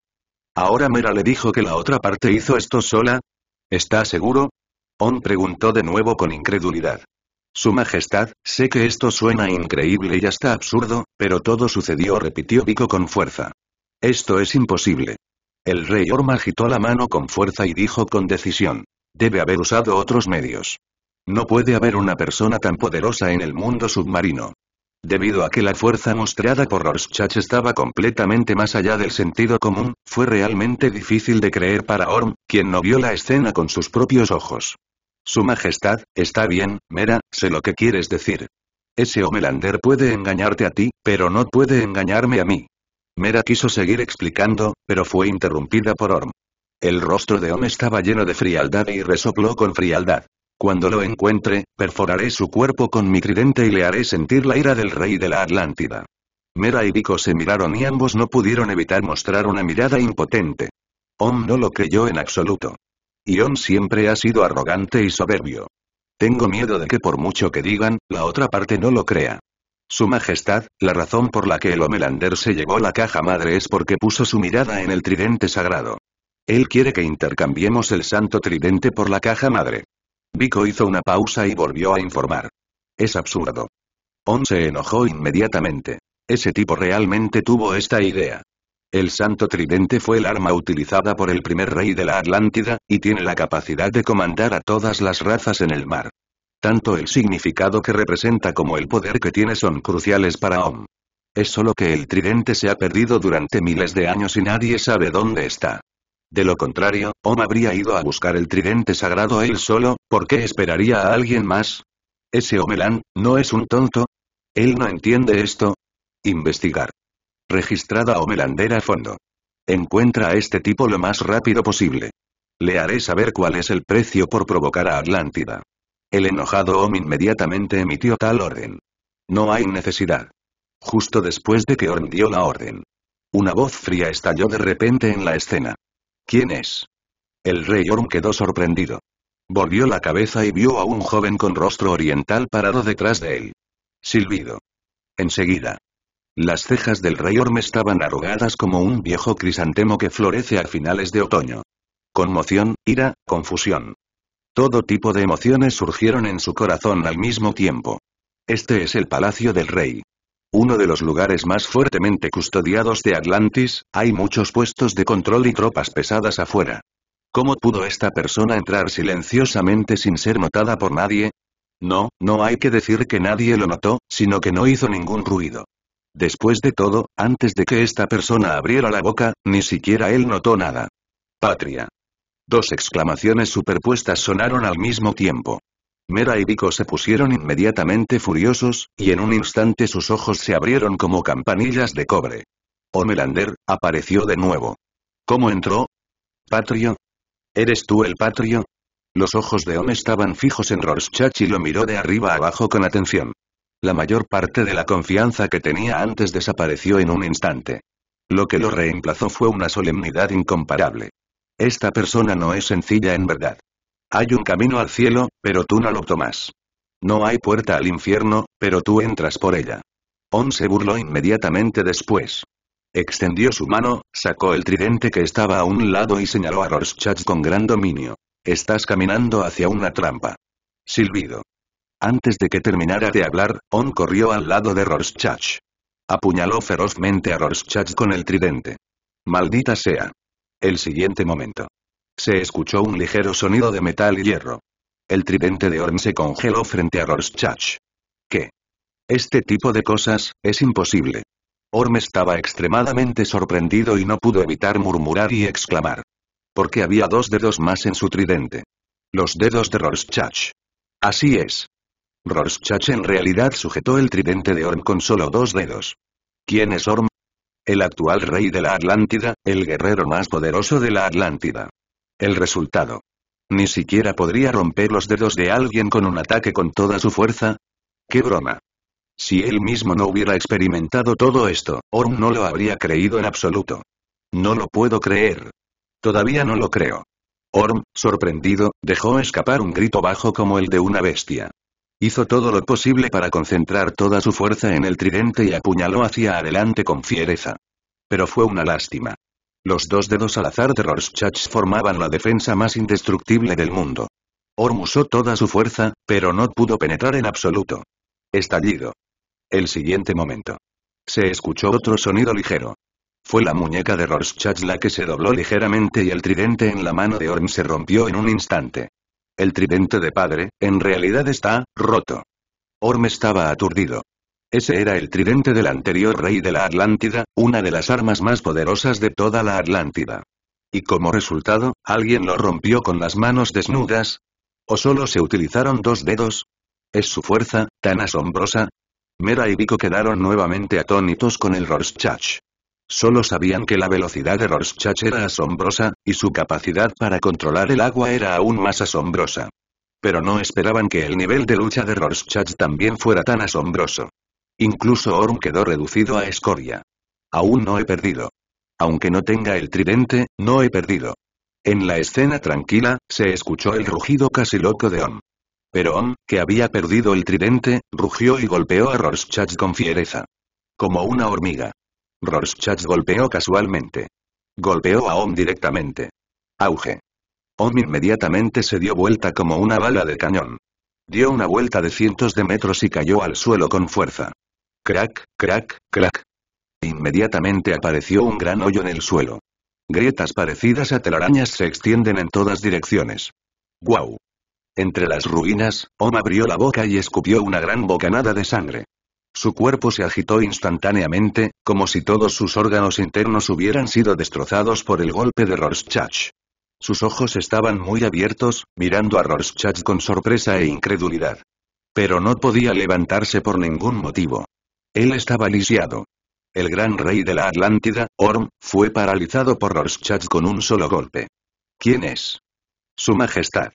A: Ahora Mera le dijo que la otra parte hizo esto sola. ¿Está seguro? On preguntó de nuevo con incredulidad. Su Majestad, sé que esto suena increíble y hasta absurdo, pero todo sucedió, repitió Vico con fuerza. Esto es imposible. El rey Orma agitó la mano con fuerza y dijo con decisión. Debe haber usado otros medios. No puede haber una persona tan poderosa en el mundo submarino. Debido a que la fuerza mostrada por Rorschach estaba completamente más allá del sentido común, fue realmente difícil de creer para Orm, quien no vio la escena con sus propios ojos. Su Majestad, está bien, Mera, sé lo que quieres decir. Ese Homelander puede engañarte a ti, pero no puede engañarme a mí. Mera quiso seguir explicando, pero fue interrumpida por Orm. El rostro de Orm estaba lleno de frialdad y resopló con frialdad. Cuando lo encuentre, perforaré su cuerpo con mi tridente y le haré sentir la ira del rey de la Atlántida. Mera y Vico se miraron y ambos no pudieron evitar mostrar una mirada impotente. Om no lo creyó en absoluto. Y Om siempre ha sido arrogante y soberbio. Tengo miedo de que por mucho que digan, la otra parte no lo crea. Su Majestad, la razón por la que el Homelander se llevó la caja madre es porque puso su mirada en el tridente sagrado. Él quiere que intercambiemos el santo tridente por la caja madre. Pico hizo una pausa y volvió a informar. Es absurdo. On se enojó inmediatamente. Ese tipo realmente tuvo esta idea. El santo tridente fue el arma utilizada por el primer rey de la Atlántida, y tiene la capacidad de comandar a todas las razas en el mar. Tanto el significado que representa como el poder que tiene son cruciales para Om. Es solo que el tridente se ha perdido durante miles de años y nadie sabe dónde está. De lo contrario, Om habría ido a buscar el tridente sagrado él solo, ¿por qué esperaría a alguien más? Ese Omelan, ¿no es un tonto? Él no entiende esto. Investigar. Registrada Homelandera a fondo. Encuentra a este tipo lo más rápido posible. Le haré saber cuál es el precio por provocar a Atlántida. El enojado Om inmediatamente emitió tal orden. No hay necesidad. Justo después de que Orm dio la orden. Una voz fría estalló de repente en la escena. ¿Quién es? El rey Orm quedó sorprendido. Volvió la cabeza y vio a un joven con rostro oriental parado detrás de él. Silbido. Enseguida. Las cejas del rey Orm estaban arrugadas como un viejo crisantemo que florece a finales de otoño. Conmoción, ira, confusión. Todo tipo de emociones surgieron en su corazón al mismo tiempo. Este es el palacio del rey uno de los lugares más fuertemente custodiados de Atlantis, hay muchos puestos de control y tropas pesadas afuera. ¿Cómo pudo esta persona entrar silenciosamente sin ser notada por nadie? No, no hay que decir que nadie lo notó, sino que no hizo ningún ruido. Después de todo, antes de que esta persona abriera la boca, ni siquiera él notó nada. Patria. Dos exclamaciones superpuestas sonaron al mismo tiempo. Mera y Vico se pusieron inmediatamente furiosos, y en un instante sus ojos se abrieron como campanillas de cobre. Homelander, apareció de nuevo. ¿Cómo entró? ¿Patrio? ¿Eres tú el patrio? Los ojos de Om estaban fijos en Rorschach y lo miró de arriba abajo con atención. La mayor parte de la confianza que tenía antes desapareció en un instante. Lo que lo reemplazó fue una solemnidad incomparable. Esta persona no es sencilla en verdad. Hay un camino al cielo, pero tú no lo tomas. No hay puerta al infierno, pero tú entras por ella. On se burló inmediatamente después. Extendió su mano, sacó el tridente que estaba a un lado y señaló a Rorschach con gran dominio. Estás caminando hacia una trampa. Silbido. Antes de que terminara de hablar, On corrió al lado de Rorschach. Apuñaló ferozmente a Rorschach con el tridente. Maldita sea. El siguiente momento. Se escuchó un ligero sonido de metal y hierro. El tridente de Orm se congeló frente a Rorschach. ¿Qué? Este tipo de cosas, es imposible. Orm estaba extremadamente sorprendido y no pudo evitar murmurar y exclamar. Porque había dos dedos más en su tridente. Los dedos de Rorschach. Así es. Rorschach en realidad sujetó el tridente de Orm con solo dos dedos. ¿Quién es Orm? El actual rey de la Atlántida, el guerrero más poderoso de la Atlántida. El resultado. Ni siquiera podría romper los dedos de alguien con un ataque con toda su fuerza. ¡Qué broma! Si él mismo no hubiera experimentado todo esto, Orm no lo habría creído en absoluto. No lo puedo creer. Todavía no lo creo. Orm, sorprendido, dejó escapar un grito bajo como el de una bestia. Hizo todo lo posible para concentrar toda su fuerza en el tridente y apuñaló hacia adelante con fiereza. Pero fue una lástima. Los dos dedos al azar de Rorschach formaban la defensa más indestructible del mundo. Orm usó toda su fuerza, pero no pudo penetrar en absoluto. Estallido. El siguiente momento. Se escuchó otro sonido ligero. Fue la muñeca de Rorschach la que se dobló ligeramente y el tridente en la mano de Orm se rompió en un instante. El tridente de padre, en realidad está, roto. Orm estaba aturdido. Ese era el tridente del anterior rey de la Atlántida, una de las armas más poderosas de toda la Atlántida. Y como resultado, alguien lo rompió con las manos desnudas. ¿O solo se utilizaron dos dedos? ¿Es su fuerza, tan asombrosa? Mera y Vico quedaron nuevamente atónitos con el Rorschach. Solo sabían que la velocidad de Rorschach era asombrosa, y su capacidad para controlar el agua era aún más asombrosa. Pero no esperaban que el nivel de lucha de Rorschach también fuera tan asombroso. Incluso Orm quedó reducido a escoria. Aún no he perdido. Aunque no tenga el tridente, no he perdido. En la escena tranquila, se escuchó el rugido casi loco de Orm. Pero Orm, que había perdido el tridente, rugió y golpeó a Rorschach con fiereza. Como una hormiga. Rorschach golpeó casualmente. Golpeó a Om directamente. Auge. Om inmediatamente se dio vuelta como una bala de cañón. Dio una vuelta de cientos de metros y cayó al suelo con fuerza. Crack, crack, crack. Inmediatamente apareció un gran hoyo en el suelo. Grietas parecidas a telarañas se extienden en todas direcciones. ¡Guau! Entre las ruinas, Om abrió la boca y escupió una gran bocanada de sangre. Su cuerpo se agitó instantáneamente, como si todos sus órganos internos hubieran sido destrozados por el golpe de Rorschach. Sus ojos estaban muy abiertos, mirando a Rorschach con sorpresa e incredulidad. Pero no podía levantarse por ningún motivo. Él estaba lisiado. El gran rey de la Atlántida, Orm, fue paralizado por Rorschach con un solo golpe. ¿Quién es? Su Majestad.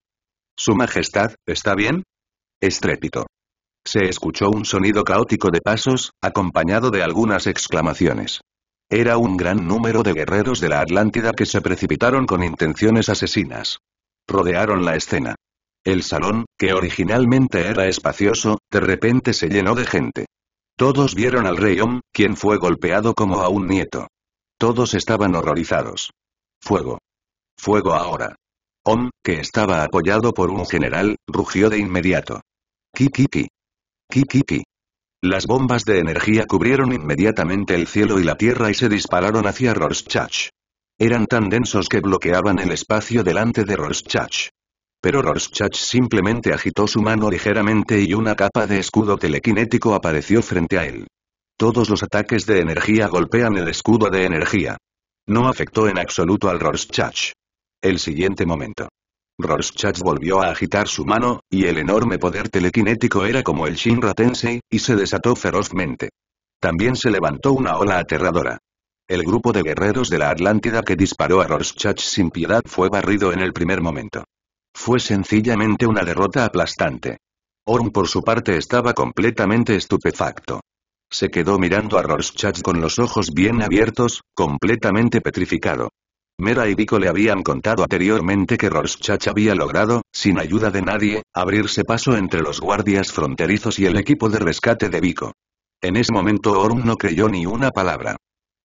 A: Su Majestad, ¿está bien? Estrépito. Se escuchó un sonido caótico de pasos, acompañado de algunas exclamaciones. Era un gran número de guerreros de la Atlántida que se precipitaron con intenciones asesinas. Rodearon la escena. El salón, que originalmente era espacioso, de repente se llenó de gente. Todos vieron al rey Om, quien fue golpeado como a un nieto. Todos estaban horrorizados. Fuego. Fuego ahora. Om, que estaba apoyado por un general, rugió de inmediato. Kikiki. Kikiki. Las bombas de energía cubrieron inmediatamente el cielo y la tierra y se dispararon hacia Rorschach. Eran tan densos que bloqueaban el espacio delante de Rorschach. Pero Rorschach simplemente agitó su mano ligeramente y una capa de escudo telequinético apareció frente a él. Todos los ataques de energía golpean el escudo de energía. No afectó en absoluto al Rorschach. El siguiente momento. Rorschach volvió a agitar su mano, y el enorme poder telequinético era como el Shinra Tensei, y se desató ferozmente. También se levantó una ola aterradora. El grupo de guerreros de la Atlántida que disparó a Rorschach sin piedad fue barrido en el primer momento. Fue sencillamente una derrota aplastante. Orm por su parte estaba completamente estupefacto. Se quedó mirando a Rorschach con los ojos bien abiertos, completamente petrificado. Mera y Vico le habían contado anteriormente que Rorschach había logrado, sin ayuda de nadie, abrirse paso entre los guardias fronterizos y el equipo de rescate de Vico. En ese momento Orm no creyó ni una palabra.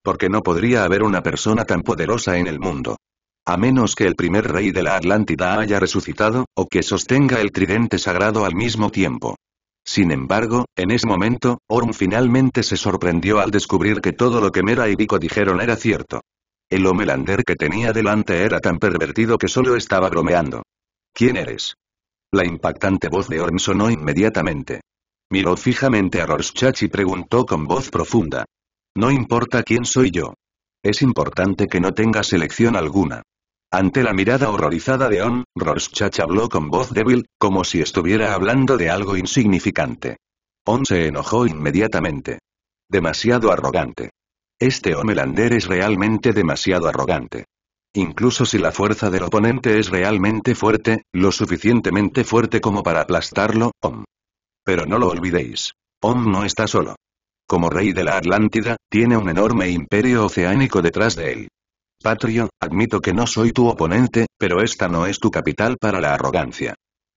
A: Porque no podría haber una persona tan poderosa en el mundo. A menos que el primer rey de la Atlántida haya resucitado, o que sostenga el tridente sagrado al mismo tiempo. Sin embargo, en ese momento, Orm finalmente se sorprendió al descubrir que todo lo que Mera y Vico dijeron era cierto. El homelander que tenía delante era tan pervertido que solo estaba bromeando. ¿Quién eres? La impactante voz de Orm sonó inmediatamente. Miró fijamente a Rorschach y preguntó con voz profunda. No importa quién soy yo. Es importante que no tenga selección alguna. Ante la mirada horrorizada de On, Rorschach habló con voz débil, como si estuviera hablando de algo insignificante. On se enojó inmediatamente. Demasiado arrogante. Este Homelander es realmente demasiado arrogante. Incluso si la fuerza del oponente es realmente fuerte, lo suficientemente fuerte como para aplastarlo, Om. Pero no lo olvidéis. Om no está solo. Como rey de la Atlántida, tiene un enorme imperio oceánico detrás de él. Patrio, admito que no soy tu oponente, pero esta no es tu capital para la arrogancia.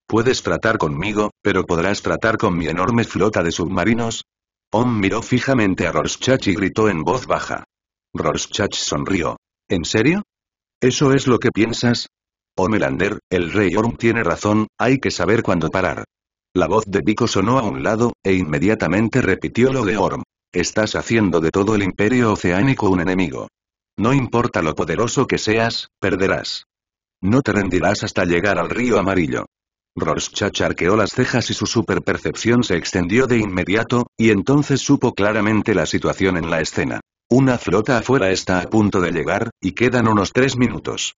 A: Puedes tratar conmigo, pero podrás tratar con mi enorme flota de submarinos. Om miró fijamente a Rorschach y gritó en voz baja. Rorschach sonrió. ¿En serio? ¿Eso es lo que piensas? Omelander, oh, el rey Orm tiene razón, hay que saber cuándo parar. La voz de Pico sonó a un lado, e inmediatamente repitió lo de Orm. Estás haciendo de todo el imperio oceánico un enemigo. No importa lo poderoso que seas, perderás. No te rendirás hasta llegar al río amarillo. Rorschach arqueó las cejas y su superpercepción se extendió de inmediato, y entonces supo claramente la situación en la escena. Una flota afuera está a punto de llegar, y quedan unos tres minutos.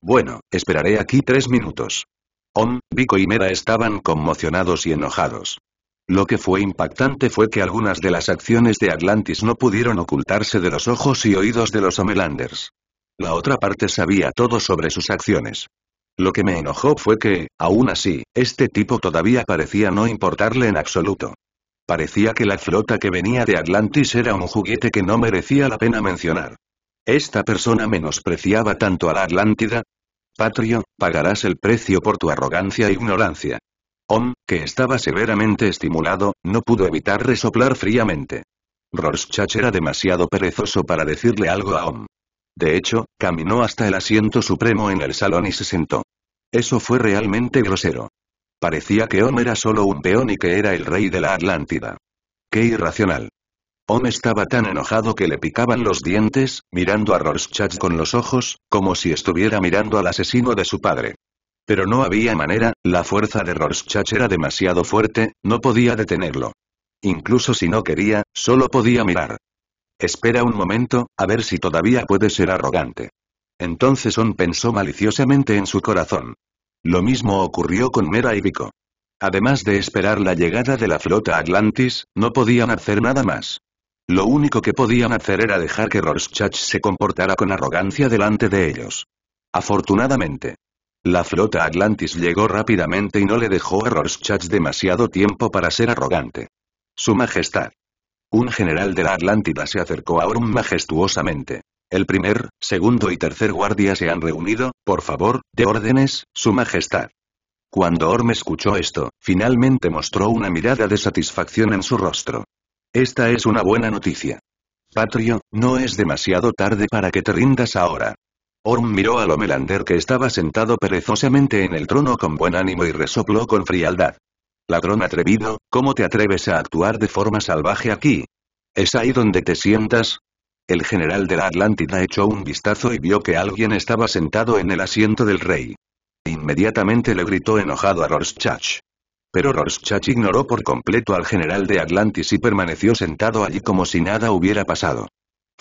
A: Bueno, esperaré aquí tres minutos. Om, Vico y Mera estaban conmocionados y enojados. Lo que fue impactante fue que algunas de las acciones de Atlantis no pudieron ocultarse de los ojos y oídos de los homelanders. La otra parte sabía todo sobre sus acciones. Lo que me enojó fue que, aún así, este tipo todavía parecía no importarle en absoluto. Parecía que la flota que venía de Atlantis era un juguete que no merecía la pena mencionar. ¿Esta persona menospreciaba tanto a la Atlántida? Patrio, pagarás el precio por tu arrogancia e ignorancia. Om, que estaba severamente estimulado, no pudo evitar resoplar fríamente. Rorschach era demasiado perezoso para decirle algo a Om. De hecho, caminó hasta el asiento supremo en el salón y se sentó. Eso fue realmente grosero. Parecía que Om era solo un peón y que era el rey de la Atlántida. ¡Qué irracional! Om estaba tan enojado que le picaban los dientes, mirando a Rorschach con los ojos, como si estuviera mirando al asesino de su padre. Pero no había manera, la fuerza de Rorschach era demasiado fuerte, no podía detenerlo. Incluso si no quería, solo podía mirar. Espera un momento, a ver si todavía puede ser arrogante. Entonces On pensó maliciosamente en su corazón. Lo mismo ocurrió con Mera y Vico. Además de esperar la llegada de la flota Atlantis, no podían hacer nada más. Lo único que podían hacer era dejar que Rorschach se comportara con arrogancia delante de ellos. Afortunadamente, la flota Atlantis llegó rápidamente y no le dejó a Rorschach demasiado tiempo para ser arrogante. Su Majestad. Un general de la Atlántida se acercó a Orm majestuosamente. El primer, segundo y tercer guardia se han reunido, por favor, de órdenes, Su Majestad. Cuando Orm escuchó esto, finalmente mostró una mirada de satisfacción en su rostro. Esta es una buena noticia. Patrio, no es demasiado tarde para que te rindas ahora. Orm miró a Lomelander que estaba sentado perezosamente en el trono con buen ánimo y resopló con frialdad. Ladrón atrevido, ¿cómo te atreves a actuar de forma salvaje aquí? ¿Es ahí donde te sientas? El general de la Atlántida echó un vistazo y vio que alguien estaba sentado en el asiento del rey. Inmediatamente le gritó enojado a Rorschach. Pero Rorschach ignoró por completo al general de Atlantis y permaneció sentado allí como si nada hubiera pasado.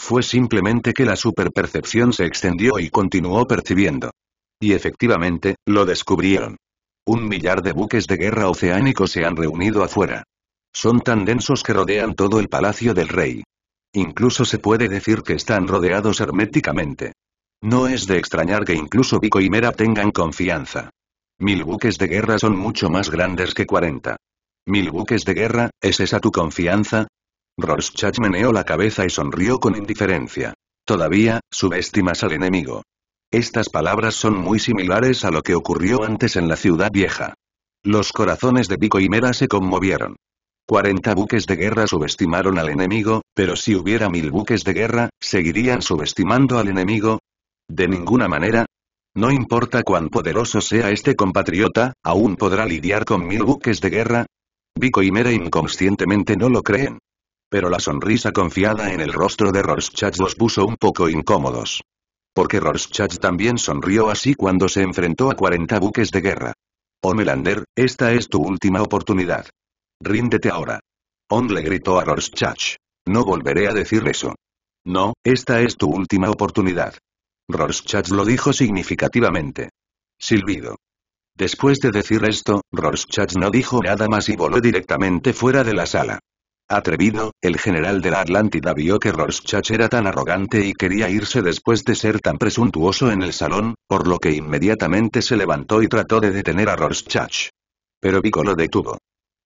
A: Fue simplemente que la superpercepción se extendió y continuó percibiendo. Y efectivamente, lo descubrieron. Un millar de buques de guerra oceánicos se han reunido afuera. Son tan densos que rodean todo el palacio del rey. Incluso se puede decir que están rodeados herméticamente. No es de extrañar que incluso Pico y Mera tengan confianza. Mil buques de guerra son mucho más grandes que 40. Mil buques de guerra, ¿es esa tu confianza? Rorschach meneó la cabeza y sonrió con indiferencia. Todavía, subestimas al enemigo. Estas palabras son muy similares a lo que ocurrió antes en la ciudad vieja. Los corazones de Vico y Mera se conmovieron. 40 buques de guerra subestimaron al enemigo, pero si hubiera mil buques de guerra, ¿seguirían subestimando al enemigo? De ninguna manera. No importa cuán poderoso sea este compatriota, aún podrá lidiar con mil buques de guerra. Vico y Mera inconscientemente no lo creen. Pero la sonrisa confiada en el rostro de Rorschach los puso un poco incómodos. Porque Rorschach también sonrió así cuando se enfrentó a 40 buques de guerra. Homelander, esta es tu última oportunidad. Ríndete ahora. On le gritó a Rorschach. No volveré a decir eso. No, esta es tu última oportunidad. Rorschach lo dijo significativamente. Silbido. Después de decir esto, Rorschach no dijo nada más y voló directamente fuera de la sala. Atrevido, el general de la Atlántida vio que Rorschach era tan arrogante y quería irse después de ser tan presuntuoso en el salón, por lo que inmediatamente se levantó y trató de detener a Rorschach. Pero Vico lo detuvo.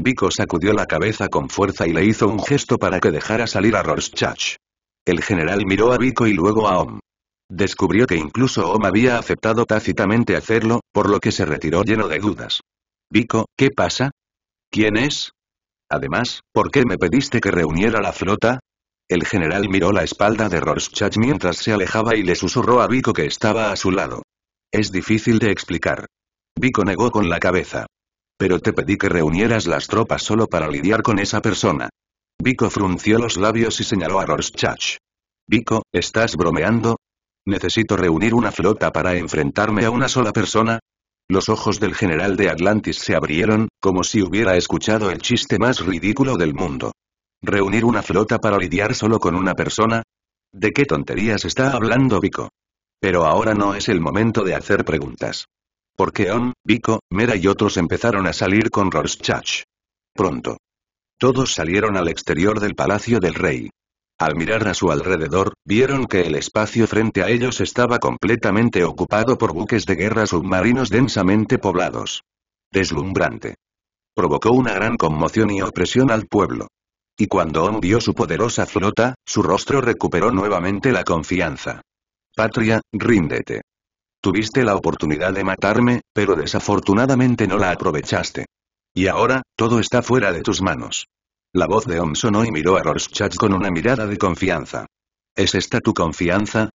A: Vico sacudió la cabeza con fuerza y le hizo un gesto para que dejara salir a Rorschach. El general miró a Vico y luego a Om. Descubrió que incluso Om había aceptado tácitamente hacerlo, por lo que se retiró lleno de dudas. Vico, ¿qué pasa? ¿Quién es? Además, ¿por qué me pediste que reuniera la flota? El general miró la espalda de Rorschach mientras se alejaba y le susurró a Vico que estaba a su lado. Es difícil de explicar. Vico negó con la cabeza. Pero te pedí que reunieras las tropas solo para lidiar con esa persona. Vico frunció los labios y señaló a Rorschach. Vico, ¿estás bromeando? Necesito reunir una flota para enfrentarme a una sola persona, los ojos del general de Atlantis se abrieron, como si hubiera escuchado el chiste más ridículo del mundo. ¿Reunir una flota para lidiar solo con una persona? ¿De qué tonterías está hablando Vico? Pero ahora no es el momento de hacer preguntas. Porque On, Vico, Mera y otros empezaron a salir con Rorschach. Pronto. Todos salieron al exterior del Palacio del Rey. Al mirar a su alrededor, vieron que el espacio frente a ellos estaba completamente ocupado por buques de guerra submarinos densamente poblados. Deslumbrante. Provocó una gran conmoción y opresión al pueblo. Y cuando Om vio su poderosa flota, su rostro recuperó nuevamente la confianza. Patria, ríndete. Tuviste la oportunidad de matarme, pero desafortunadamente no la aprovechaste. Y ahora, todo está fuera de tus manos. La voz de Om sonó y miró a Rorschach con una mirada de confianza. ¿Es esta tu confianza?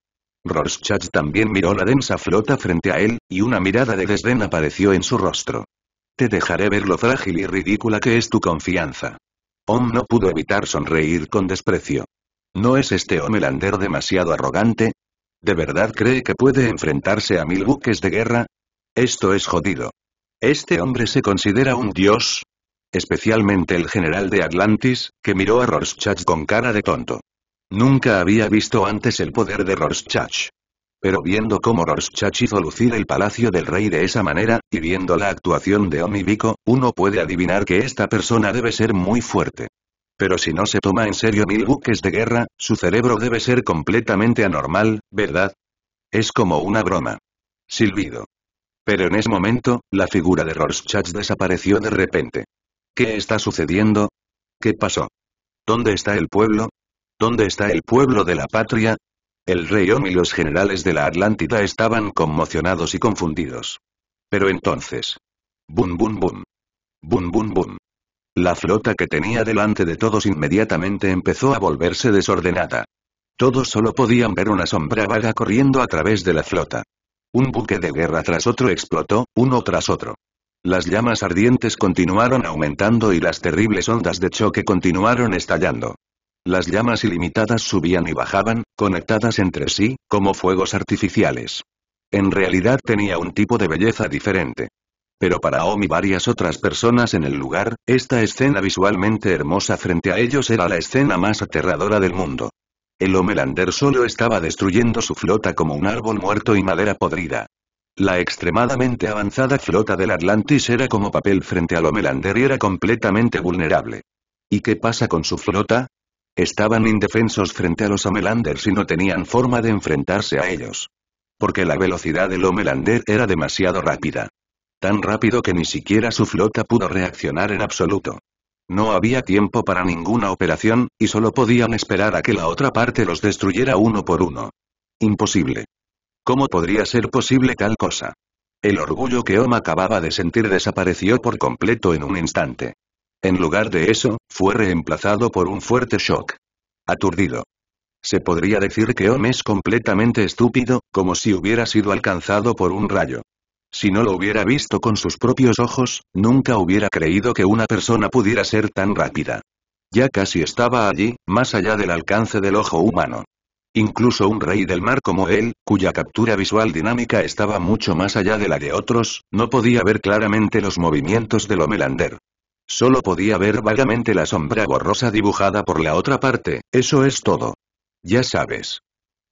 A: Rorschach también miró la densa flota frente a él, y una mirada de desdén apareció en su rostro. Te dejaré ver lo frágil y ridícula que es tu confianza. Om no pudo evitar sonreír con desprecio. ¿No es este Homelander demasiado arrogante? ¿De verdad cree que puede enfrentarse a mil buques de guerra? Esto es jodido. ¿Este hombre se considera un dios? especialmente el general de Atlantis, que miró a Rorschach con cara de tonto. Nunca había visto antes el poder de Rorschach. Pero viendo cómo Rorschach hizo lucir el palacio del rey de esa manera, y viendo la actuación de Omni uno puede adivinar que esta persona debe ser muy fuerte. Pero si no se toma en serio mil buques de guerra, su cerebro debe ser completamente anormal, ¿verdad? Es como una broma. Silbido. Pero en ese momento, la figura de Rorschach desapareció de repente. ¿Qué está sucediendo? ¿Qué pasó? ¿Dónde está el pueblo? ¿Dónde está el pueblo de la patria? El rey Omni y los generales de la Atlántida estaban conmocionados y confundidos. Pero entonces... ¡Bum bum bum! ¡Bum bum bum! La flota que tenía delante de todos inmediatamente empezó a volverse desordenada. Todos solo podían ver una sombra vaga corriendo a través de la flota. Un buque de guerra tras otro explotó, uno tras otro. Las llamas ardientes continuaron aumentando y las terribles ondas de choque continuaron estallando. Las llamas ilimitadas subían y bajaban, conectadas entre sí, como fuegos artificiales. En realidad tenía un tipo de belleza diferente. Pero para Om y varias otras personas en el lugar, esta escena visualmente hermosa frente a ellos era la escena más aterradora del mundo. El Homelander solo estaba destruyendo su flota como un árbol muerto y madera podrida. La extremadamente avanzada flota del Atlantis era como papel frente al Homelander y era completamente vulnerable. ¿Y qué pasa con su flota? Estaban indefensos frente a los Homelanders y no tenían forma de enfrentarse a ellos. Porque la velocidad del Homelander era demasiado rápida. Tan rápido que ni siquiera su flota pudo reaccionar en absoluto. No había tiempo para ninguna operación, y solo podían esperar a que la otra parte los destruyera uno por uno. Imposible. ¿Cómo podría ser posible tal cosa? El orgullo que Om acababa de sentir desapareció por completo en un instante. En lugar de eso, fue reemplazado por un fuerte shock. Aturdido. Se podría decir que Ohm es completamente estúpido, como si hubiera sido alcanzado por un rayo. Si no lo hubiera visto con sus propios ojos, nunca hubiera creído que una persona pudiera ser tan rápida. Ya casi estaba allí, más allá del alcance del ojo humano. Incluso un rey del mar como él, cuya captura visual dinámica estaba mucho más allá de la de otros, no podía ver claramente los movimientos del Homelander. Solo podía ver vagamente la sombra borrosa dibujada por la otra parte, eso es todo. Ya sabes.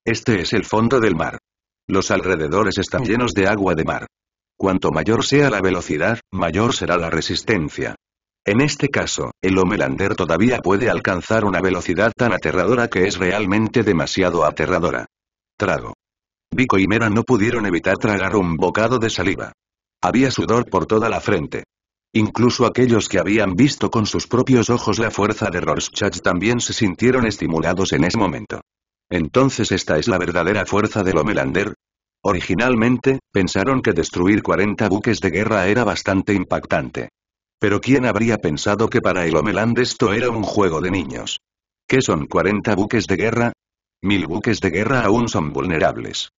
A: Este es el fondo del mar. Los alrededores están llenos de agua de mar. Cuanto mayor sea la velocidad, mayor será la resistencia. En este caso, el Homelander todavía puede alcanzar una velocidad tan aterradora que es realmente demasiado aterradora. Trago. Vico y Mera no pudieron evitar tragar un bocado de saliva. Había sudor por toda la frente. Incluso aquellos que habían visto con sus propios ojos la fuerza de Rorschach también se sintieron estimulados en ese momento. Entonces esta es la verdadera fuerza del Homelander. Originalmente, pensaron que destruir 40 buques de guerra era bastante impactante. Pero ¿quién habría pensado que para el Homeland esto era un juego de niños? ¿Qué son 40 buques de guerra? Mil buques de guerra aún son vulnerables.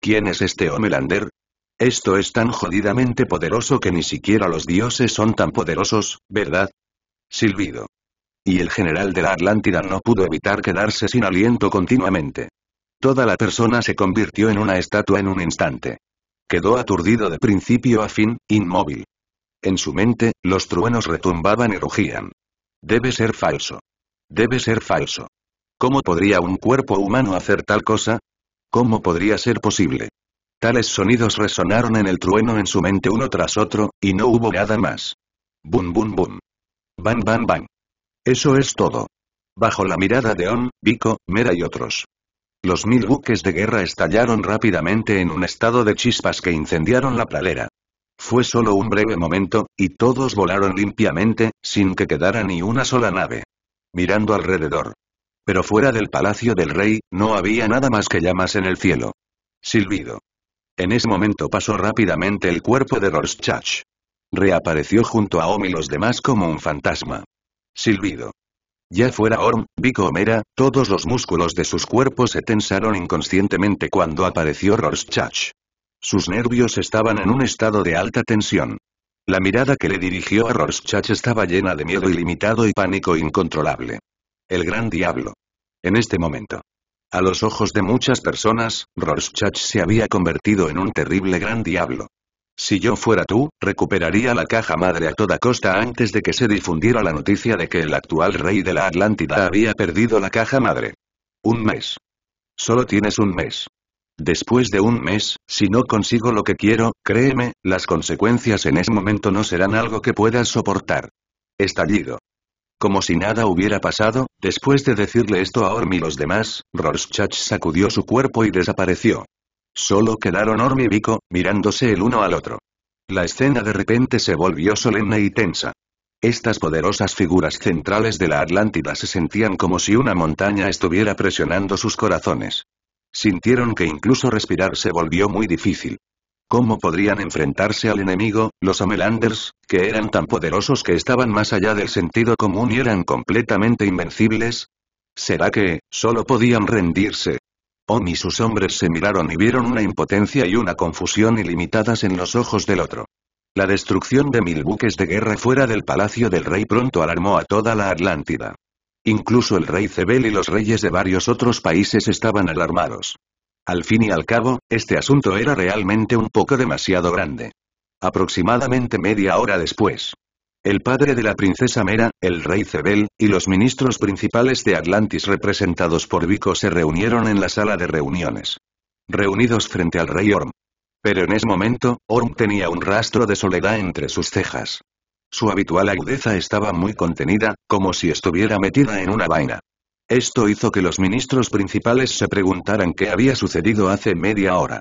A: ¿Quién es este Homelander? Esto es tan jodidamente poderoso que ni siquiera los dioses son tan poderosos, ¿verdad? Silbido. Y el general de la Atlántida no pudo evitar quedarse sin aliento continuamente. Toda la persona se convirtió en una estatua en un instante. Quedó aturdido de principio a fin, inmóvil. En su mente, los truenos retumbaban y rugían. Debe ser falso. Debe ser falso. ¿Cómo podría un cuerpo humano hacer tal cosa? ¿Cómo podría ser posible? Tales sonidos resonaron en el trueno en su mente uno tras otro, y no hubo nada más. Bum bum bum. Bam bam bam. Eso es todo. Bajo la mirada de On, Vico, Mera y otros. Los mil buques de guerra estallaron rápidamente en un estado de chispas que incendiaron la pradera. Fue solo un breve momento, y todos volaron limpiamente, sin que quedara ni una sola nave. Mirando alrededor. Pero fuera del palacio del rey, no había nada más que llamas en el cielo. Silbido. En ese momento pasó rápidamente el cuerpo de Rorschach. Reapareció junto a Om y los demás como un fantasma. Silbido. Ya fuera Orm, Vico o Mera, todos los músculos de sus cuerpos se tensaron inconscientemente cuando apareció Rorschach. Sus nervios estaban en un estado de alta tensión. La mirada que le dirigió a Rorschach estaba llena de miedo ilimitado y pánico incontrolable. El gran diablo. En este momento. A los ojos de muchas personas, Rorschach se había convertido en un terrible gran diablo. Si yo fuera tú, recuperaría la caja madre a toda costa antes de que se difundiera la noticia de que el actual rey de la Atlántida había perdido la caja madre. Un mes. Solo tienes un mes. Después de un mes, si no consigo lo que quiero, créeme, las consecuencias en ese momento no serán algo que puedas soportar. Estallido. Como si nada hubiera pasado, después de decirle esto a Orm y los demás, Rorschach sacudió su cuerpo y desapareció. Solo quedaron Orm y Vico, mirándose el uno al otro. La escena de repente se volvió solemne y tensa. Estas poderosas figuras centrales de la Atlántida se sentían como si una montaña estuviera presionando sus corazones. Sintieron que incluso respirar se volvió muy difícil. ¿Cómo podrían enfrentarse al enemigo, los homelanders, que eran tan poderosos que estaban más allá del sentido común y eran completamente invencibles? ¿Será que, solo podían rendirse? Om oh, y sus hombres se miraron y vieron una impotencia y una confusión ilimitadas en los ojos del otro. La destrucción de mil buques de guerra fuera del palacio del rey pronto alarmó a toda la Atlántida. Incluso el rey Cebel y los reyes de varios otros países estaban alarmados. Al fin y al cabo, este asunto era realmente un poco demasiado grande. Aproximadamente media hora después. El padre de la princesa Mera, el rey Cebel, y los ministros principales de Atlantis representados por Vico se reunieron en la sala de reuniones. Reunidos frente al rey Orm. Pero en ese momento, Orm tenía un rastro de soledad entre sus cejas. Su habitual agudeza estaba muy contenida, como si estuviera metida en una vaina. Esto hizo que los ministros principales se preguntaran qué había sucedido hace media hora.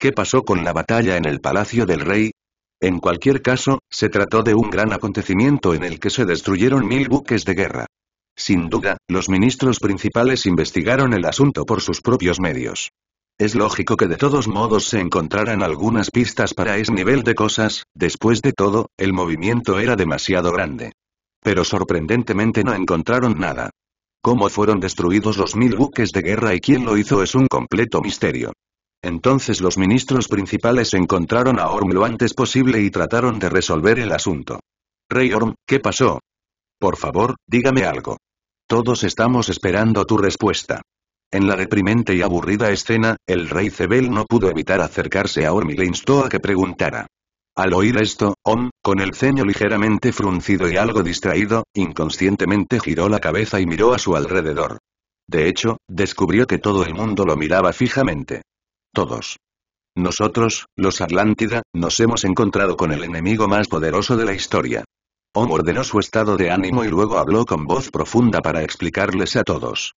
A: ¿Qué pasó con la batalla en el palacio del rey? En cualquier caso, se trató de un gran acontecimiento en el que se destruyeron mil buques de guerra. Sin duda, los ministros principales investigaron el asunto por sus propios medios. Es lógico que de todos modos se encontraran algunas pistas para ese nivel de cosas, después de todo, el movimiento era demasiado grande. Pero sorprendentemente no encontraron nada. Cómo fueron destruidos los mil buques de guerra y quién lo hizo es un completo misterio. Entonces los ministros principales encontraron a Orm lo antes posible y trataron de resolver el asunto. Rey Orm, ¿qué pasó? Por favor, dígame algo. Todos estamos esperando tu respuesta. En la deprimente y aburrida escena, el rey Cebel no pudo evitar acercarse a Orm y le instó a que preguntara. Al oír esto, Om, con el ceño ligeramente fruncido y algo distraído, inconscientemente giró la cabeza y miró a su alrededor. De hecho, descubrió que todo el mundo lo miraba fijamente. Todos. Nosotros, los Atlántida, nos hemos encontrado con el enemigo más poderoso de la historia. Om ordenó su estado de ánimo y luego habló con voz profunda para explicarles a todos.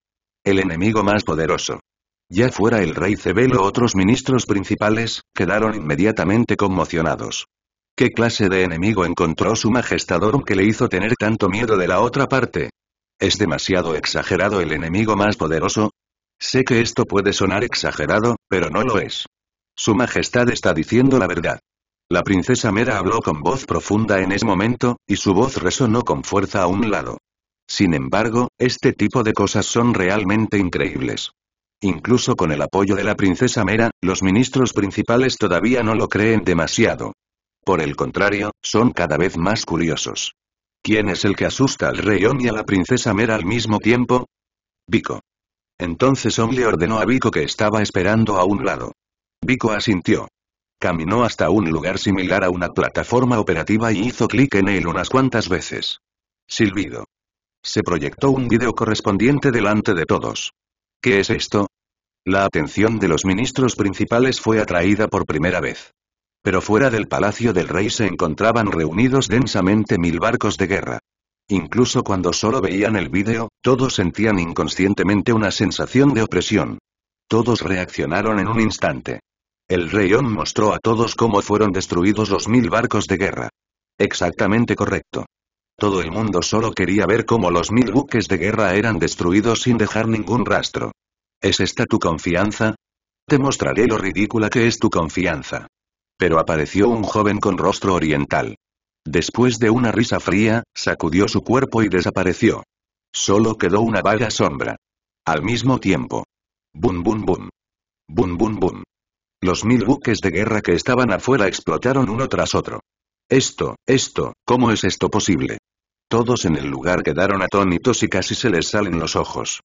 A: El enemigo más poderoso. Ya fuera el rey Cebel o otros ministros principales, quedaron inmediatamente conmocionados. ¿Qué clase de enemigo encontró su majestador que le hizo tener tanto miedo de la otra parte? ¿Es demasiado exagerado el enemigo más poderoso? Sé que esto puede sonar exagerado, pero no lo es. Su Majestad está diciendo la verdad. La princesa Mera habló con voz profunda en ese momento, y su voz resonó con fuerza a un lado. Sin embargo, este tipo de cosas son realmente increíbles. Incluso con el apoyo de la princesa Mera, los ministros principales todavía no lo creen demasiado. Por el contrario, son cada vez más curiosos. ¿Quién es el que asusta al rey On y a la princesa Mera al mismo tiempo? Vico. Entonces Om le ordenó a Vico que estaba esperando a un lado. Vico asintió. Caminó hasta un lugar similar a una plataforma operativa y hizo clic en él unas cuantas veces. Silbido. Se proyectó un vídeo correspondiente delante de todos. ¿Qué es esto? La atención de los ministros principales fue atraída por primera vez. Pero fuera del palacio del rey se encontraban reunidos densamente mil barcos de guerra. Incluso cuando solo veían el vídeo, todos sentían inconscientemente una sensación de opresión. Todos reaccionaron en un instante. El rey On mostró a todos cómo fueron destruidos los mil barcos de guerra. Exactamente correcto. Todo el mundo solo quería ver cómo los mil buques de guerra eran destruidos sin dejar ningún rastro. ¿Es esta tu confianza? Te mostraré lo ridícula que es tu confianza. Pero apareció un joven con rostro oriental. Después de una risa fría, sacudió su cuerpo y desapareció. Solo quedó una vaga sombra. Al mismo tiempo. Bum bum bum. Bum bum bum. Los mil buques de guerra que estaban afuera explotaron uno tras otro. Esto, esto, ¿cómo es esto posible? Todos en el lugar quedaron atónitos y casi se les salen los ojos.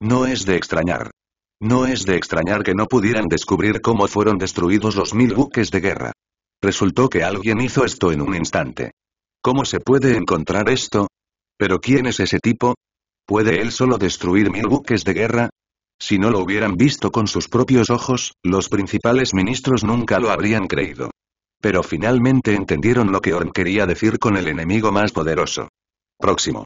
A: No es de extrañar. No es de extrañar que no pudieran descubrir cómo fueron destruidos los mil buques de guerra. Resultó que alguien hizo esto en un instante. ¿Cómo se puede encontrar esto? ¿Pero quién es ese tipo? ¿Puede él solo destruir mil buques de guerra? Si no lo hubieran visto con sus propios ojos, los principales ministros nunca lo habrían creído. Pero finalmente entendieron lo que Orm quería decir con el enemigo más poderoso. Próximo.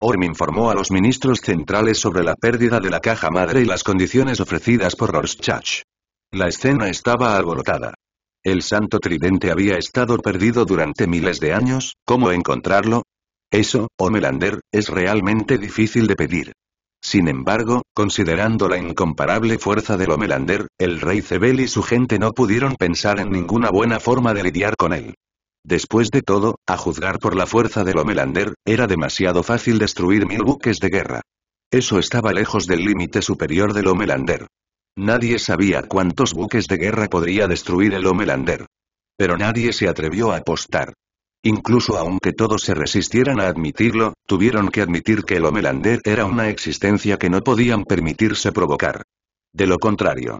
A: Orm informó a los ministros centrales sobre la pérdida de la caja madre y las condiciones ofrecidas por Rorschach. La escena estaba alborotada. El santo tridente había estado perdido durante miles de años, ¿cómo encontrarlo? Eso, Omelander, es realmente difícil de pedir. Sin embargo, considerando la incomparable fuerza del Homelander, el rey Cebel y su gente no pudieron pensar en ninguna buena forma de lidiar con él. Después de todo, a juzgar por la fuerza del Homelander, era demasiado fácil destruir mil buques de guerra. Eso estaba lejos del límite superior del Homelander. Nadie sabía cuántos buques de guerra podría destruir el Homelander. Pero nadie se atrevió a apostar. Incluso aunque todos se resistieran a admitirlo, tuvieron que admitir que el Homelander era una existencia que no podían permitirse provocar. De lo contrario,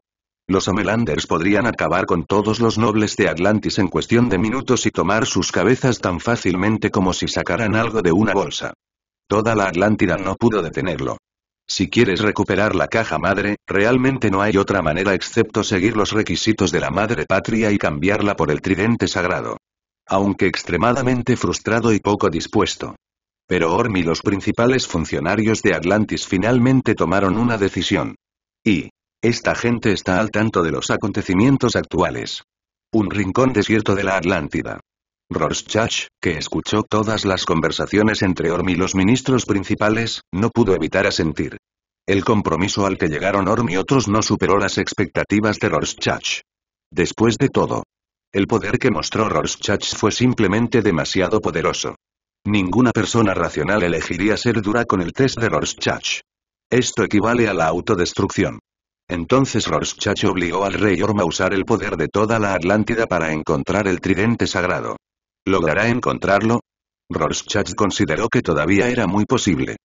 A: los homelanders podrían acabar con todos los nobles de Atlantis en cuestión de minutos y tomar sus cabezas tan fácilmente como si sacaran algo de una bolsa. Toda la Atlántida no pudo detenerlo. Si quieres recuperar la caja madre, realmente no hay otra manera excepto seguir los requisitos de la madre patria y cambiarla por el tridente sagrado. Aunque extremadamente frustrado y poco dispuesto. Pero Orm y los principales funcionarios de Atlantis finalmente tomaron una decisión. Y, esta gente está al tanto de los acontecimientos actuales. Un rincón desierto de la Atlántida. Rorschach, que escuchó todas las conversaciones entre Orm y los ministros principales, no pudo evitar asentir. El compromiso al que llegaron Orm y otros no superó las expectativas de Rorschach. Después de todo, el poder que mostró Rorschach fue simplemente demasiado poderoso. Ninguna persona racional elegiría ser dura con el test de Rorschach. Esto equivale a la autodestrucción. Entonces Rorschach obligó al rey Orm a usar el poder de toda la Atlántida para encontrar el tridente sagrado. ¿Logrará encontrarlo? Rorschach consideró que todavía era muy posible.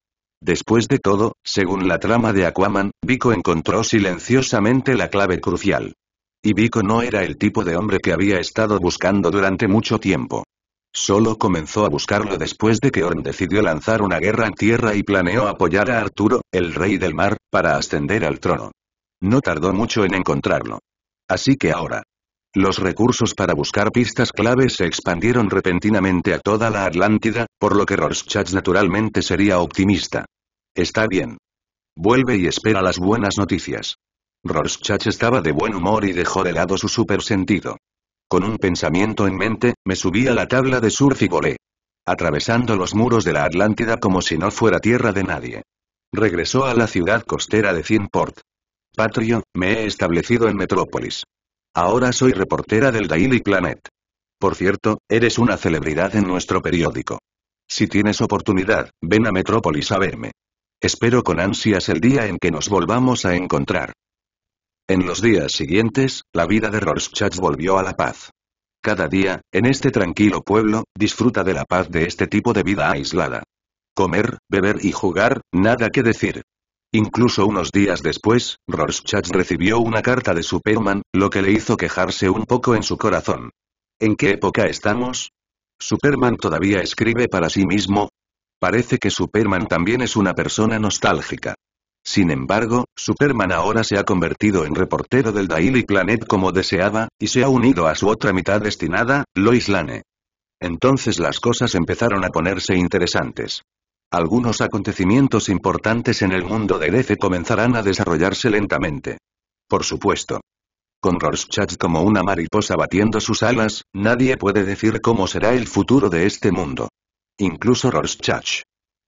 A: Después de todo, según la trama de Aquaman, Vico encontró silenciosamente la clave crucial. Y Vico no era el tipo de hombre que había estado buscando durante mucho tiempo. Solo comenzó a buscarlo después de que Orm decidió lanzar una guerra en tierra y planeó apoyar a Arturo, el rey del mar, para ascender al trono. No tardó mucho en encontrarlo. Así que ahora. Los recursos para buscar pistas claves se expandieron repentinamente a toda la Atlántida, por lo que Rorschach naturalmente sería optimista. Está bien. Vuelve y espera las buenas noticias. Rorschach estaba de buen humor y dejó de lado su supersentido. Con un pensamiento en mente, me subí a la tabla de surf y volé. Atravesando los muros de la Atlántida como si no fuera tierra de nadie. Regresó a la ciudad costera de Thinport. Patrio, me he establecido en Metrópolis. Ahora soy reportera del Daily Planet. Por cierto, eres una celebridad en nuestro periódico. Si tienes oportunidad, ven a Metrópolis a verme. Espero con ansias el día en que nos volvamos a encontrar. En los días siguientes, la vida de Rorschach volvió a la paz. Cada día, en este tranquilo pueblo, disfruta de la paz de este tipo de vida aislada. Comer, beber y jugar, nada que decir. Incluso unos días después, Rorschach recibió una carta de Superman, lo que le hizo quejarse un poco en su corazón. ¿En qué época estamos? ¿Superman todavía escribe para sí mismo? Parece que Superman también es una persona nostálgica. Sin embargo, Superman ahora se ha convertido en reportero del Daily Planet como deseaba, y se ha unido a su otra mitad destinada, Lois Lane. Entonces las cosas empezaron a ponerse interesantes. Algunos acontecimientos importantes en el mundo de DC comenzarán a desarrollarse lentamente. Por supuesto. Con Rorschach como una mariposa batiendo sus alas, nadie puede decir cómo será el futuro de este mundo. Incluso Rorschach.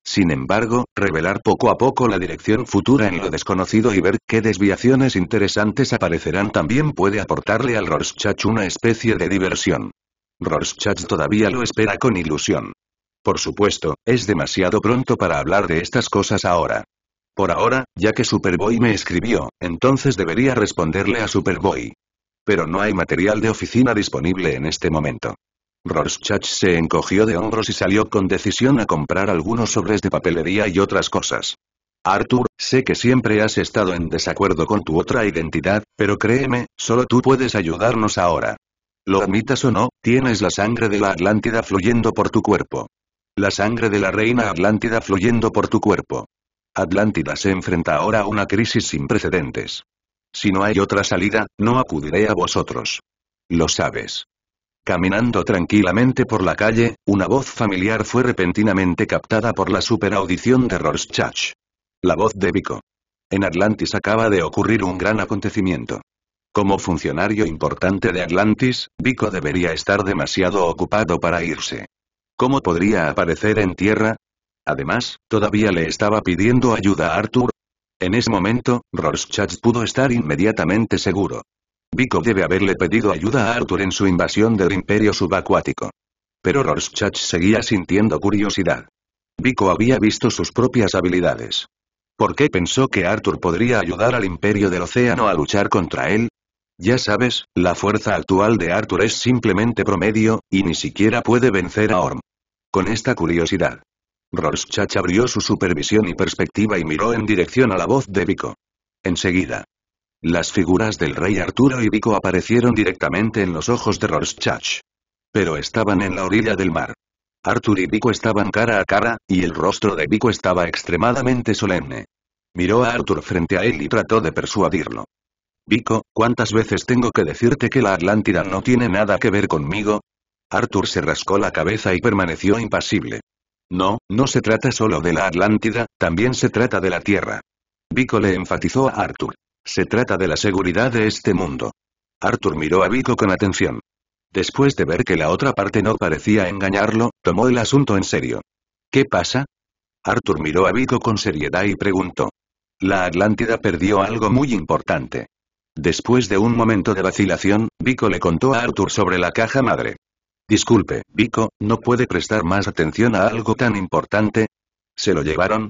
A: Sin embargo, revelar poco a poco la dirección futura en lo desconocido y ver qué desviaciones interesantes aparecerán también puede aportarle al Rorschach una especie de diversión. Rorschach todavía lo espera con ilusión. Por supuesto, es demasiado pronto para hablar de estas cosas ahora. Por ahora, ya que Superboy me escribió, entonces debería responderle a Superboy. Pero no hay material de oficina disponible en este momento. Rorschach se encogió de hombros y salió con decisión a comprar algunos sobres de papelería y otras cosas. Arthur, sé que siempre has estado en desacuerdo con tu otra identidad, pero créeme, solo tú puedes ayudarnos ahora. Lo admitas o no, tienes la sangre de la Atlántida fluyendo por tu cuerpo. La sangre de la reina Atlántida fluyendo por tu cuerpo. Atlántida se enfrenta ahora a una crisis sin precedentes. Si no hay otra salida, no acudiré a vosotros. Lo sabes. Caminando tranquilamente por la calle, una voz familiar fue repentinamente captada por la superaudición de Rorschach. La voz de Vico. En Atlantis acaba de ocurrir un gran acontecimiento. Como funcionario importante de Atlantis, Vico debería estar demasiado ocupado para irse. ¿Cómo podría aparecer en tierra? Además, todavía le estaba pidiendo ayuda a Arthur. En ese momento, Rorschach pudo estar inmediatamente seguro. Vico debe haberle pedido ayuda a Arthur en su invasión del imperio subacuático. Pero Rorschach seguía sintiendo curiosidad. Vico había visto sus propias habilidades. ¿Por qué pensó que Arthur podría ayudar al imperio del océano a luchar contra él? Ya sabes, la fuerza actual de Arthur es simplemente promedio, y ni siquiera puede vencer a Orm con esta curiosidad. Rorschach abrió su supervisión y perspectiva y miró en dirección a la voz de Vico. Enseguida. Las figuras del rey Arturo y Vico aparecieron directamente en los ojos de Rorschach. Pero estaban en la orilla del mar. Arturo y Vico estaban cara a cara, y el rostro de Vico estaba extremadamente solemne. Miró a Arthur frente a él y trató de persuadirlo. Vico, ¿cuántas veces tengo que decirte que la Atlántida no tiene nada que ver conmigo? Arthur se rascó la cabeza y permaneció impasible. No, no se trata solo de la Atlántida, también se trata de la Tierra. Vico le enfatizó a Arthur. Se trata de la seguridad de este mundo. Arthur miró a Vico con atención. Después de ver que la otra parte no parecía engañarlo, tomó el asunto en serio. ¿Qué pasa? Arthur miró a Vico con seriedad y preguntó. La Atlántida perdió algo muy importante. Después de un momento de vacilación, Vico le contó a Arthur sobre la caja madre. Disculpe, Vico, ¿no puede prestar más atención a algo tan importante? ¿Se lo llevaron?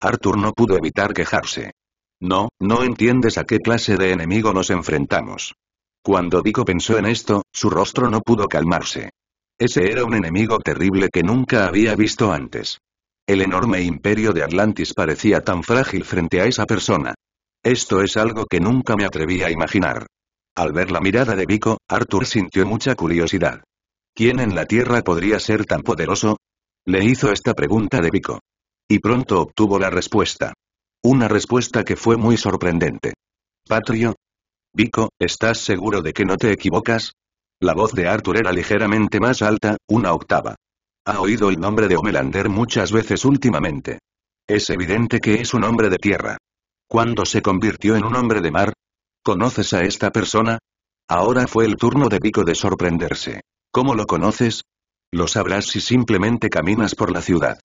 A: Arthur no pudo evitar quejarse. No, no entiendes a qué clase de enemigo nos enfrentamos. Cuando Vico pensó en esto, su rostro no pudo calmarse. Ese era un enemigo terrible que nunca había visto antes. El enorme imperio de Atlantis parecía tan frágil frente a esa persona. Esto es algo que nunca me atreví a imaginar. Al ver la mirada de Vico, Arthur sintió mucha curiosidad. ¿Quién en la Tierra podría ser tan poderoso? Le hizo esta pregunta de Vico. Y pronto obtuvo la respuesta. Una respuesta que fue muy sorprendente. Patrio. Vico, ¿estás seguro de que no te equivocas? La voz de Arthur era ligeramente más alta, una octava. Ha oído el nombre de Homelander muchas veces últimamente. Es evidente que es un hombre de tierra. ¿Cuándo se convirtió en un hombre de mar? ¿Conoces a esta persona? Ahora fue el turno de Vico de sorprenderse. ¿Cómo lo conoces? Lo sabrás si simplemente caminas por la ciudad.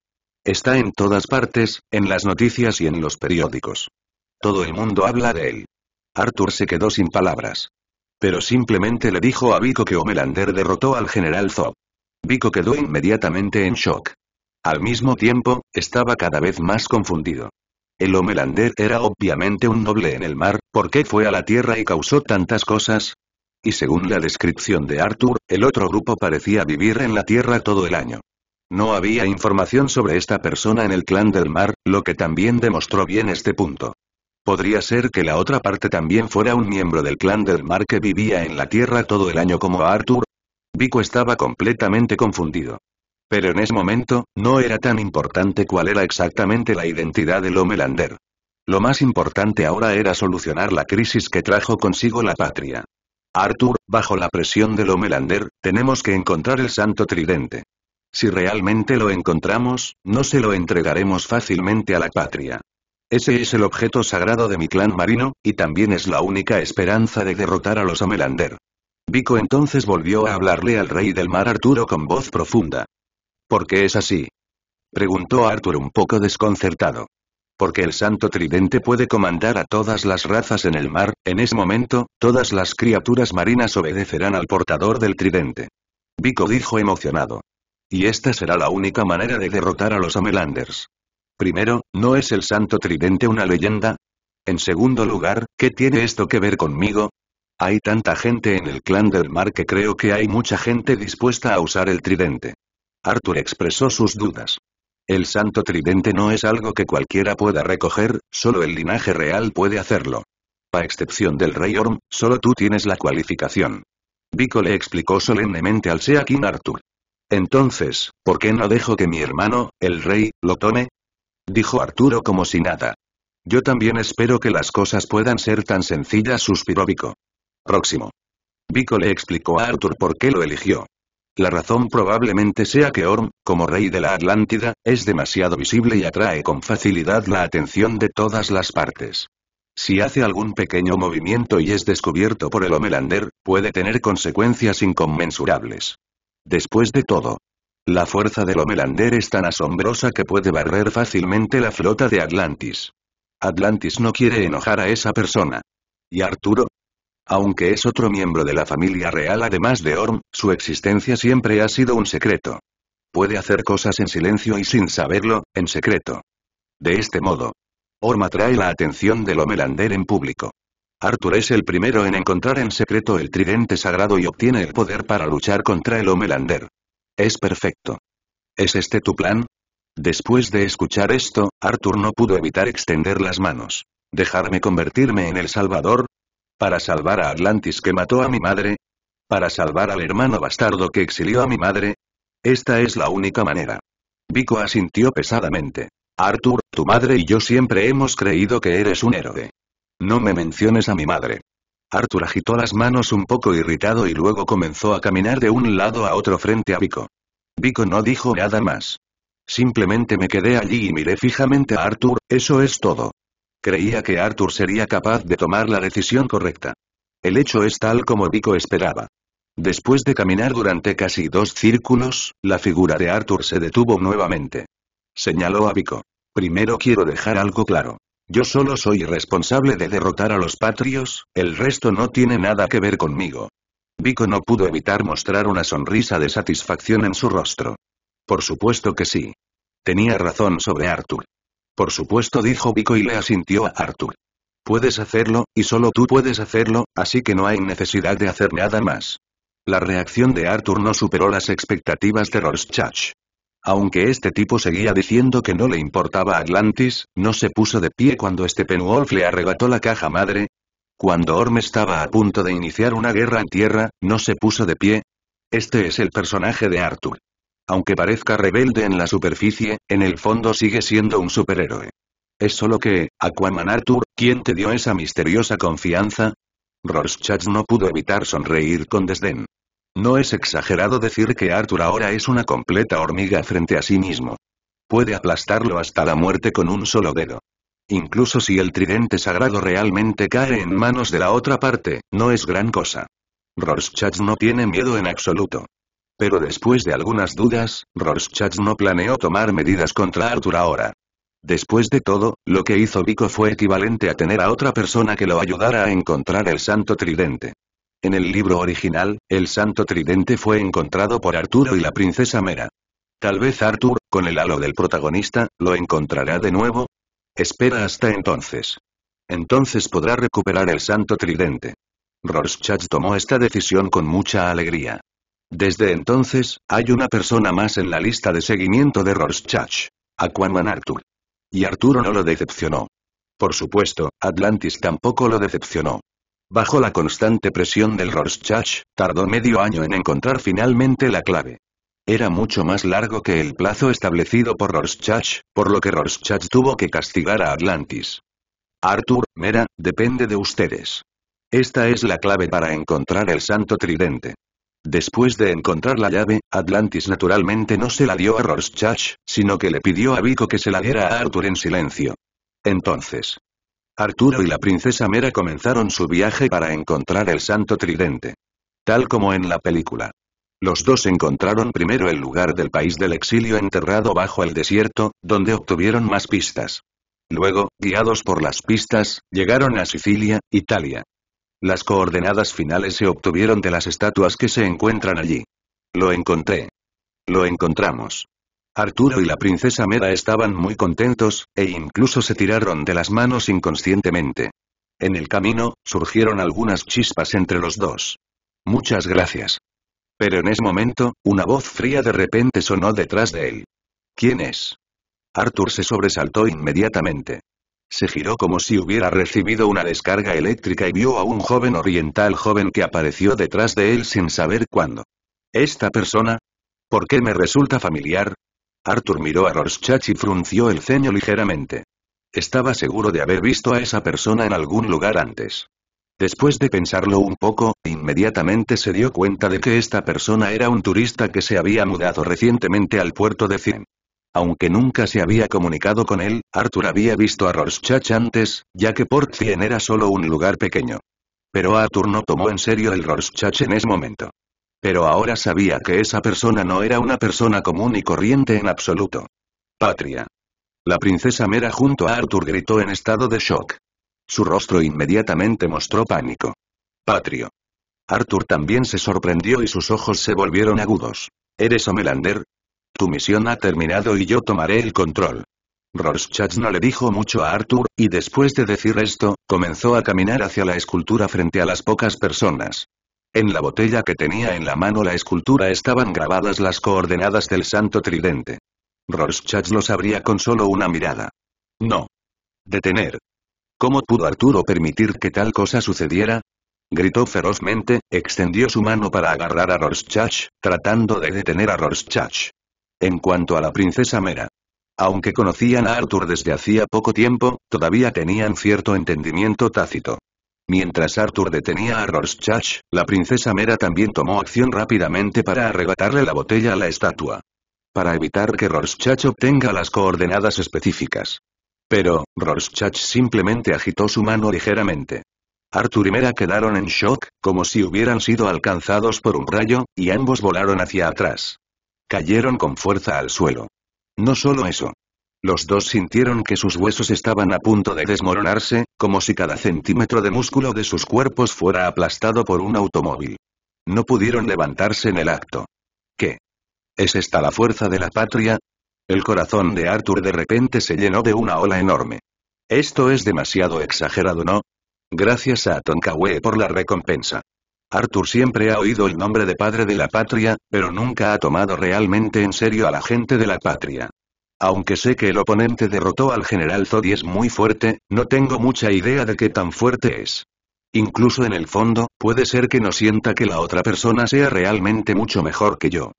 A: Está en todas partes, en las noticias y en los periódicos. Todo el mundo habla de él. Arthur se quedó sin palabras. Pero simplemente le dijo a Vico que Homelander derrotó al general Zob. Vico quedó inmediatamente en shock. Al mismo tiempo, estaba cada vez más confundido. El Homelander era obviamente un noble en el mar, ¿por qué fue a la tierra y causó tantas cosas? Y según la descripción de Arthur, el otro grupo parecía vivir en la Tierra todo el año. No había información sobre esta persona en el clan del mar, lo que también demostró bien este punto. Podría ser que la otra parte también fuera un miembro del clan del mar que vivía en la Tierra todo el año como Arthur. Vico estaba completamente confundido. Pero en ese momento, no era tan importante cuál era exactamente la identidad del Homelander. Lo más importante ahora era solucionar la crisis que trajo consigo la patria. Artur, bajo la presión de Melander, tenemos que encontrar el santo tridente. Si realmente lo encontramos, no se lo entregaremos fácilmente a la patria. Ese es el objeto sagrado de mi clan marino, y también es la única esperanza de derrotar a los Omelander. Vico entonces volvió a hablarle al rey del mar Arturo con voz profunda. ¿Por qué es así? Preguntó Arthur un poco desconcertado. Porque el santo tridente puede comandar a todas las razas en el mar, en ese momento, todas las criaturas marinas obedecerán al portador del tridente. Vico dijo emocionado. Y esta será la única manera de derrotar a los homelanders. Primero, ¿no es el santo tridente una leyenda? En segundo lugar, ¿qué tiene esto que ver conmigo? Hay tanta gente en el clan del mar que creo que hay mucha gente dispuesta a usar el tridente. Arthur expresó sus dudas. El santo tridente no es algo que cualquiera pueda recoger, solo el linaje real puede hacerlo. A excepción del rey Orm, solo tú tienes la cualificación. Vico le explicó solemnemente al Sea King Arthur. Entonces, ¿por qué no dejo que mi hermano, el rey, lo tome? Dijo Arturo como si nada. Yo también espero que las cosas puedan ser tan sencillas, suspiró Vico. Próximo. Vico le explicó a Arthur por qué lo eligió. La razón probablemente sea que Orm, como rey de la Atlántida, es demasiado visible y atrae con facilidad la atención de todas las partes. Si hace algún pequeño movimiento y es descubierto por el Homelander, puede tener consecuencias inconmensurables. Después de todo, la fuerza del Homelander es tan asombrosa que puede barrer fácilmente la flota de Atlantis. Atlantis no quiere enojar a esa persona. Y Arturo, aunque es otro miembro de la familia real además de Orm, su existencia siempre ha sido un secreto. Puede hacer cosas en silencio y sin saberlo, en secreto. De este modo, Orm atrae la atención del Homelander en público. Arthur es el primero en encontrar en secreto el tridente sagrado y obtiene el poder para luchar contra el Homelander. Es perfecto. ¿Es este tu plan? Después de escuchar esto, Arthur no pudo evitar extender las manos. ¿Dejarme convertirme en el Salvador? ¿Para salvar a Atlantis que mató a mi madre? ¿Para salvar al hermano bastardo que exilió a mi madre? Esta es la única manera. Vico asintió pesadamente. Arthur, tu madre y yo siempre hemos creído que eres un héroe. No me menciones a mi madre. Arthur agitó las manos un poco irritado y luego comenzó a caminar de un lado a otro frente a Vico. Vico no dijo nada más. Simplemente me quedé allí y miré fijamente a Arthur, eso es todo. Creía que Arthur sería capaz de tomar la decisión correcta. El hecho es tal como Vico esperaba. Después de caminar durante casi dos círculos, la figura de Arthur se detuvo nuevamente. Señaló a Vico. Primero quiero dejar algo claro. Yo solo soy responsable de derrotar a los patrios, el resto no tiene nada que ver conmigo. Vico no pudo evitar mostrar una sonrisa de satisfacción en su rostro. Por supuesto que sí. Tenía razón sobre Arthur. Por supuesto dijo Vico y le asintió a Arthur. Puedes hacerlo, y solo tú puedes hacerlo, así que no hay necesidad de hacer nada más. La reacción de Arthur no superó las expectativas de Rorschach. Aunque este tipo seguía diciendo que no le importaba Atlantis, no se puso de pie cuando este Penwolf le arrebató la caja madre. Cuando Orme estaba a punto de iniciar una guerra en tierra, no se puso de pie. Este es el personaje de Arthur. Aunque parezca rebelde en la superficie, en el fondo sigue siendo un superhéroe. Es solo que, Aquaman Arthur, ¿quién te dio esa misteriosa confianza? Rorschach no pudo evitar sonreír con desdén. No es exagerado decir que Arthur ahora es una completa hormiga frente a sí mismo. Puede aplastarlo hasta la muerte con un solo dedo. Incluso si el tridente sagrado realmente cae en manos de la otra parte, no es gran cosa. Rorschach no tiene miedo en absoluto. Pero después de algunas dudas, Rorschach no planeó tomar medidas contra Arthur ahora. Después de todo, lo que hizo Vico fue equivalente a tener a otra persona que lo ayudara a encontrar el Santo Tridente. En el libro original, el Santo Tridente fue encontrado por Arturo y la princesa Mera. Tal vez Arthur, con el halo del protagonista, lo encontrará de nuevo. Espera hasta entonces. Entonces podrá recuperar el Santo Tridente. Rorschach tomó esta decisión con mucha alegría. Desde entonces, hay una persona más en la lista de seguimiento de Rorschach. Aquaman Arthur. Y Arturo no lo decepcionó. Por supuesto, Atlantis tampoco lo decepcionó. Bajo la constante presión del Rorschach, tardó medio año en encontrar finalmente la clave. Era mucho más largo que el plazo establecido por Rorschach, por lo que Rorschach tuvo que castigar a Atlantis. Arthur, Mera, depende de ustedes. Esta es la clave para encontrar el Santo Tridente. Después de encontrar la llave, Atlantis naturalmente no se la dio a Rorschach, sino que le pidió a Vico que se la diera a Arthur en silencio. Entonces, Arturo y la princesa Mera comenzaron su viaje para encontrar el santo tridente. Tal como en la película. Los dos encontraron primero el lugar del país del exilio enterrado bajo el desierto, donde obtuvieron más pistas. Luego, guiados por las pistas, llegaron a Sicilia, Italia. Las coordenadas finales se obtuvieron de las estatuas que se encuentran allí. Lo encontré. Lo encontramos. Arturo y la princesa Meda estaban muy contentos, e incluso se tiraron de las manos inconscientemente. En el camino, surgieron algunas chispas entre los dos. Muchas gracias. Pero en ese momento, una voz fría de repente sonó detrás de él. ¿Quién es? Arthur se sobresaltó inmediatamente. Se giró como si hubiera recibido una descarga eléctrica y vio a un joven oriental joven que apareció detrás de él sin saber cuándo. ¿Esta persona? ¿Por qué me resulta familiar? Arthur miró a Rorschach y frunció el ceño ligeramente. Estaba seguro de haber visto a esa persona en algún lugar antes. Después de pensarlo un poco, inmediatamente se dio cuenta de que esta persona era un turista que se había mudado recientemente al puerto de Cien. Aunque nunca se había comunicado con él, Arthur había visto a Rorschach antes, ya que Port era solo un lugar pequeño. Pero Arthur no tomó en serio el Rorschach en ese momento. Pero ahora sabía que esa persona no era una persona común y corriente en absoluto. Patria. La princesa Mera junto a Arthur gritó en estado de shock. Su rostro inmediatamente mostró pánico. Patrio. Arthur también se sorprendió y sus ojos se volvieron agudos. ¿Eres Homelander? Tu misión ha terminado y yo tomaré el control. Rorschach no le dijo mucho a Arthur, y después de decir esto, comenzó a caminar hacia la escultura frente a las pocas personas. En la botella que tenía en la mano la escultura estaban grabadas las coordenadas del santo tridente. Rorschach los sabría con solo una mirada. No. Detener. ¿Cómo pudo Arturo permitir que tal cosa sucediera? Gritó ferozmente, extendió su mano para agarrar a Rorschach, tratando de detener a Rorschach. En cuanto a la princesa Mera, aunque conocían a Arthur desde hacía poco tiempo, todavía tenían cierto entendimiento tácito. Mientras Arthur detenía a Rorschach, la princesa Mera también tomó acción rápidamente para arrebatarle la botella a la estatua. Para evitar que Rorschach obtenga las coordenadas específicas. Pero, Rorschach simplemente agitó su mano ligeramente. Arthur y Mera quedaron en shock, como si hubieran sido alcanzados por un rayo, y ambos volaron hacia atrás. Cayeron con fuerza al suelo. No solo eso. Los dos sintieron que sus huesos estaban a punto de desmoronarse, como si cada centímetro de músculo de sus cuerpos fuera aplastado por un automóvil. No pudieron levantarse en el acto. ¿Qué? ¿Es esta la fuerza de la patria? El corazón de Arthur de repente se llenó de una ola enorme. Esto es demasiado exagerado, ¿no? Gracias a tonkawe por la recompensa. Arthur siempre ha oído el nombre de padre de la patria, pero nunca ha tomado realmente en serio a la gente de la patria. Aunque sé que el oponente derrotó al general Zod y es muy fuerte, no tengo mucha idea de qué tan fuerte es. Incluso en el fondo, puede ser que no sienta que la otra persona sea realmente mucho mejor que yo.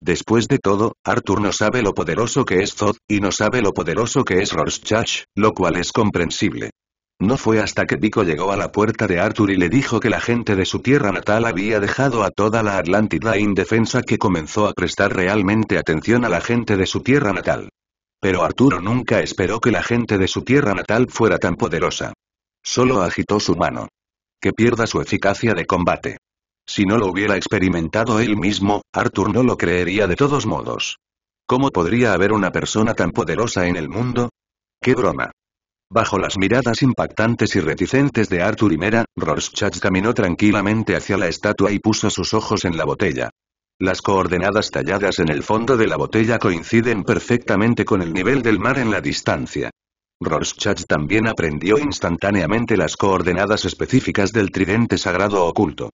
A: Después de todo, Arthur no sabe lo poderoso que es Zod, y no sabe lo poderoso que es Rorschach, lo cual es comprensible. No fue hasta que Pico llegó a la puerta de Arthur y le dijo que la gente de su tierra natal había dejado a toda la Atlántida indefensa que comenzó a prestar realmente atención a la gente de su tierra natal. Pero Arturo nunca esperó que la gente de su tierra natal fuera tan poderosa. Solo agitó su mano. Que pierda su eficacia de combate. Si no lo hubiera experimentado él mismo, Arthur no lo creería de todos modos. ¿Cómo podría haber una persona tan poderosa en el mundo? ¡Qué broma! Bajo las miradas impactantes y reticentes de Arthur y Mera, Rorschach caminó tranquilamente hacia la estatua y puso sus ojos en la botella. Las coordenadas talladas en el fondo de la botella coinciden perfectamente con el nivel del mar en la distancia. Rorschach también aprendió instantáneamente las coordenadas específicas del tridente sagrado oculto.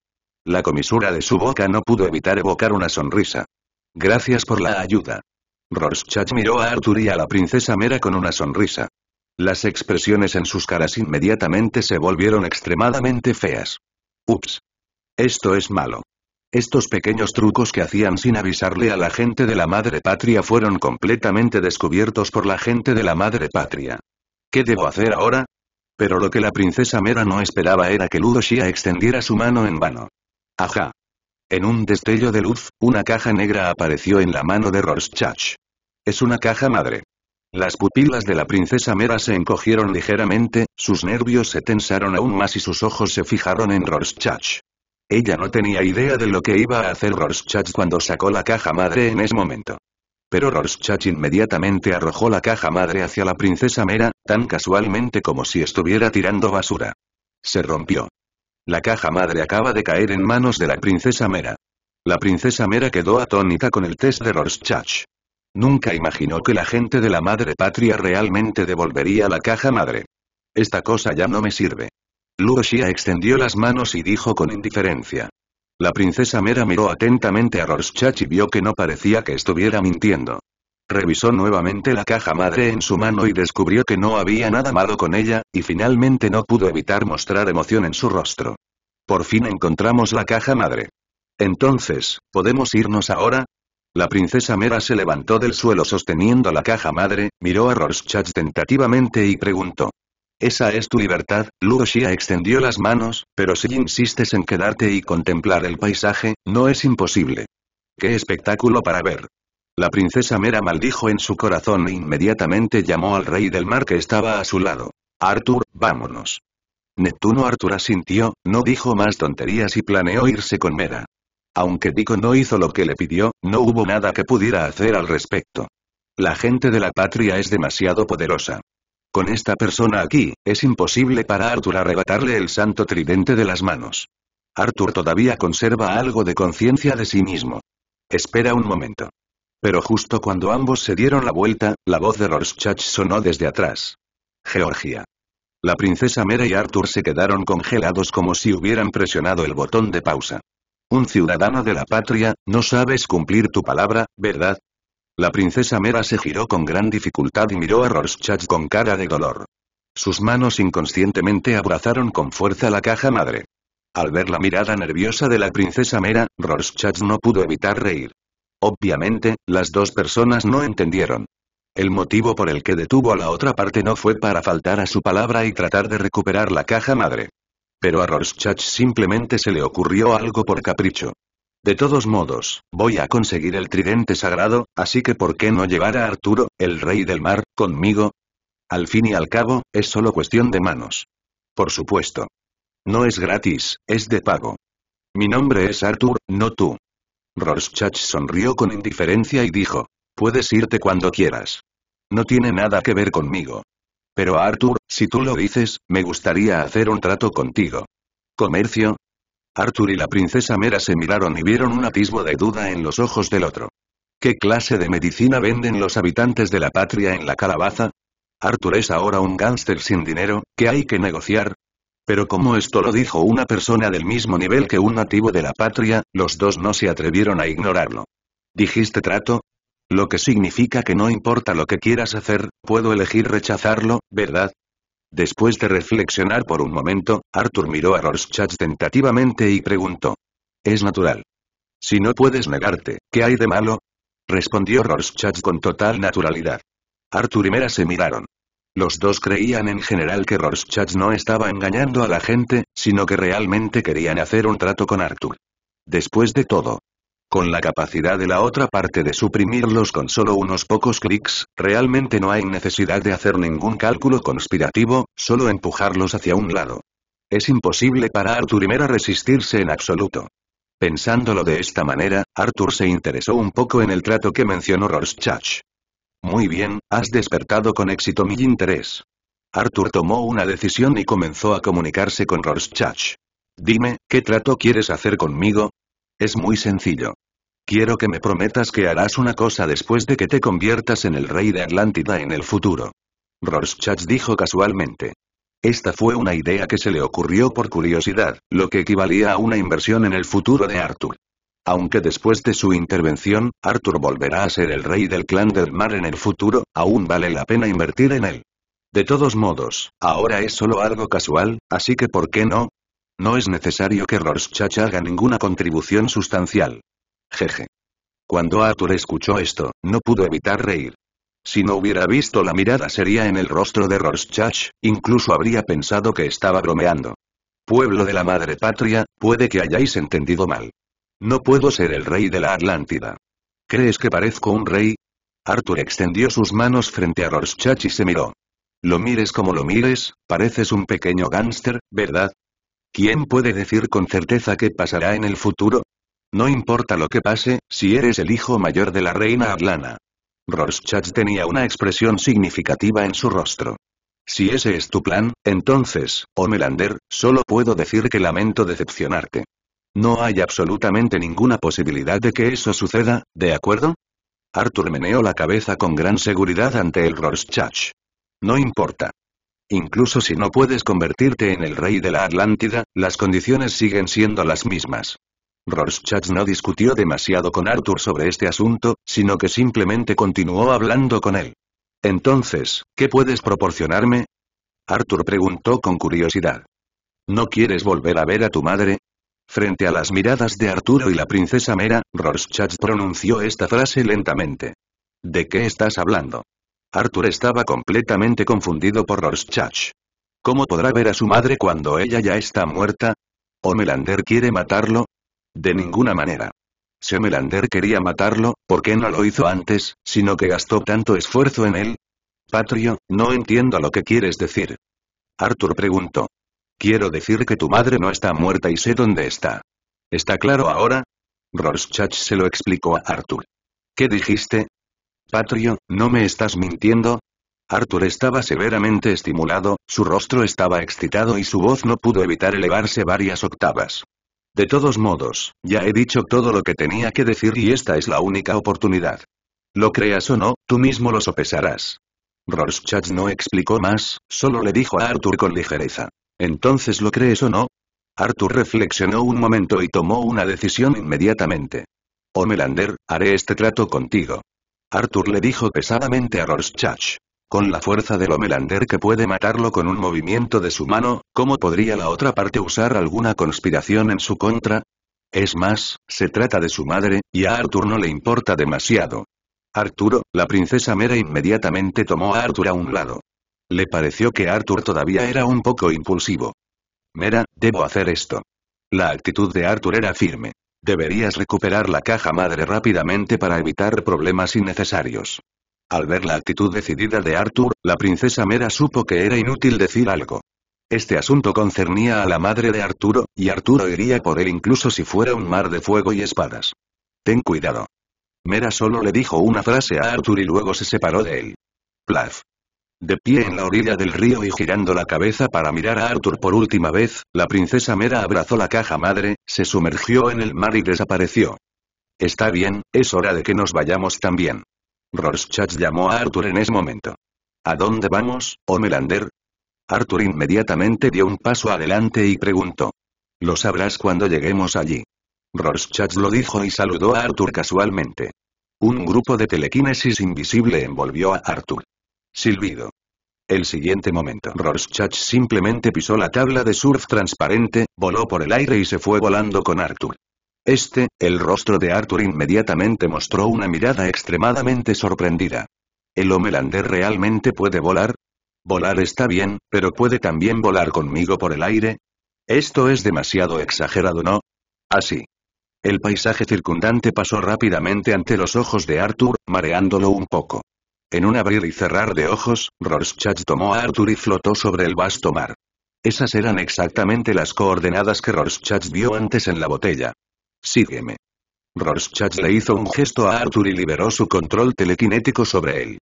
A: La comisura de su boca no pudo evitar evocar una sonrisa. Gracias por la ayuda. Rorschach miró a Arthur y a la princesa Mera con una sonrisa. Las expresiones en sus caras inmediatamente se volvieron extremadamente feas. Ups. Esto es malo. Estos pequeños trucos que hacían sin avisarle a la gente de la madre patria fueron completamente descubiertos por la gente de la madre patria. ¿Qué debo hacer ahora? Pero lo que la princesa Mera no esperaba era que Ludoshia extendiera su mano en vano. Ajá. En un destello de luz, una caja negra apareció en la mano de Rorschach. Es una caja madre. Las pupilas de la princesa Mera se encogieron ligeramente, sus nervios se tensaron aún más y sus ojos se fijaron en Rorschach. Ella no tenía idea de lo que iba a hacer Rorschach cuando sacó la caja madre en ese momento. Pero Rorschach inmediatamente arrojó la caja madre hacia la princesa Mera, tan casualmente como si estuviera tirando basura. Se rompió. La caja madre acaba de caer en manos de la princesa Mera. La princesa Mera quedó atónita con el test de Rorschach. Nunca imaginó que la gente de la madre patria realmente devolvería la caja madre. Esta cosa ya no me sirve. Luo extendió las manos y dijo con indiferencia. La princesa Mera miró atentamente a Rorschach y vio que no parecía que estuviera mintiendo. Revisó nuevamente la caja madre en su mano y descubrió que no había nada malo con ella, y finalmente no pudo evitar mostrar emoción en su rostro. Por fin encontramos la caja madre. Entonces, ¿podemos irnos ahora? La princesa Mera se levantó del suelo sosteniendo la caja madre, miró a Rorschach tentativamente y preguntó. Esa es tu libertad, Lugoshia extendió las manos, pero si insistes en quedarte y contemplar el paisaje, no es imposible. ¡Qué espectáculo para ver! La princesa Mera maldijo en su corazón e inmediatamente llamó al rey del mar que estaba a su lado. Arthur, vámonos. Neptuno Arthur asintió, no dijo más tonterías y planeó irse con Mera. Aunque Dico no hizo lo que le pidió, no hubo nada que pudiera hacer al respecto. La gente de la patria es demasiado poderosa. Con esta persona aquí, es imposible para Arthur arrebatarle el santo tridente de las manos. Arthur todavía conserva algo de conciencia de sí mismo. Espera un momento. Pero justo cuando ambos se dieron la vuelta, la voz de Rorschach sonó desde atrás. Georgia. La princesa Mera y Arthur se quedaron congelados como si hubieran presionado el botón de pausa. Un ciudadano de la patria, no sabes cumplir tu palabra, ¿verdad? La princesa Mera se giró con gran dificultad y miró a Rorschach con cara de dolor. Sus manos inconscientemente abrazaron con fuerza la caja madre. Al ver la mirada nerviosa de la princesa Mera, Rorschach no pudo evitar reír. Obviamente, las dos personas no entendieron. El motivo por el que detuvo a la otra parte no fue para faltar a su palabra y tratar de recuperar la caja madre. Pero a Rorschach simplemente se le ocurrió algo por capricho. De todos modos, voy a conseguir el tridente sagrado, así que ¿por qué no llevar a Arturo, el rey del mar, conmigo? Al fin y al cabo, es solo cuestión de manos. Por supuesto. No es gratis, es de pago. Mi nombre es Artur, no tú. Rorschach sonrió con indiferencia y dijo, puedes irte cuando quieras. No tiene nada que ver conmigo. Pero Arthur, si tú lo dices, me gustaría hacer un trato contigo. ¿Comercio? Arthur y la princesa Mera se miraron y vieron un atisbo de duda en los ojos del otro. ¿Qué clase de medicina venden los habitantes de la patria en la calabaza? Arthur es ahora un gángster sin dinero, que hay que negociar. Pero como esto lo dijo una persona del mismo nivel que un nativo de la patria, los dos no se atrevieron a ignorarlo. ¿Dijiste trato? Lo que significa que no importa lo que quieras hacer, puedo elegir rechazarlo, ¿verdad? Después de reflexionar por un momento, Arthur miró a Rorschach tentativamente y preguntó. Es natural. Si no puedes negarte, ¿qué hay de malo? Respondió Rorschach con total naturalidad. Arthur y Mera se miraron. Los dos creían en general que Rorschach no estaba engañando a la gente, sino que realmente querían hacer un trato con Arthur. Después de todo, con la capacidad de la otra parte de suprimirlos con solo unos pocos clics, realmente no hay necesidad de hacer ningún cálculo conspirativo, solo empujarlos hacia un lado. Es imposible para Arthur Mera resistirse en absoluto. Pensándolo de esta manera, Arthur se interesó un poco en el trato que mencionó Rorschach. Muy bien, has despertado con éxito mi interés. Arthur tomó una decisión y comenzó a comunicarse con Rorschach. Dime, ¿qué trato quieres hacer conmigo? Es muy sencillo. Quiero que me prometas que harás una cosa después de que te conviertas en el rey de Atlántida en el futuro. Rorschach dijo casualmente. Esta fue una idea que se le ocurrió por curiosidad, lo que equivalía a una inversión en el futuro de Arthur. Aunque después de su intervención, Arthur volverá a ser el rey del clan del mar en el futuro, aún vale la pena invertir en él. De todos modos, ahora es solo algo casual, así que ¿por qué no? No es necesario que Rorschach haga ninguna contribución sustancial. Jeje. Cuando Arthur escuchó esto, no pudo evitar reír. Si no hubiera visto la mirada seria en el rostro de Rorschach, incluso habría pensado que estaba bromeando. Pueblo de la madre patria, puede que hayáis entendido mal. No puedo ser el rey de la Atlántida. ¿Crees que parezco un rey? Arthur extendió sus manos frente a Rorschach y se miró. Lo mires como lo mires, pareces un pequeño gánster, ¿verdad? ¿Quién puede decir con certeza qué pasará en el futuro? No importa lo que pase, si eres el hijo mayor de la reina Atlana. Rorschach tenía una expresión significativa en su rostro. Si ese es tu plan, entonces, Melander, solo puedo decir que lamento decepcionarte. No hay absolutamente ninguna posibilidad de que eso suceda, ¿de acuerdo? Arthur meneó la cabeza con gran seguridad ante el Rorschach. No importa. Incluso si no puedes convertirte en el rey de la Atlántida, las condiciones siguen siendo las mismas. Rorschach no discutió demasiado con Arthur sobre este asunto, sino que simplemente continuó hablando con él. Entonces, ¿qué puedes proporcionarme? Arthur preguntó con curiosidad. ¿No quieres volver a ver a tu madre? Frente a las miradas de Arturo y la princesa Mera, Rorschach pronunció esta frase lentamente. ¿De qué estás hablando? Arthur estaba completamente confundido por Rorschach. ¿Cómo podrá ver a su madre cuando ella ya está muerta? ¿O Melander quiere matarlo? De ninguna manera. Semelander quería matarlo, ¿por qué no lo hizo antes, sino que gastó tanto esfuerzo en él? Patrio, no entiendo lo que quieres decir. Arthur preguntó. Quiero decir que tu madre no está muerta y sé dónde está. ¿Está claro ahora? Rorschach se lo explicó a Arthur. ¿Qué dijiste? Patrio, ¿no me estás mintiendo? Arthur estaba severamente estimulado, su rostro estaba excitado y su voz no pudo evitar elevarse varias octavas. De todos modos, ya he dicho todo lo que tenía que decir y esta es la única oportunidad. Lo creas o no, tú mismo lo sopesarás. Rorschach no explicó más, solo le dijo a Arthur con ligereza. ¿Entonces lo crees o no? Arthur reflexionó un momento y tomó una decisión inmediatamente. Melander, haré este trato contigo. Arthur le dijo pesadamente a Rorschach. Con la fuerza del Homelander que puede matarlo con un movimiento de su mano, ¿cómo podría la otra parte usar alguna conspiración en su contra? Es más, se trata de su madre, y a Arthur no le importa demasiado. Arturo, la princesa Mera inmediatamente tomó a Arthur a un lado. Le pareció que Arthur todavía era un poco impulsivo. Mera, debo hacer esto. La actitud de Arthur era firme. Deberías recuperar la caja madre rápidamente para evitar problemas innecesarios. Al ver la actitud decidida de Arthur, la princesa Mera supo que era inútil decir algo. Este asunto concernía a la madre de Arturo, y Arturo iría por él incluso si fuera un mar de fuego y espadas. Ten cuidado. Mera solo le dijo una frase a Arthur y luego se separó de él. Plaf. De pie en la orilla del río y girando la cabeza para mirar a Arthur por última vez, la princesa Mera abrazó la caja madre, se sumergió en el mar y desapareció. Está bien, es hora de que nos vayamos también. Rorschach llamó a Arthur en ese momento. ¿A dónde vamos, Homelander? Arthur inmediatamente dio un paso adelante y preguntó. Lo sabrás cuando lleguemos allí. Rorschach lo dijo y saludó a Arthur casualmente. Un grupo de telequinesis invisible envolvió a Arthur. Silbido. El siguiente momento Rorschach simplemente pisó la tabla de surf transparente, voló por el aire y se fue volando con Arthur. Este, el rostro de Arthur inmediatamente mostró una mirada extremadamente sorprendida. ¿El homelander realmente puede volar? Volar está bien, pero puede también volar conmigo por el aire. Esto es demasiado exagerado, ¿no? Así. El paisaje circundante pasó rápidamente ante los ojos de Arthur, mareándolo un poco. En un abrir y cerrar de ojos, Rorschach tomó a Arthur y flotó sobre el vasto mar. Esas eran exactamente las coordenadas que Rorschach vio antes en la botella. Sígueme. Rorschach le hizo un gesto a Arthur y liberó su control telequinético sobre él.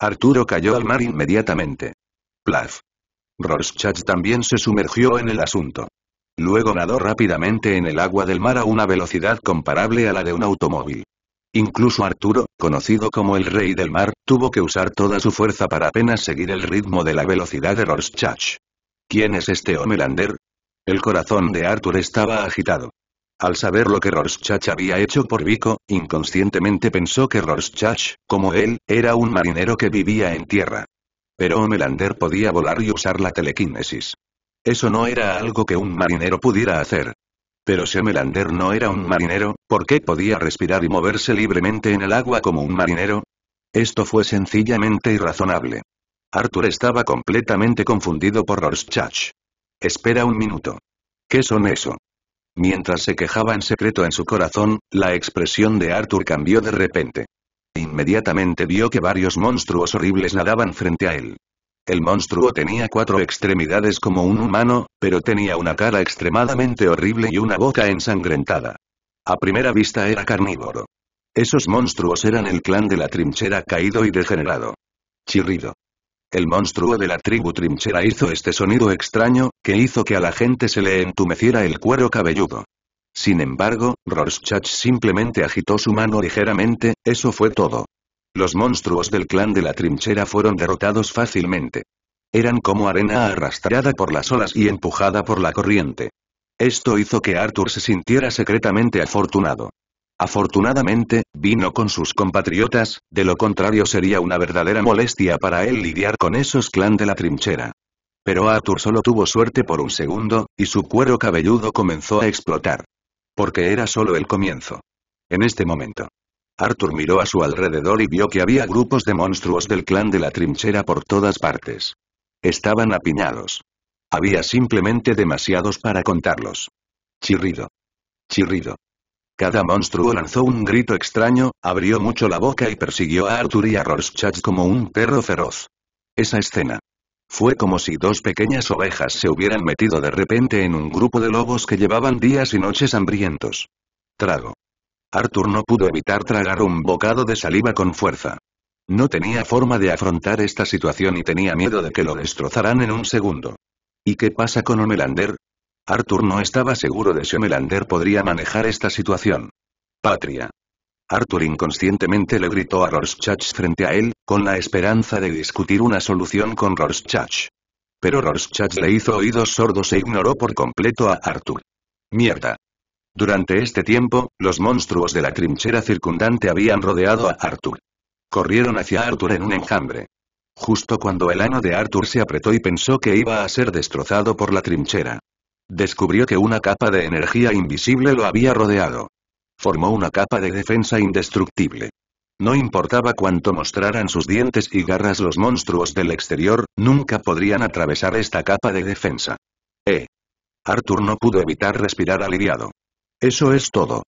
A: Arturo cayó al mar inmediatamente. Plaf. Rorschach también se sumergió en el asunto. Luego nadó rápidamente en el agua del mar a una velocidad comparable a la de un automóvil. Incluso Arturo, conocido como el rey del mar, tuvo que usar toda su fuerza para apenas seguir el ritmo de la velocidad de Rorschach. ¿Quién es este Homelander? El corazón de Arthur estaba agitado. Al saber lo que Rorschach había hecho por Vico, inconscientemente pensó que Rorschach, como él, era un marinero que vivía en tierra. Pero Melander podía volar y usar la telequinesis. Eso no era algo que un marinero pudiera hacer. Pero si Melander no era un marinero, ¿por qué podía respirar y moverse libremente en el agua como un marinero? Esto fue sencillamente irrazonable. Arthur estaba completamente confundido por Rorschach. Espera un minuto. ¿Qué son eso? Mientras se quejaba en secreto en su corazón, la expresión de Arthur cambió de repente. Inmediatamente vio que varios monstruos horribles nadaban frente a él. El monstruo tenía cuatro extremidades como un humano, pero tenía una cara extremadamente horrible y una boca ensangrentada. A primera vista era carnívoro. Esos monstruos eran el clan de la trinchera caído y degenerado. Chirrido. El monstruo de la tribu Trinchera hizo este sonido extraño, que hizo que a la gente se le entumeciera el cuero cabelludo. Sin embargo, Rorschach simplemente agitó su mano ligeramente, eso fue todo. Los monstruos del clan de la trinchera fueron derrotados fácilmente. Eran como arena arrastrada por las olas y empujada por la corriente. Esto hizo que Arthur se sintiera secretamente afortunado. Afortunadamente, vino con sus compatriotas, de lo contrario sería una verdadera molestia para él lidiar con esos clan de la trinchera. Pero Arthur solo tuvo suerte por un segundo, y su cuero cabelludo comenzó a explotar. Porque era solo el comienzo. En este momento. Arthur miró a su alrededor y vio que había grupos de monstruos del clan de la trinchera por todas partes. Estaban apiñados. Había simplemente demasiados para contarlos. Chirrido. Chirrido. Cada monstruo lanzó un grito extraño, abrió mucho la boca y persiguió a Arthur y a Rorschach como un perro feroz. Esa escena. Fue como si dos pequeñas ovejas se hubieran metido de repente en un grupo de lobos que llevaban días y noches hambrientos. Trago. Arthur no pudo evitar tragar un bocado de saliva con fuerza. No tenía forma de afrontar esta situación y tenía miedo de que lo destrozaran en un segundo. ¿Y qué pasa con Omelander? Arthur no estaba seguro de si Melander podría manejar esta situación. Patria. Arthur inconscientemente le gritó a Rorschach frente a él, con la esperanza de discutir una solución con Rorschach. Pero Rorschach le hizo oídos sordos e ignoró por completo a Arthur. Mierda. Durante este tiempo, los monstruos de la trinchera circundante habían rodeado a Arthur. Corrieron hacia Arthur en un enjambre. Justo cuando el ano de Arthur se apretó y pensó que iba a ser destrozado por la trinchera. Descubrió que una capa de energía invisible lo había rodeado. Formó una capa de defensa indestructible. No importaba cuánto mostraran sus dientes y garras los monstruos del exterior, nunca podrían atravesar esta capa de defensa. Eh. Arthur no pudo evitar respirar aliviado. Eso es todo.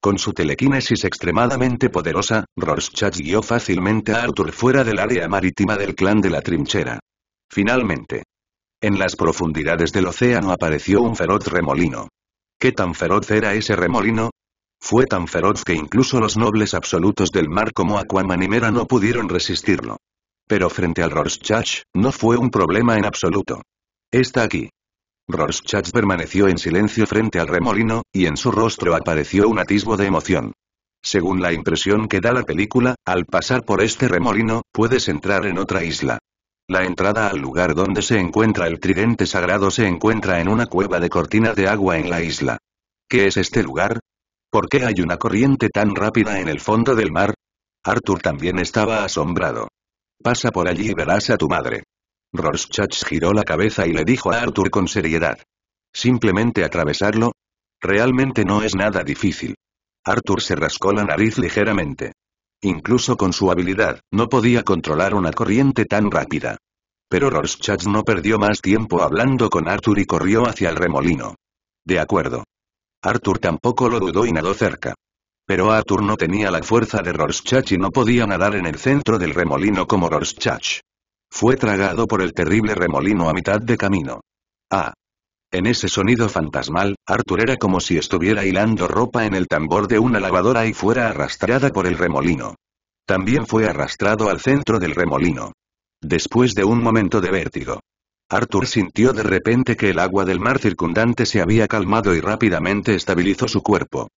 A: Con su telequinesis extremadamente poderosa, Rorschach guió fácilmente a Arthur fuera del área marítima del clan de la trinchera. Finalmente. En las profundidades del océano apareció un feroz remolino. ¿Qué tan feroz era ese remolino? Fue tan feroz que incluso los nobles absolutos del mar como Aquaman y Mera no pudieron resistirlo. Pero frente al Rorschach, no fue un problema en absoluto. Está aquí. Rorschach permaneció en silencio frente al remolino, y en su rostro apareció un atisbo de emoción. Según la impresión que da la película, al pasar por este remolino, puedes entrar en otra isla. La entrada al lugar donde se encuentra el tridente sagrado se encuentra en una cueva de cortina de agua en la isla. ¿Qué es este lugar? ¿Por qué hay una corriente tan rápida en el fondo del mar? Arthur también estaba asombrado. Pasa por allí y verás a tu madre. Rorschach giró la cabeza y le dijo a Arthur con seriedad. ¿Simplemente atravesarlo? Realmente no es nada difícil. Arthur se rascó la nariz ligeramente. Incluso con su habilidad, no podía controlar una corriente tan rápida. Pero Rorschach no perdió más tiempo hablando con Arthur y corrió hacia el remolino. De acuerdo. Arthur tampoco lo dudó y nadó cerca. Pero Arthur no tenía la fuerza de Rorschach y no podía nadar en el centro del remolino como Rorschach. Fue tragado por el terrible remolino a mitad de camino. Ah, en ese sonido fantasmal, Arthur era como si estuviera hilando ropa en el tambor de una lavadora y fuera arrastrada por el remolino. También fue arrastrado al centro del remolino. Después de un momento de vértigo. Arthur sintió de repente que el agua del mar circundante se había calmado y rápidamente estabilizó su cuerpo.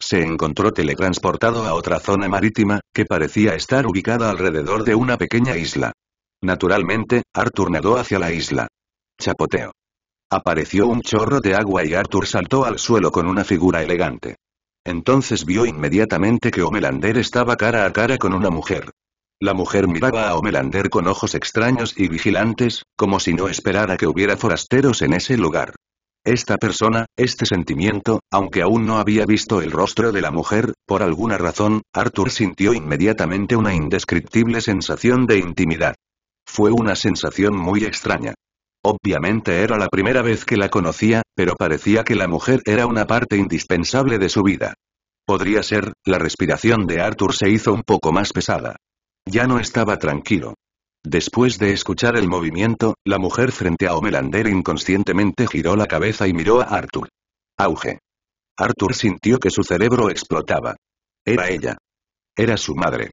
A: Se encontró teletransportado a otra zona marítima, que parecía estar ubicada alrededor de una pequeña isla. Naturalmente, Arthur nadó hacia la isla. Chapoteo. Apareció un chorro de agua y Arthur saltó al suelo con una figura elegante. Entonces vio inmediatamente que Homelander estaba cara a cara con una mujer. La mujer miraba a Homelander con ojos extraños y vigilantes, como si no esperara que hubiera forasteros en ese lugar. Esta persona, este sentimiento, aunque aún no había visto el rostro de la mujer, por alguna razón, Arthur sintió inmediatamente una indescriptible sensación de intimidad. Fue una sensación muy extraña. Obviamente era la primera vez que la conocía, pero parecía que la mujer era una parte indispensable de su vida. Podría ser, la respiración de Arthur se hizo un poco más pesada. Ya no estaba tranquilo. Después de escuchar el movimiento, la mujer frente a Homelander inconscientemente giró la cabeza y miró a Arthur. Auge. Arthur sintió que su cerebro explotaba. Era ella. Era su madre.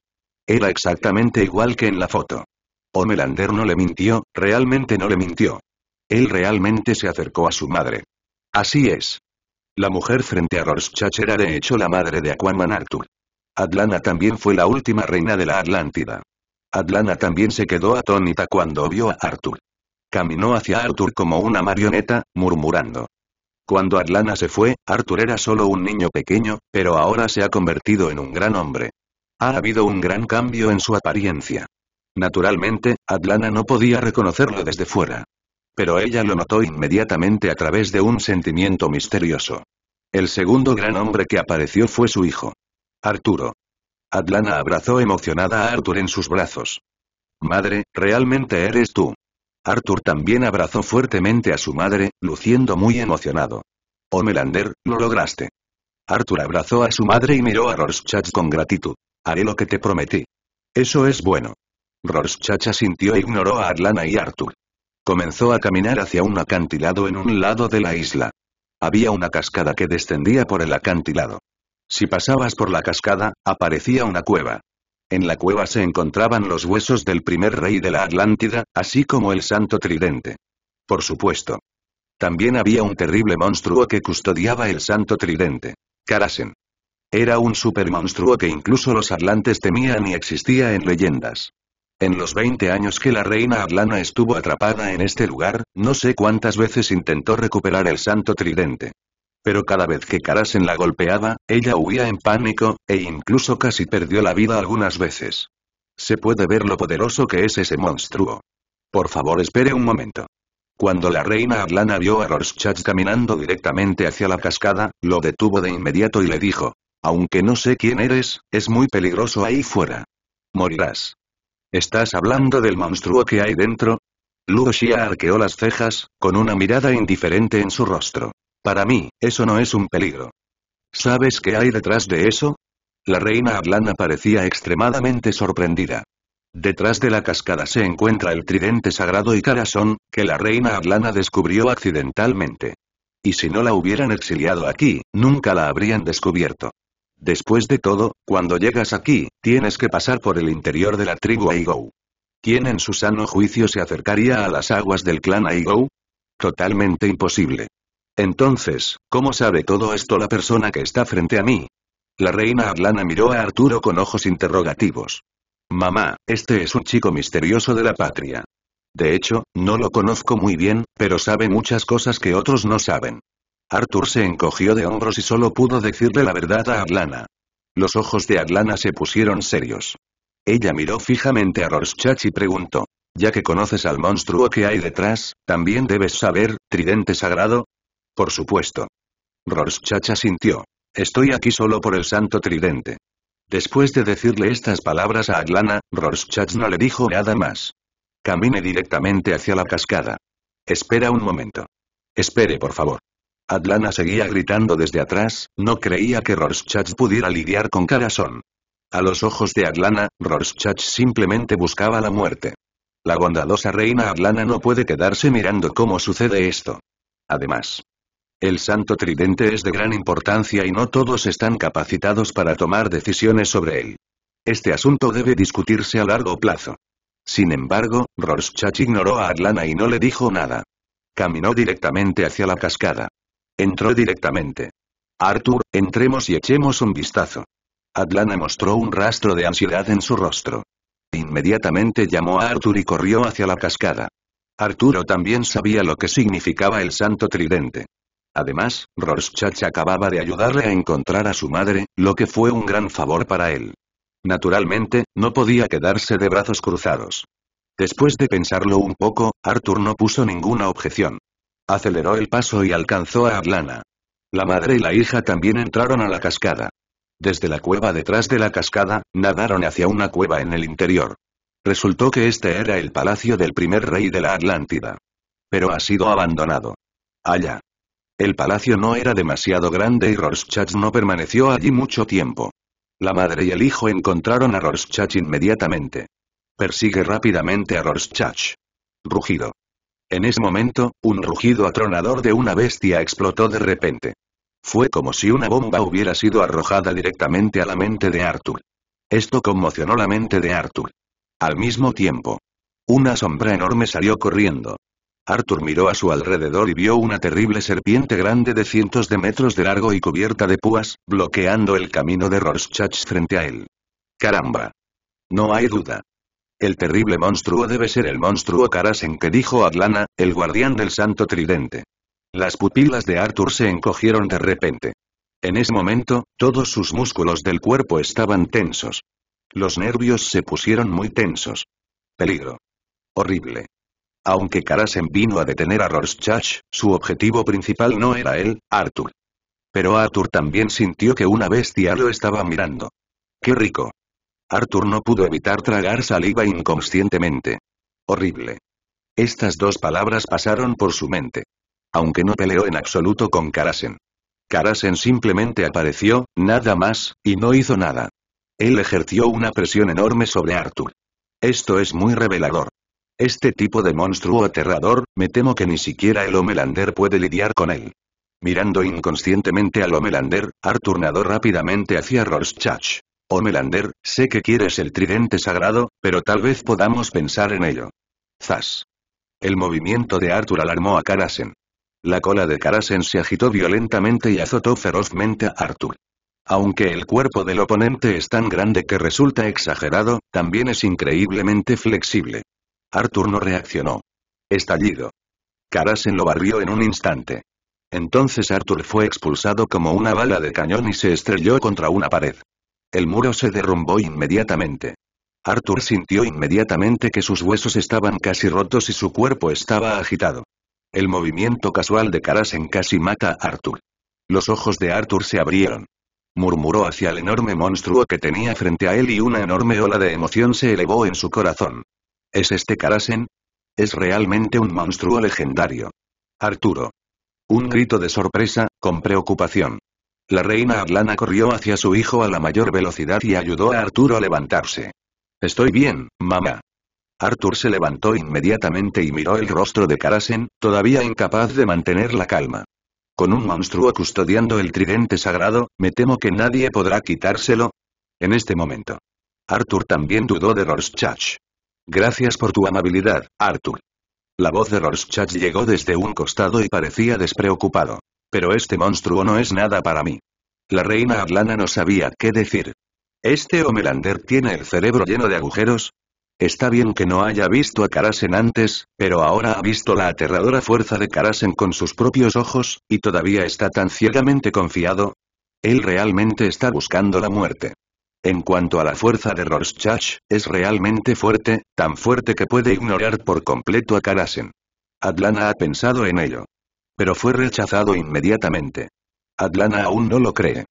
A: Era exactamente igual que en la foto. O Melander no le mintió, realmente no le mintió. Él realmente se acercó a su madre. Así es. La mujer frente a Rorschach era de hecho la madre de Aquaman Arthur. Atlana también fue la última reina de la Atlántida. Atlana también se quedó atónita cuando vio a Arthur. Caminó hacia Arthur como una marioneta, murmurando. Cuando Atlana se fue, Arthur era solo un niño pequeño, pero ahora se ha convertido en un gran hombre. Ha habido un gran cambio en su apariencia. Naturalmente, Atlana no podía reconocerlo desde fuera. Pero ella lo notó inmediatamente a través de un sentimiento misterioso. El segundo gran hombre que apareció fue su hijo. Arturo. Atlana abrazó emocionada a Arthur en sus brazos. Madre, realmente eres tú. Arthur también abrazó fuertemente a su madre, luciendo muy emocionado. melander lo lograste. Arthur abrazó a su madre y miró a Rorschach con gratitud. Haré lo que te prometí. Eso es bueno. Rorschacha sintió e ignoró a Arlana y Arthur. Comenzó a caminar hacia un acantilado en un lado de la isla. Había una cascada que descendía por el acantilado. Si pasabas por la cascada, aparecía una cueva. En la cueva se encontraban los huesos del primer rey de la Atlántida, así como el santo tridente. Por supuesto. También había un terrible monstruo que custodiaba el santo tridente. Karasen. Era un supermonstruo que incluso los atlantes temían y existía en leyendas. En los 20 años que la reina Atlana estuvo atrapada en este lugar, no sé cuántas veces intentó recuperar el santo tridente. Pero cada vez que Karasen la golpeaba, ella huía en pánico, e incluso casi perdió la vida algunas veces. Se puede ver lo poderoso que es ese monstruo. Por favor espere un momento. Cuando la reina Atlana vio a Rorschach caminando directamente hacia la cascada, lo detuvo de inmediato y le dijo. Aunque no sé quién eres, es muy peligroso ahí fuera. Morirás. ¿Estás hablando del monstruo que hay dentro? Luo Xia arqueó las cejas, con una mirada indiferente en su rostro. Para mí, eso no es un peligro. ¿Sabes qué hay detrás de eso? La reina Adlana parecía extremadamente sorprendida. Detrás de la cascada se encuentra el tridente sagrado y Carasón, que la reina Adlana descubrió accidentalmente. Y si no la hubieran exiliado aquí, nunca la habrían descubierto. Después de todo, cuando llegas aquí, tienes que pasar por el interior de la tribu Aigou. ¿Quién en su sano juicio se acercaría a las aguas del clan Aigou? Totalmente imposible. Entonces, ¿cómo sabe todo esto la persona que está frente a mí? La reina Arlana miró a Arturo con ojos interrogativos. Mamá, este es un chico misterioso de la patria. De hecho, no lo conozco muy bien, pero sabe muchas cosas que otros no saben. Arthur se encogió de hombros y solo pudo decirle la verdad a Aglana. Los ojos de Aglana se pusieron serios. Ella miró fijamente a Rorschach y preguntó. Ya que conoces al monstruo que hay detrás, también debes saber, tridente sagrado. Por supuesto. Rorschach asintió. Estoy aquí solo por el santo tridente. Después de decirle estas palabras a Aglana, Rorschach no le dijo nada más. Camine directamente hacia la cascada. Espera un momento. Espere por favor. Atlana seguía gritando desde atrás, no creía que Rorschach pudiera lidiar con Carasón. A los ojos de Atlana, Rorschach simplemente buscaba la muerte. La bondadosa reina Atlana no puede quedarse mirando cómo sucede esto. Además, el santo tridente es de gran importancia y no todos están capacitados para tomar decisiones sobre él. Este asunto debe discutirse a largo plazo. Sin embargo, Rorschach ignoró a Atlana y no le dijo nada. Caminó directamente hacia la cascada. Entró directamente. Arthur, entremos y echemos un vistazo. Atlana mostró un rastro de ansiedad en su rostro. Inmediatamente llamó a Arthur y corrió hacia la cascada. Arturo también sabía lo que significaba el santo tridente. Además, Rorschach acababa de ayudarle a encontrar a su madre, lo que fue un gran favor para él. Naturalmente, no podía quedarse de brazos cruzados. Después de pensarlo un poco, Arthur no puso ninguna objeción. Aceleró el paso y alcanzó a Atlana. La madre y la hija también entraron a la cascada. Desde la cueva detrás de la cascada, nadaron hacia una cueva en el interior. Resultó que este era el palacio del primer rey de la Atlántida. Pero ha sido abandonado. Allá. El palacio no era demasiado grande y Rorschach no permaneció allí mucho tiempo. La madre y el hijo encontraron a Rorschach inmediatamente. Persigue rápidamente a Rorschach. Rugido. En ese momento, un rugido atronador de una bestia explotó de repente. Fue como si una bomba hubiera sido arrojada directamente a la mente de Arthur. Esto conmocionó la mente de Arthur. Al mismo tiempo, una sombra enorme salió corriendo. Arthur miró a su alrededor y vio una terrible serpiente grande de cientos de metros de largo y cubierta de púas, bloqueando el camino de Rorschach frente a él. ¡Caramba! No hay duda. El terrible monstruo debe ser el monstruo Karasen que dijo Adlana, el guardián del santo tridente. Las pupilas de Arthur se encogieron de repente. En ese momento, todos sus músculos del cuerpo estaban tensos. Los nervios se pusieron muy tensos. Peligro. Horrible. Aunque Karasen vino a detener a Rorschach, su objetivo principal no era él, Arthur. Pero Arthur también sintió que una bestia lo estaba mirando. ¡Qué rico! Arthur no pudo evitar tragar saliva inconscientemente. Horrible. Estas dos palabras pasaron por su mente. Aunque no peleó en absoluto con Karasen. Karasen simplemente apareció, nada más, y no hizo nada. Él ejerció una presión enorme sobre Arthur. Esto es muy revelador. Este tipo de monstruo aterrador, me temo que ni siquiera el Homelander puede lidiar con él. Mirando inconscientemente al Homelander, Arthur nadó rápidamente hacia Rorschach. Oh Melander, sé que quieres el tridente sagrado, pero tal vez podamos pensar en ello. Zas. El movimiento de Arthur alarmó a Karasen. La cola de Karasen se agitó violentamente y azotó ferozmente a Arthur. Aunque el cuerpo del oponente es tan grande que resulta exagerado, también es increíblemente flexible. Arthur no reaccionó. Estallido. Karasen lo barrió en un instante. Entonces Arthur fue expulsado como una bala de cañón y se estrelló contra una pared. El muro se derrumbó inmediatamente. Arthur sintió inmediatamente que sus huesos estaban casi rotos y su cuerpo estaba agitado. El movimiento casual de Karasen casi mata a Arthur. Los ojos de Arthur se abrieron. Murmuró hacia el enorme monstruo que tenía frente a él y una enorme ola de emoción se elevó en su corazón. ¿Es este Karasen? Es realmente un monstruo legendario. Arturo. Un grito de sorpresa, con preocupación. La reina Arlana corrió hacia su hijo a la mayor velocidad y ayudó a Arturo a levantarse. Estoy bien, mamá. Arthur se levantó inmediatamente y miró el rostro de Karasen, todavía incapaz de mantener la calma. Con un monstruo custodiando el tridente sagrado, me temo que nadie podrá quitárselo. En este momento. Arthur también dudó de Rorschach. Gracias por tu amabilidad, Arthur. La voz de Rorschach llegó desde un costado y parecía despreocupado. Pero este monstruo no es nada para mí. La reina Atlana no sabía qué decir. ¿Este Homelander tiene el cerebro lleno de agujeros? Está bien que no haya visto a Karasen antes, pero ahora ha visto la aterradora fuerza de Karasen con sus propios ojos, y todavía está tan ciegamente confiado. Él realmente está buscando la muerte. En cuanto a la fuerza de Rorschach, es realmente fuerte, tan fuerte que puede ignorar por completo a Karasen. Adlana ha pensado en ello. Pero fue rechazado inmediatamente. Atlana aún no lo cree.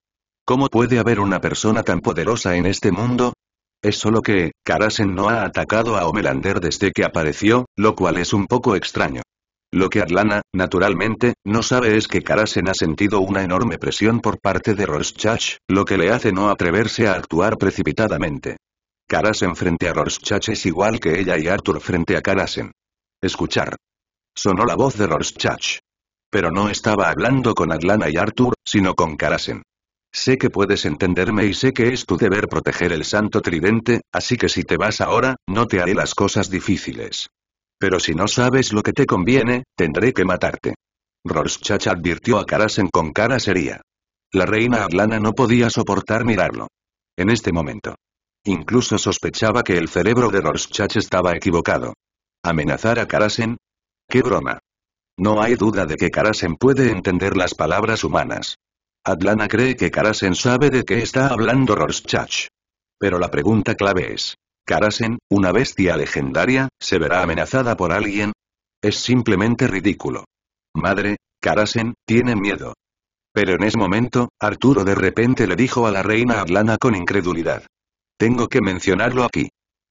A: ¿Cómo puede haber una persona tan poderosa en este mundo? Es solo que, Karasen no ha atacado a Omelander desde que apareció, lo cual es un poco extraño. Lo que Adlana, naturalmente, no sabe es que Karasen ha sentido una enorme presión por parte de Rorschach, lo que le hace no atreverse a actuar precipitadamente. Karasen frente a Rorschach es igual que ella y Arthur frente a Karasen. Escuchar. Sonó la voz de Rorschach. Pero no estaba hablando con Atlana y Arthur, sino con Karasen. Sé que puedes entenderme y sé que es tu deber proteger el santo tridente, así que si te vas ahora, no te haré las cosas difíciles. Pero si no sabes lo que te conviene, tendré que matarte. Rorschach advirtió a Karasen con cara seria. La reina Adlana no podía soportar mirarlo. En este momento. Incluso sospechaba que el cerebro de Rorschach estaba equivocado. ¿Amenazar a Karasen? ¡Qué broma! No hay duda de que Karasen puede entender las palabras humanas. Atlana cree que Karasen sabe de qué está hablando Rorschach. Pero la pregunta clave es, ¿Karasen, una bestia legendaria, se verá amenazada por alguien? Es simplemente ridículo. Madre, Karasen, tiene miedo. Pero en ese momento, Arturo de repente le dijo a la reina Atlana con incredulidad. Tengo que mencionarlo aquí.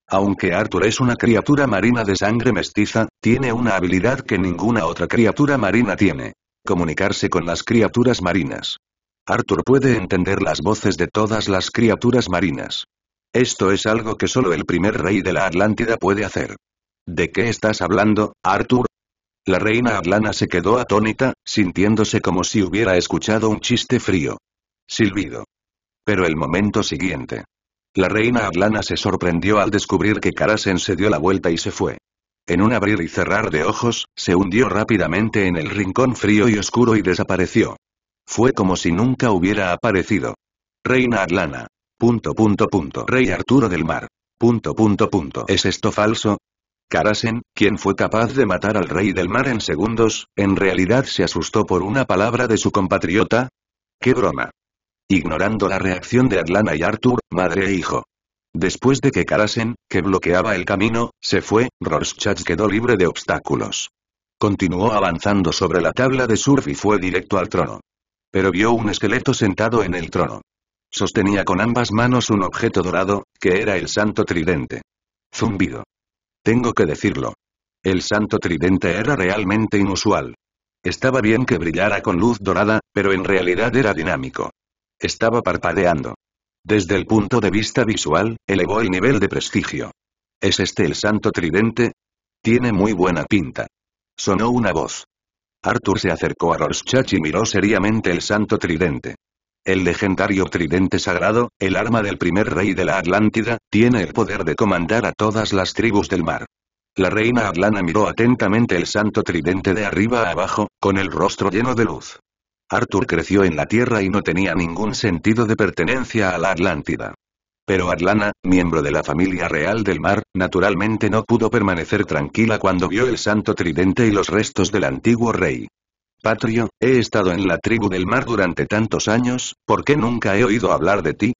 A: Aunque Arturo es una criatura marina de sangre mestiza, tiene una habilidad que ninguna otra criatura marina tiene. Comunicarse con las criaturas marinas. Arthur puede entender las voces de todas las criaturas marinas. Esto es algo que solo el primer rey de la Atlántida puede hacer. ¿De qué estás hablando, Arthur? La reina Atlana se quedó atónita, sintiéndose como si hubiera escuchado un chiste frío. Silbido. Pero el momento siguiente. La reina Atlana se sorprendió al descubrir que Karasen se dio la vuelta y se fue. En un abrir y cerrar de ojos, se hundió rápidamente en el rincón frío y oscuro y desapareció. Fue como si nunca hubiera aparecido. Reina Atlana. Punto punto punto. Rey Arturo del Mar. Punto punto punto. ¿Es esto falso? Karasen, quien fue capaz de matar al rey del mar en segundos, en realidad se asustó por una palabra de su compatriota. ¡Qué broma! Ignorando la reacción de Atlana y Arthur, madre e hijo, Después de que Karasen, que bloqueaba el camino, se fue, Rorschach quedó libre de obstáculos. Continuó avanzando sobre la tabla de surf y fue directo al trono. Pero vio un esqueleto sentado en el trono. Sostenía con ambas manos un objeto dorado, que era el santo tridente. Zumbido. Tengo que decirlo. El santo tridente era realmente inusual. Estaba bien que brillara con luz dorada, pero en realidad era dinámico. Estaba parpadeando. Desde el punto de vista visual, elevó el nivel de prestigio. ¿Es este el santo tridente? Tiene muy buena pinta. Sonó una voz. Arthur se acercó a Rorschach y miró seriamente el santo tridente. El legendario tridente sagrado, el arma del primer rey de la Atlántida, tiene el poder de comandar a todas las tribus del mar. La reina Atlana miró atentamente el santo tridente de arriba a abajo, con el rostro lleno de luz. Arthur creció en la Tierra y no tenía ningún sentido de pertenencia a la Atlántida. Pero Atlana, miembro de la familia real del mar, naturalmente no pudo permanecer tranquila cuando vio el santo tridente y los restos del antiguo rey. Patrio, he estado en la tribu del mar durante tantos años, ¿por qué nunca he oído hablar de ti?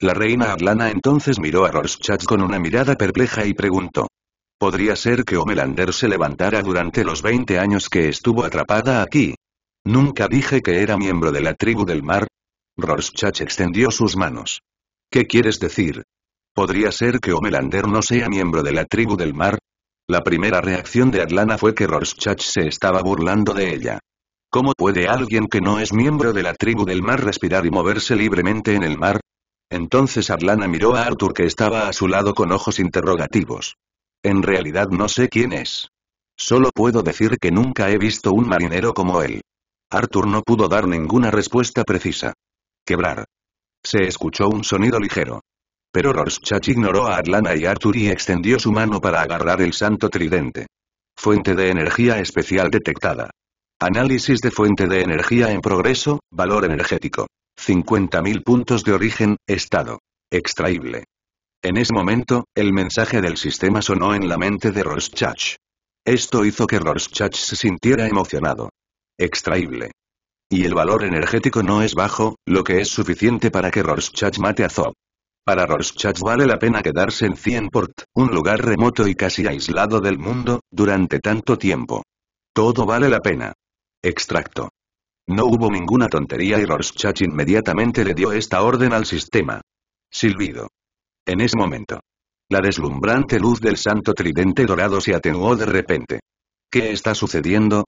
A: La reina Atlana entonces miró a Rorschach con una mirada perpleja y preguntó. Podría ser que Homelander se levantara durante los 20 años que estuvo atrapada aquí, Nunca dije que era miembro de la tribu del mar. Rorschach extendió sus manos. ¿Qué quieres decir? ¿Podría ser que Omelander no sea miembro de la tribu del mar? La primera reacción de Atlana fue que Rorschach se estaba burlando de ella. ¿Cómo puede alguien que no es miembro de la tribu del mar respirar y moverse libremente en el mar? Entonces Atlana miró a Arthur que estaba a su lado con ojos interrogativos. En realidad no sé quién es. Solo puedo decir que nunca he visto un marinero como él. Arthur no pudo dar ninguna respuesta precisa. Quebrar. Se escuchó un sonido ligero. Pero Rorschach ignoró a Atlana y Arthur y extendió su mano para agarrar el santo tridente. Fuente de energía especial detectada. Análisis de fuente de energía en progreso, valor energético. 50.000 puntos de origen, estado. Extraíble. En ese momento, el mensaje del sistema sonó en la mente de Rorschach. Esto hizo que Rorschach se sintiera emocionado extraíble. Y el valor energético no es bajo, lo que es suficiente para que Rorschach mate a Zob. Para Rorschach vale la pena quedarse en Cienport, un lugar remoto y casi aislado del mundo, durante tanto tiempo. Todo vale la pena. Extracto. No hubo ninguna tontería y Rorschach inmediatamente le dio esta orden al sistema. Silbido. En ese momento. La deslumbrante luz del santo tridente dorado se atenuó de repente. ¿Qué está sucediendo?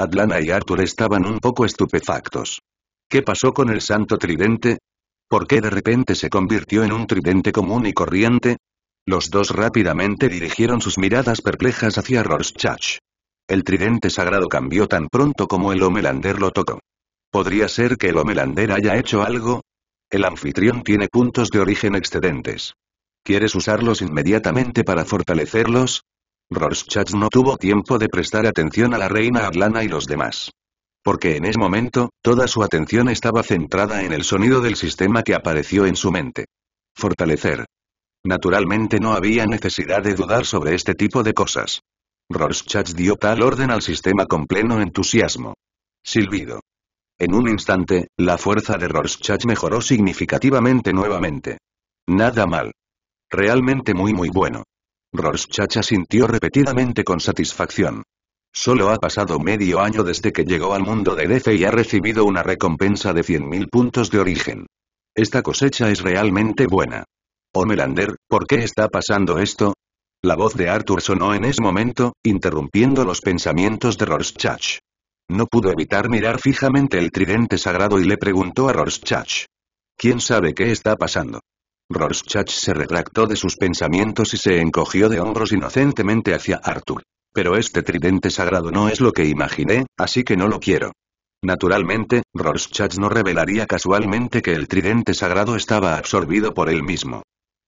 A: Adlana y Arthur estaban un poco estupefactos. ¿Qué pasó con el santo tridente? ¿Por qué de repente se convirtió en un tridente común y corriente? Los dos rápidamente dirigieron sus miradas perplejas hacia Rorschach. El tridente sagrado cambió tan pronto como el Homelander lo tocó. ¿Podría ser que el Homelander haya hecho algo? El anfitrión tiene puntos de origen excedentes. ¿Quieres usarlos inmediatamente para fortalecerlos? Rorschach no tuvo tiempo de prestar atención a la reina Arlana y los demás. Porque en ese momento, toda su atención estaba centrada en el sonido del sistema que apareció en su mente. Fortalecer. Naturalmente no había necesidad de dudar sobre este tipo de cosas. Rorschach dio tal orden al sistema con pleno entusiasmo. Silbido. En un instante, la fuerza de Rorschach mejoró significativamente nuevamente. Nada mal. Realmente muy muy bueno. Rorschach asintió repetidamente con satisfacción. Solo ha pasado medio año desde que llegó al mundo de Defe y ha recibido una recompensa de 100.000 puntos de origen. Esta cosecha es realmente buena. Melander, ¿por qué está pasando esto? La voz de Arthur sonó en ese momento, interrumpiendo los pensamientos de Rorschach. No pudo evitar mirar fijamente el tridente sagrado y le preguntó a Rorschach. ¿Quién sabe qué está pasando? Rorschach se retractó de sus pensamientos y se encogió de hombros inocentemente hacia Arthur. Pero este tridente sagrado no es lo que imaginé, así que no lo quiero. Naturalmente, Rorschach no revelaría casualmente que el tridente sagrado estaba absorbido por él mismo.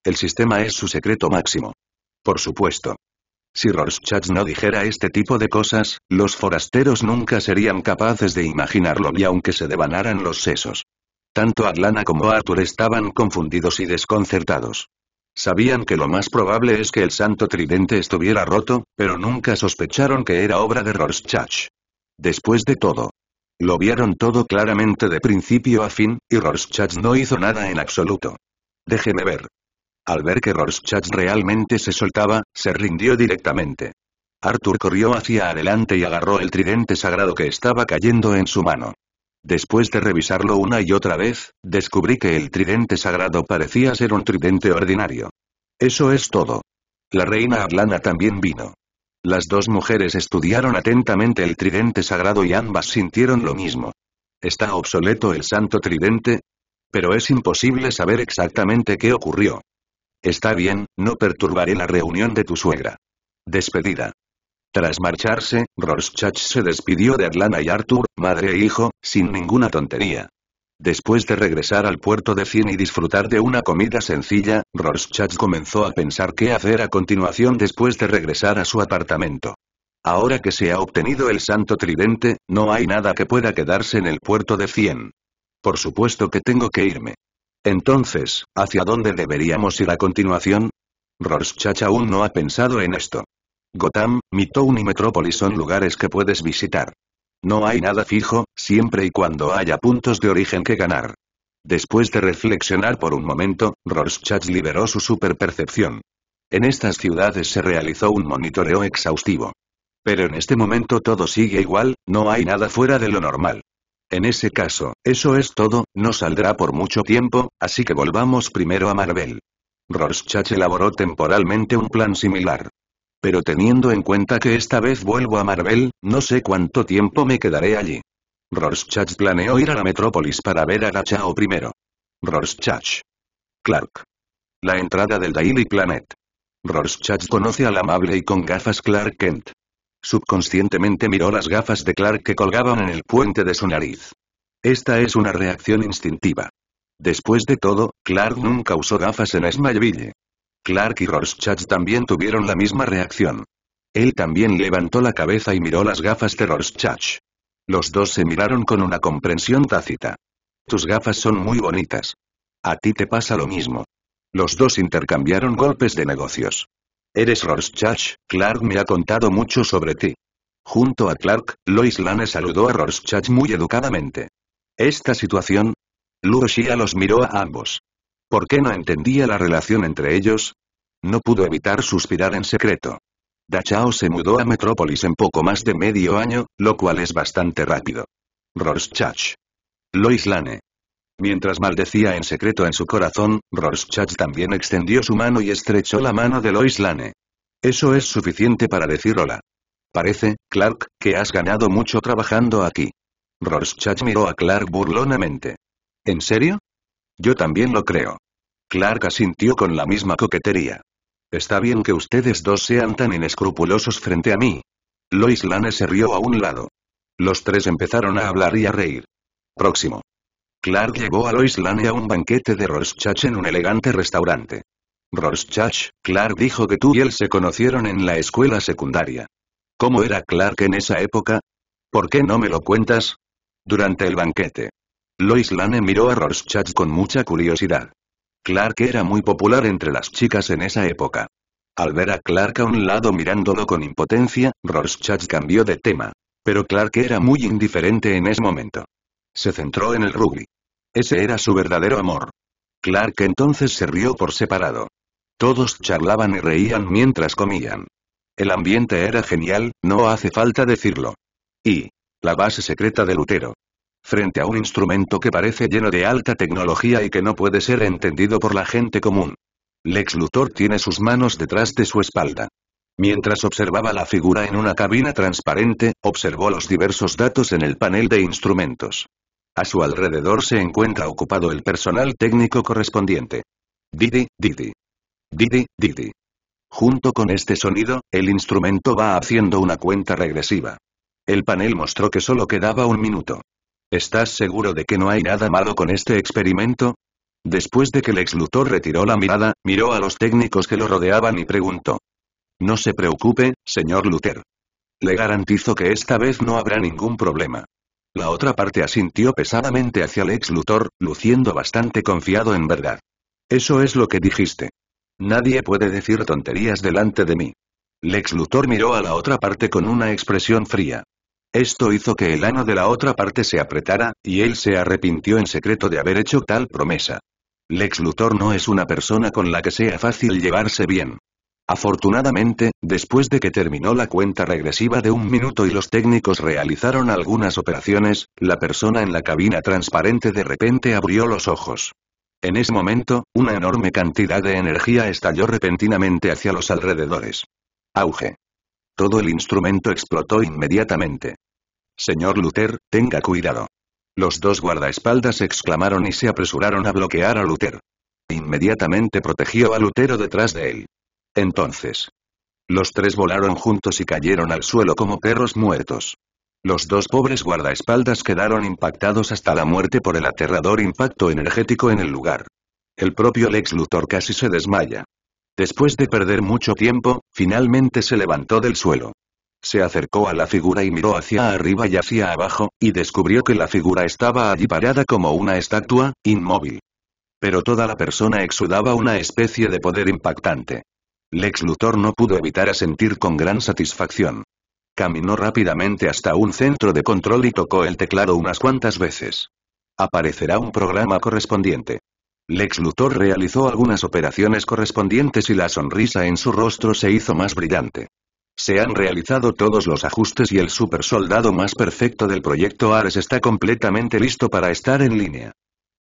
A: El sistema es su secreto máximo. Por supuesto. Si Rorschach no dijera este tipo de cosas, los forasteros nunca serían capaces de imaginarlo y aunque se devanaran los sesos. Tanto Adlana como Arthur estaban confundidos y desconcertados. Sabían que lo más probable es que el santo tridente estuviera roto, pero nunca sospecharon que era obra de Rorschach. Después de todo. Lo vieron todo claramente de principio a fin, y Rorschach no hizo nada en absoluto. Déjeme ver. Al ver que Rorschach realmente se soltaba, se rindió directamente. Arthur corrió hacia adelante y agarró el tridente sagrado que estaba cayendo en su mano. Después de revisarlo una y otra vez, descubrí que el tridente sagrado parecía ser un tridente ordinario. Eso es todo. La reina Arlana también vino. Las dos mujeres estudiaron atentamente el tridente sagrado y ambas sintieron lo mismo. ¿Está obsoleto el santo tridente? Pero es imposible saber exactamente qué ocurrió. Está bien, no perturbaré la reunión de tu suegra. Despedida. Tras marcharse, Rorschach se despidió de Erlana y Arthur, madre e hijo, sin ninguna tontería. Después de regresar al puerto de Cien y disfrutar de una comida sencilla, Rorschach comenzó a pensar qué hacer a continuación después de regresar a su apartamento. Ahora que se ha obtenido el santo tridente, no hay nada que pueda quedarse en el puerto de Cien. Por supuesto que tengo que irme. Entonces, ¿hacia dónde deberíamos ir a continuación? Rorschach aún no ha pensado en esto. Gotham, Midtown y Metrópolis son lugares que puedes visitar. No hay nada fijo, siempre y cuando haya puntos de origen que ganar. Después de reflexionar por un momento, Rorschach liberó su superpercepción. En estas ciudades se realizó un monitoreo exhaustivo. Pero en este momento todo sigue igual, no hay nada fuera de lo normal. En ese caso, eso es todo, no saldrá por mucho tiempo, así que volvamos primero a Marvel. Rorschach elaboró temporalmente un plan similar. Pero teniendo en cuenta que esta vez vuelvo a Marvel, no sé cuánto tiempo me quedaré allí. Rorschach planeó ir a la metrópolis para ver a Gachao primero. Rorschach. Clark. La entrada del Daily Planet. Rorschach conoce al amable y con gafas Clark Kent. Subconscientemente miró las gafas de Clark que colgaban en el puente de su nariz. Esta es una reacción instintiva. Después de todo, Clark nunca usó gafas en Smallville. Clark y Rorschach también tuvieron la misma reacción. Él también levantó la cabeza y miró las gafas de Rorschach. Los dos se miraron con una comprensión tácita. Tus gafas son muy bonitas. A ti te pasa lo mismo. Los dos intercambiaron golpes de negocios. Eres Rorschach, Clark me ha contado mucho sobre ti. Junto a Clark, Lois Lane saludó a Rorschach muy educadamente. Esta situación. Lucia los miró a ambos. ¿Por qué no entendía la relación entre ellos? No pudo evitar suspirar en secreto. Dachao se mudó a Metrópolis en poco más de medio año, lo cual es bastante rápido. Rorschach. Lois Lane. Mientras maldecía en secreto en su corazón, Rorschach también extendió su mano y estrechó la mano de Lois Lane. Eso es suficiente para decir hola. Parece, Clark, que has ganado mucho trabajando aquí. Rorschach miró a Clark burlonamente. ¿En serio? Yo también lo creo. Clark asintió con la misma coquetería. Está bien que ustedes dos sean tan inescrupulosos frente a mí. Lois Lane se rió a un lado. Los tres empezaron a hablar y a reír. Próximo. Clark llevó a Lois Lane a un banquete de Rorschach en un elegante restaurante. Rorschach, Clark dijo que tú y él se conocieron en la escuela secundaria. ¿Cómo era Clark en esa época? ¿Por qué no me lo cuentas? Durante el banquete. Lois Lane miró a Rorschach con mucha curiosidad. Clark era muy popular entre las chicas en esa época. Al ver a Clark a un lado mirándolo con impotencia, Rorschach cambió de tema. Pero Clark era muy indiferente en ese momento. Se centró en el rugby. Ese era su verdadero amor. Clark entonces se rió por separado. Todos charlaban y reían mientras comían. El ambiente era genial, no hace falta decirlo. Y, la base secreta de Lutero frente a un instrumento que parece lleno de alta tecnología y que no puede ser entendido por la gente común. Lex Luthor tiene sus manos detrás de su espalda. Mientras observaba la figura en una cabina transparente, observó los diversos datos en el panel de instrumentos. A su alrededor se encuentra ocupado el personal técnico correspondiente. Didi, Didi. Didi, Didi. Junto con este sonido, el instrumento va haciendo una cuenta regresiva. El panel mostró que solo quedaba un minuto. ¿Estás seguro de que no hay nada malo con este experimento? Después de que Lex Luthor retiró la mirada, miró a los técnicos que lo rodeaban y preguntó. No se preocupe, señor Luther. Le garantizo que esta vez no habrá ningún problema. La otra parte asintió pesadamente hacia Lex Luthor, luciendo bastante confiado en verdad. Eso es lo que dijiste. Nadie puede decir tonterías delante de mí. Lex Luthor miró a la otra parte con una expresión fría. Esto hizo que el ano de la otra parte se apretara, y él se arrepintió en secreto de haber hecho tal promesa. Lex Luthor no es una persona con la que sea fácil llevarse bien. Afortunadamente, después de que terminó la cuenta regresiva de un minuto y los técnicos realizaron algunas operaciones, la persona en la cabina transparente de repente abrió los ojos. En ese momento, una enorme cantidad de energía estalló repentinamente hacia los alrededores. Auge. Todo el instrumento explotó inmediatamente. Señor Luther, tenga cuidado. Los dos guardaespaldas exclamaron y se apresuraron a bloquear a Luther. Inmediatamente protegió a Lutero detrás de él. Entonces. Los tres volaron juntos y cayeron al suelo como perros muertos. Los dos pobres guardaespaldas quedaron impactados hasta la muerte por el aterrador impacto energético en el lugar. El propio Lex Luthor casi se desmaya. Después de perder mucho tiempo, finalmente se levantó del suelo. Se acercó a la figura y miró hacia arriba y hacia abajo, y descubrió que la figura estaba allí parada como una estatua, inmóvil. Pero toda la persona exudaba una especie de poder impactante. Lex Luthor no pudo evitar asentir con gran satisfacción. Caminó rápidamente hasta un centro de control y tocó el teclado unas cuantas veces. Aparecerá un programa correspondiente. Lex Luthor realizó algunas operaciones correspondientes y la sonrisa en su rostro se hizo más brillante. Se han realizado todos los ajustes y el supersoldado más perfecto del proyecto Ares está completamente listo para estar en línea.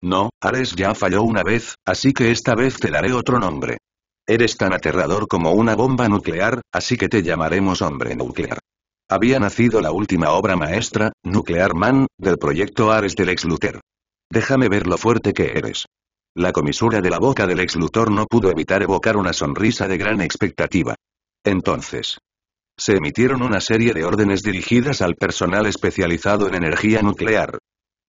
A: No, Ares ya falló una vez, así que esta vez te daré otro nombre. Eres tan aterrador como una bomba nuclear, así que te llamaremos hombre nuclear. Había nacido la última obra maestra, Nuclear Man, del proyecto Ares del ex Luthor. Déjame ver lo fuerte que eres. La comisura de la boca del ex no pudo evitar evocar una sonrisa de gran expectativa. Entonces. Se emitieron una serie de órdenes dirigidas al personal especializado en energía nuclear.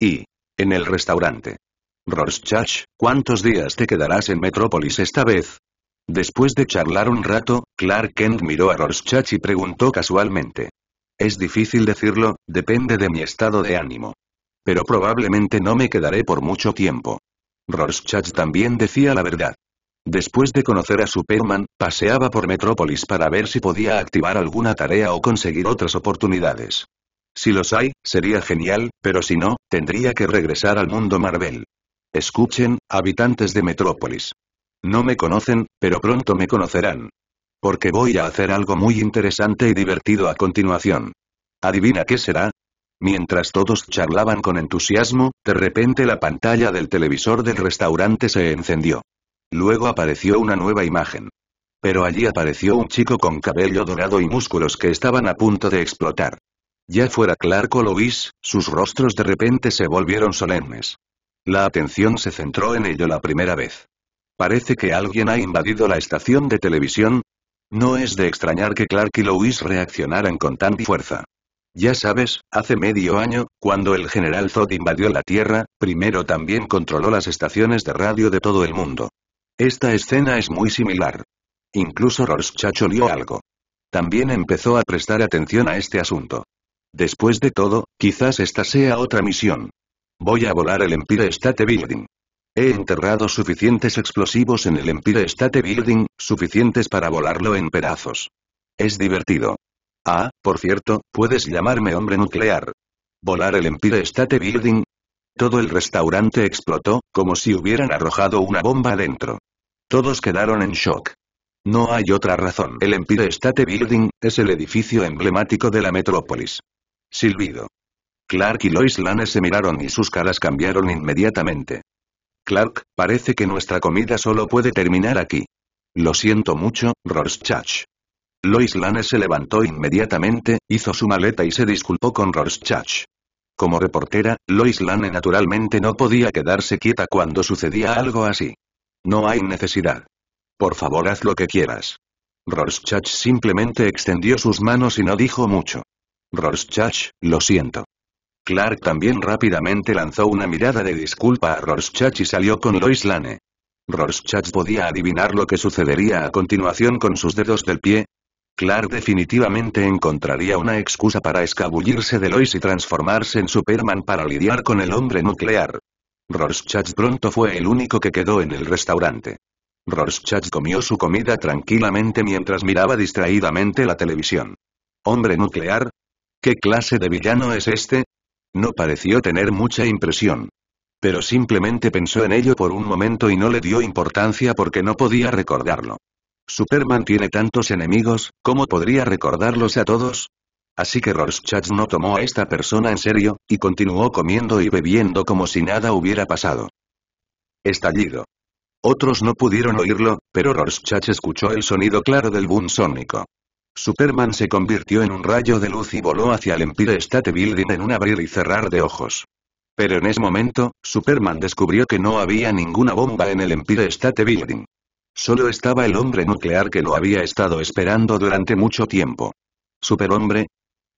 A: Y. En el restaurante. Rorschach, ¿cuántos días te quedarás en Metrópolis esta vez? Después de charlar un rato, Clark Kent miró a Rorschach y preguntó casualmente. Es difícil decirlo, depende de mi estado de ánimo. Pero probablemente no me quedaré por mucho tiempo. Rorschach también decía la verdad. Después de conocer a Superman, paseaba por Metrópolis para ver si podía activar alguna tarea o conseguir otras oportunidades. Si los hay, sería genial, pero si no, tendría que regresar al mundo Marvel. Escuchen, habitantes de Metrópolis. No me conocen, pero pronto me conocerán. Porque voy a hacer algo muy interesante y divertido a continuación. Adivina qué será, Mientras todos charlaban con entusiasmo, de repente la pantalla del televisor del restaurante se encendió. Luego apareció una nueva imagen. Pero allí apareció un chico con cabello dorado y músculos que estaban a punto de explotar. Ya fuera Clark o Lois, sus rostros de repente se volvieron solemnes. La atención se centró en ello la primera vez. Parece que alguien ha invadido la estación de televisión. No es de extrañar que Clark y Lois reaccionaran con tanta fuerza. Ya sabes, hace medio año, cuando el general Zod invadió la Tierra, primero también controló las estaciones de radio de todo el mundo. Esta escena es muy similar. Incluso Rorschach olió algo. También empezó a prestar atención a este asunto. Después de todo, quizás esta sea otra misión. Voy a volar el Empire State Building. He enterrado suficientes explosivos en el Empire State Building, suficientes para volarlo en pedazos. Es divertido. Ah, por cierto, puedes llamarme hombre nuclear. ¿Volar el Empire State Building? Todo el restaurante explotó, como si hubieran arrojado una bomba adentro. Todos quedaron en shock. No hay otra razón. El Empire State Building es el edificio emblemático de la metrópolis. Silbido. Clark y Lois Lane se miraron y sus caras cambiaron inmediatamente. Clark, parece que nuestra comida solo puede terminar aquí. Lo siento mucho, Rorschach. Lois Lane se levantó inmediatamente, hizo su maleta y se disculpó con Rorschach. Como reportera, Lois Lane naturalmente no podía quedarse quieta cuando sucedía algo así. No hay necesidad. Por favor haz lo que quieras. Rorschach simplemente extendió sus manos y no dijo mucho. Rorschach, lo siento. Clark también rápidamente lanzó una mirada de disculpa a Rorschach y salió con Lois Lane. Rorschach podía adivinar lo que sucedería a continuación con sus dedos del pie, Clark definitivamente encontraría una excusa para escabullirse de Lois y transformarse en Superman para lidiar con el hombre nuclear. Rorschach pronto fue el único que quedó en el restaurante. Rorschach comió su comida tranquilamente mientras miraba distraídamente la televisión. ¿Hombre nuclear? ¿Qué clase de villano es este? No pareció tener mucha impresión. Pero simplemente pensó en ello por un momento y no le dio importancia porque no podía recordarlo. Superman tiene tantos enemigos, ¿cómo podría recordarlos a todos? Así que Rorschach no tomó a esta persona en serio, y continuó comiendo y bebiendo como si nada hubiera pasado. Estallido. Otros no pudieron oírlo, pero Rorschach escuchó el sonido claro del boom sónico. Superman se convirtió en un rayo de luz y voló hacia el Empire State Building en un abrir y cerrar de ojos. Pero en ese momento, Superman descubrió que no había ninguna bomba en el Empire State Building. Solo estaba el hombre nuclear que lo había estado esperando durante mucho tiempo. ¿Superhombre?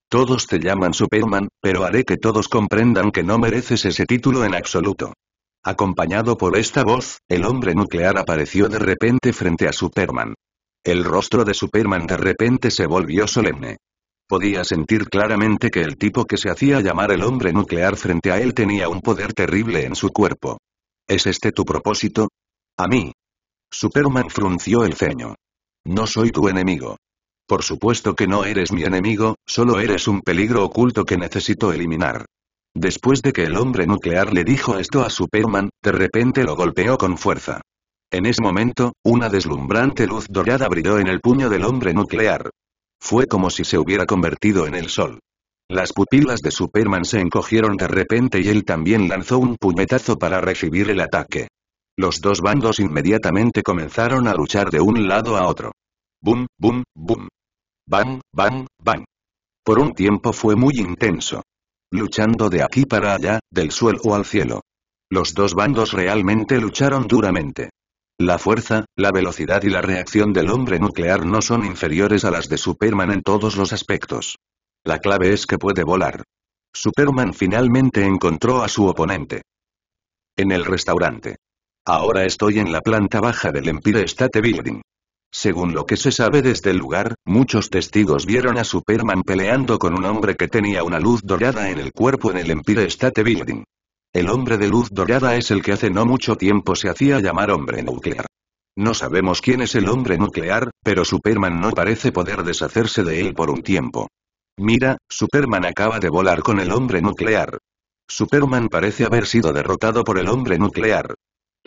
A: Todos te llaman Superman, pero haré que todos comprendan que no mereces ese título en absoluto. Acompañado por esta voz, el hombre nuclear apareció de repente frente a Superman. El rostro de Superman de repente se volvió solemne. Podía sentir claramente que el tipo que se hacía llamar el hombre nuclear frente a él tenía un poder terrible en su cuerpo. ¿Es este tu propósito? A mí, Superman frunció el ceño. No soy tu enemigo. Por supuesto que no eres mi enemigo, solo eres un peligro oculto que necesito eliminar. Después de que el hombre nuclear le dijo esto a Superman, de repente lo golpeó con fuerza. En ese momento, una deslumbrante luz dorada brilló en el puño del hombre nuclear. Fue como si se hubiera convertido en el sol. Las pupilas de Superman se encogieron de repente y él también lanzó un puñetazo para recibir el ataque. Los dos bandos inmediatamente comenzaron a luchar de un lado a otro. Bum, bum, bum. Bam, bang, bam. Por un tiempo fue muy intenso. Luchando de aquí para allá, del suelo al cielo. Los dos bandos realmente lucharon duramente. La fuerza, la velocidad y la reacción del hombre nuclear no son inferiores a las de Superman en todos los aspectos. La clave es que puede volar. Superman finalmente encontró a su oponente. En el restaurante. Ahora estoy en la planta baja del Empire State Building. Según lo que se sabe desde el lugar, muchos testigos vieron a Superman peleando con un hombre que tenía una luz dorada en el cuerpo en el Empire State Building. El hombre de luz dorada es el que hace no mucho tiempo se hacía llamar hombre nuclear. No sabemos quién es el hombre nuclear, pero Superman no parece poder deshacerse de él por un tiempo. Mira, Superman acaba de volar con el hombre nuclear. Superman parece haber sido derrotado por el hombre nuclear.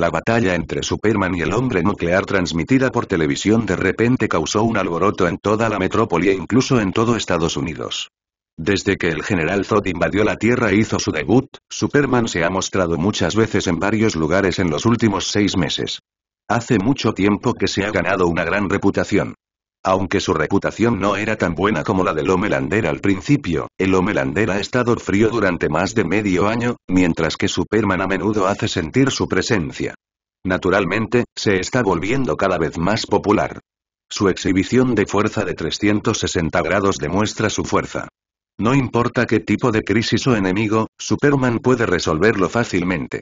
A: La batalla entre Superman y el hombre nuclear transmitida por televisión de repente causó un alboroto en toda la metrópoli e incluso en todo Estados Unidos. Desde que el general Zod invadió la Tierra e hizo su debut, Superman se ha mostrado muchas veces en varios lugares en los últimos seis meses. Hace mucho tiempo que se ha ganado una gran reputación. Aunque su reputación no era tan buena como la del Homelander al principio, el Homelander ha estado frío durante más de medio año, mientras que Superman a menudo hace sentir su presencia. Naturalmente, se está volviendo cada vez más popular. Su exhibición de fuerza de 360 grados demuestra su fuerza. No importa qué tipo de crisis o enemigo, Superman puede resolverlo fácilmente.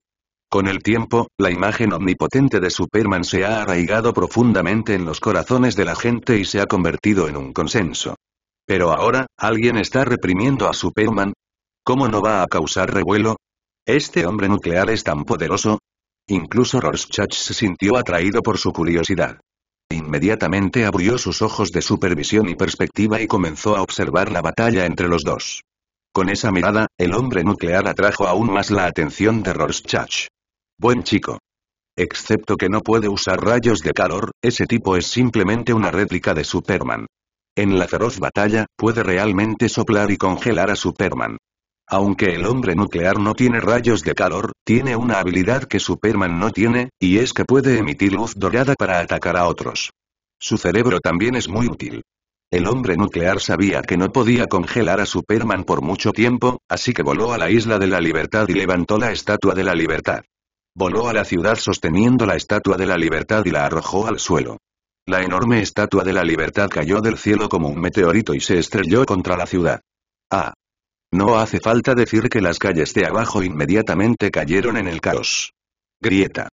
A: Con el tiempo, la imagen omnipotente de Superman se ha arraigado profundamente en los corazones de la gente y se ha convertido en un consenso. Pero ahora, ¿alguien está reprimiendo a Superman? ¿Cómo no va a causar revuelo? ¿Este hombre nuclear es tan poderoso? Incluso Rorschach se sintió atraído por su curiosidad. Inmediatamente abrió sus ojos de supervisión y perspectiva y comenzó a observar la batalla entre los dos. Con esa mirada, el hombre nuclear atrajo aún más la atención de Rorschach. Buen chico. Excepto que no puede usar rayos de calor, ese tipo es simplemente una réplica de Superman. En la feroz batalla, puede realmente soplar y congelar a Superman. Aunque el hombre nuclear no tiene rayos de calor, tiene una habilidad que Superman no tiene, y es que puede emitir luz dorada para atacar a otros. Su cerebro también es muy útil. El hombre nuclear sabía que no podía congelar a Superman por mucho tiempo, así que voló a la Isla de la Libertad y levantó la Estatua de la Libertad. Voló a la ciudad sosteniendo la Estatua de la Libertad y la arrojó al suelo. La enorme Estatua de la Libertad cayó del cielo como un meteorito y se estrelló contra la ciudad. Ah. No hace falta decir que las calles de abajo inmediatamente cayeron en el caos. Grieta.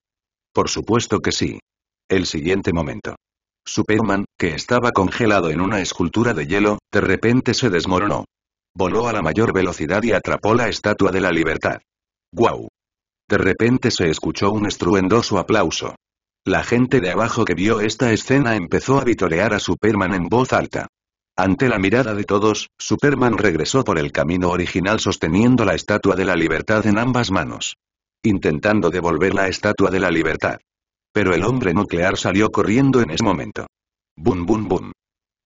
A: Por supuesto que sí. El siguiente momento. Superman, que estaba congelado en una escultura de hielo, de repente se desmoronó. Voló a la mayor velocidad y atrapó la Estatua de la Libertad. ¡Guau! De repente se escuchó un estruendoso aplauso. La gente de abajo que vio esta escena empezó a vitorear a Superman en voz alta. Ante la mirada de todos, Superman regresó por el camino original sosteniendo la Estatua de la Libertad en ambas manos. Intentando devolver la Estatua de la Libertad. Pero el hombre nuclear salió corriendo en ese momento. Bum bum bum.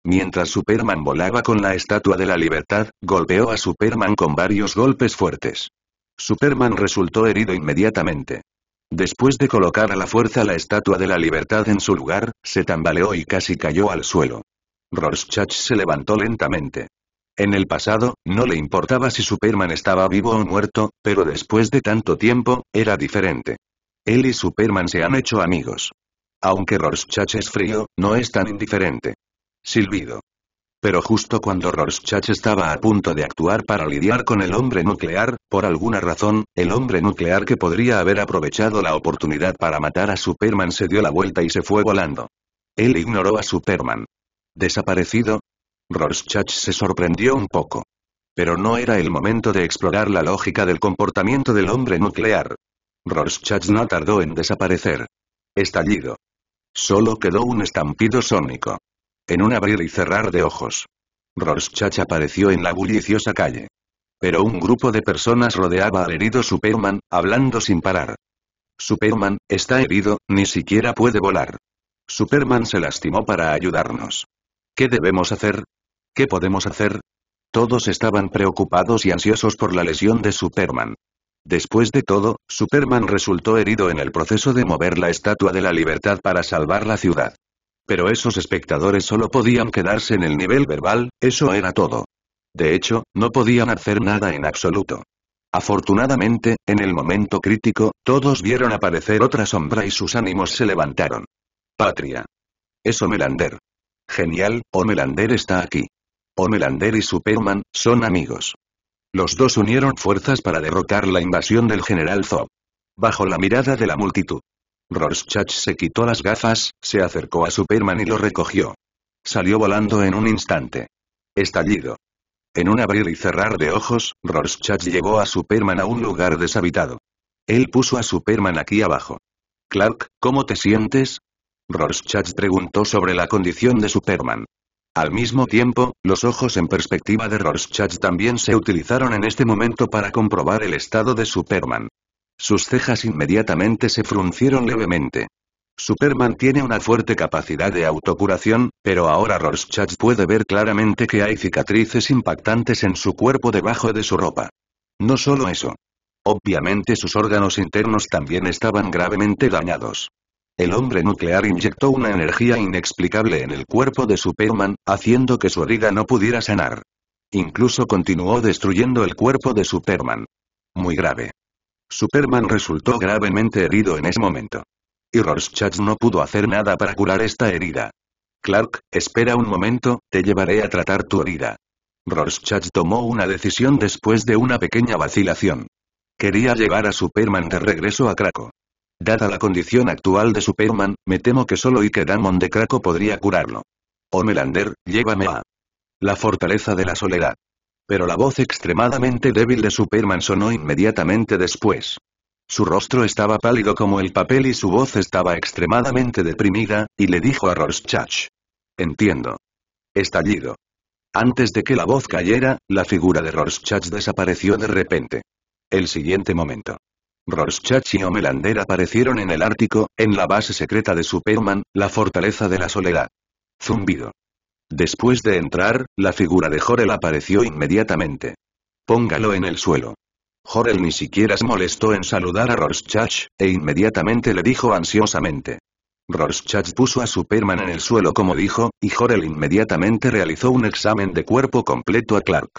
A: Mientras Superman volaba con la Estatua de la Libertad, golpeó a Superman con varios golpes fuertes. Superman resultó herido inmediatamente. Después de colocar a la fuerza la Estatua de la Libertad en su lugar, se tambaleó y casi cayó al suelo. Rorschach se levantó lentamente. En el pasado, no le importaba si Superman estaba vivo o muerto, pero después de tanto tiempo, era diferente. Él y Superman se han hecho amigos. Aunque Rorschach es frío, no es tan indiferente. Silbido. Pero justo cuando Rorschach estaba a punto de actuar para lidiar con el hombre nuclear, por alguna razón, el hombre nuclear que podría haber aprovechado la oportunidad para matar a Superman se dio la vuelta y se fue volando. Él ignoró a Superman. ¿Desaparecido? Rorschach se sorprendió un poco. Pero no era el momento de explorar la lógica del comportamiento del hombre nuclear. Rorschach no tardó en desaparecer. Estallido. Solo quedó un estampido sónico. En un abrir y cerrar de ojos. Rorschach apareció en la bulliciosa calle. Pero un grupo de personas rodeaba al herido Superman, hablando sin parar. Superman, está herido, ni siquiera puede volar. Superman se lastimó para ayudarnos. ¿Qué debemos hacer? ¿Qué podemos hacer? Todos estaban preocupados y ansiosos por la lesión de Superman. Después de todo, Superman resultó herido en el proceso de mover la Estatua de la Libertad para salvar la ciudad. Pero esos espectadores solo podían quedarse en el nivel verbal, eso era todo. De hecho, no podían hacer nada en absoluto. Afortunadamente, en el momento crítico, todos vieron aparecer otra sombra y sus ánimos se levantaron. Patria. Es Omelander. Genial, Omelander está aquí. Omelander y Superman, son amigos. Los dos unieron fuerzas para derrotar la invasión del general Zob. Bajo la mirada de la multitud, Rorschach se quitó las gafas, se acercó a Superman y lo recogió. Salió volando en un instante. Estallido. En un abrir y cerrar de ojos, Rorschach llevó a Superman a un lugar deshabitado. Él puso a Superman aquí abajo. Clark, ¿cómo te sientes? Rorschach preguntó sobre la condición de Superman. Al mismo tiempo, los ojos en perspectiva de Rorschach también se utilizaron en este momento para comprobar el estado de Superman. Sus cejas inmediatamente se fruncieron levemente. Superman tiene una fuerte capacidad de autocuración, pero ahora Rorschach puede ver claramente que hay cicatrices impactantes en su cuerpo debajo de su ropa. No solo eso. Obviamente sus órganos internos también estaban gravemente dañados. El hombre nuclear inyectó una energía inexplicable en el cuerpo de Superman, haciendo que su herida no pudiera sanar. Incluso continuó destruyendo el cuerpo de Superman. Muy grave. Superman resultó gravemente herido en ese momento. Y Rorschach no pudo hacer nada para curar esta herida. Clark, espera un momento, te llevaré a tratar tu herida. Rorschach tomó una decisión después de una pequeña vacilación. Quería llevar a Superman de regreso a Craco. Dada la condición actual de Superman, me temo que solo Ike Damon de Craco podría curarlo. Melander, llévame a... La fortaleza de la soledad. Pero la voz extremadamente débil de Superman sonó inmediatamente después. Su rostro estaba pálido como el papel y su voz estaba extremadamente deprimida, y le dijo a Rorschach. Entiendo. Estallido. Antes de que la voz cayera, la figura de Rorschach desapareció de repente. El siguiente momento. Rorschach y Homelander aparecieron en el Ártico, en la base secreta de Superman, la fortaleza de la soledad. Zumbido. Después de entrar, la figura de Jorel apareció inmediatamente. Póngalo en el suelo. Jorel ni siquiera se molestó en saludar a Rorschach, e inmediatamente le dijo ansiosamente. Rorschach puso a Superman en el suelo como dijo, y Jorel inmediatamente realizó un examen de cuerpo completo a Clark.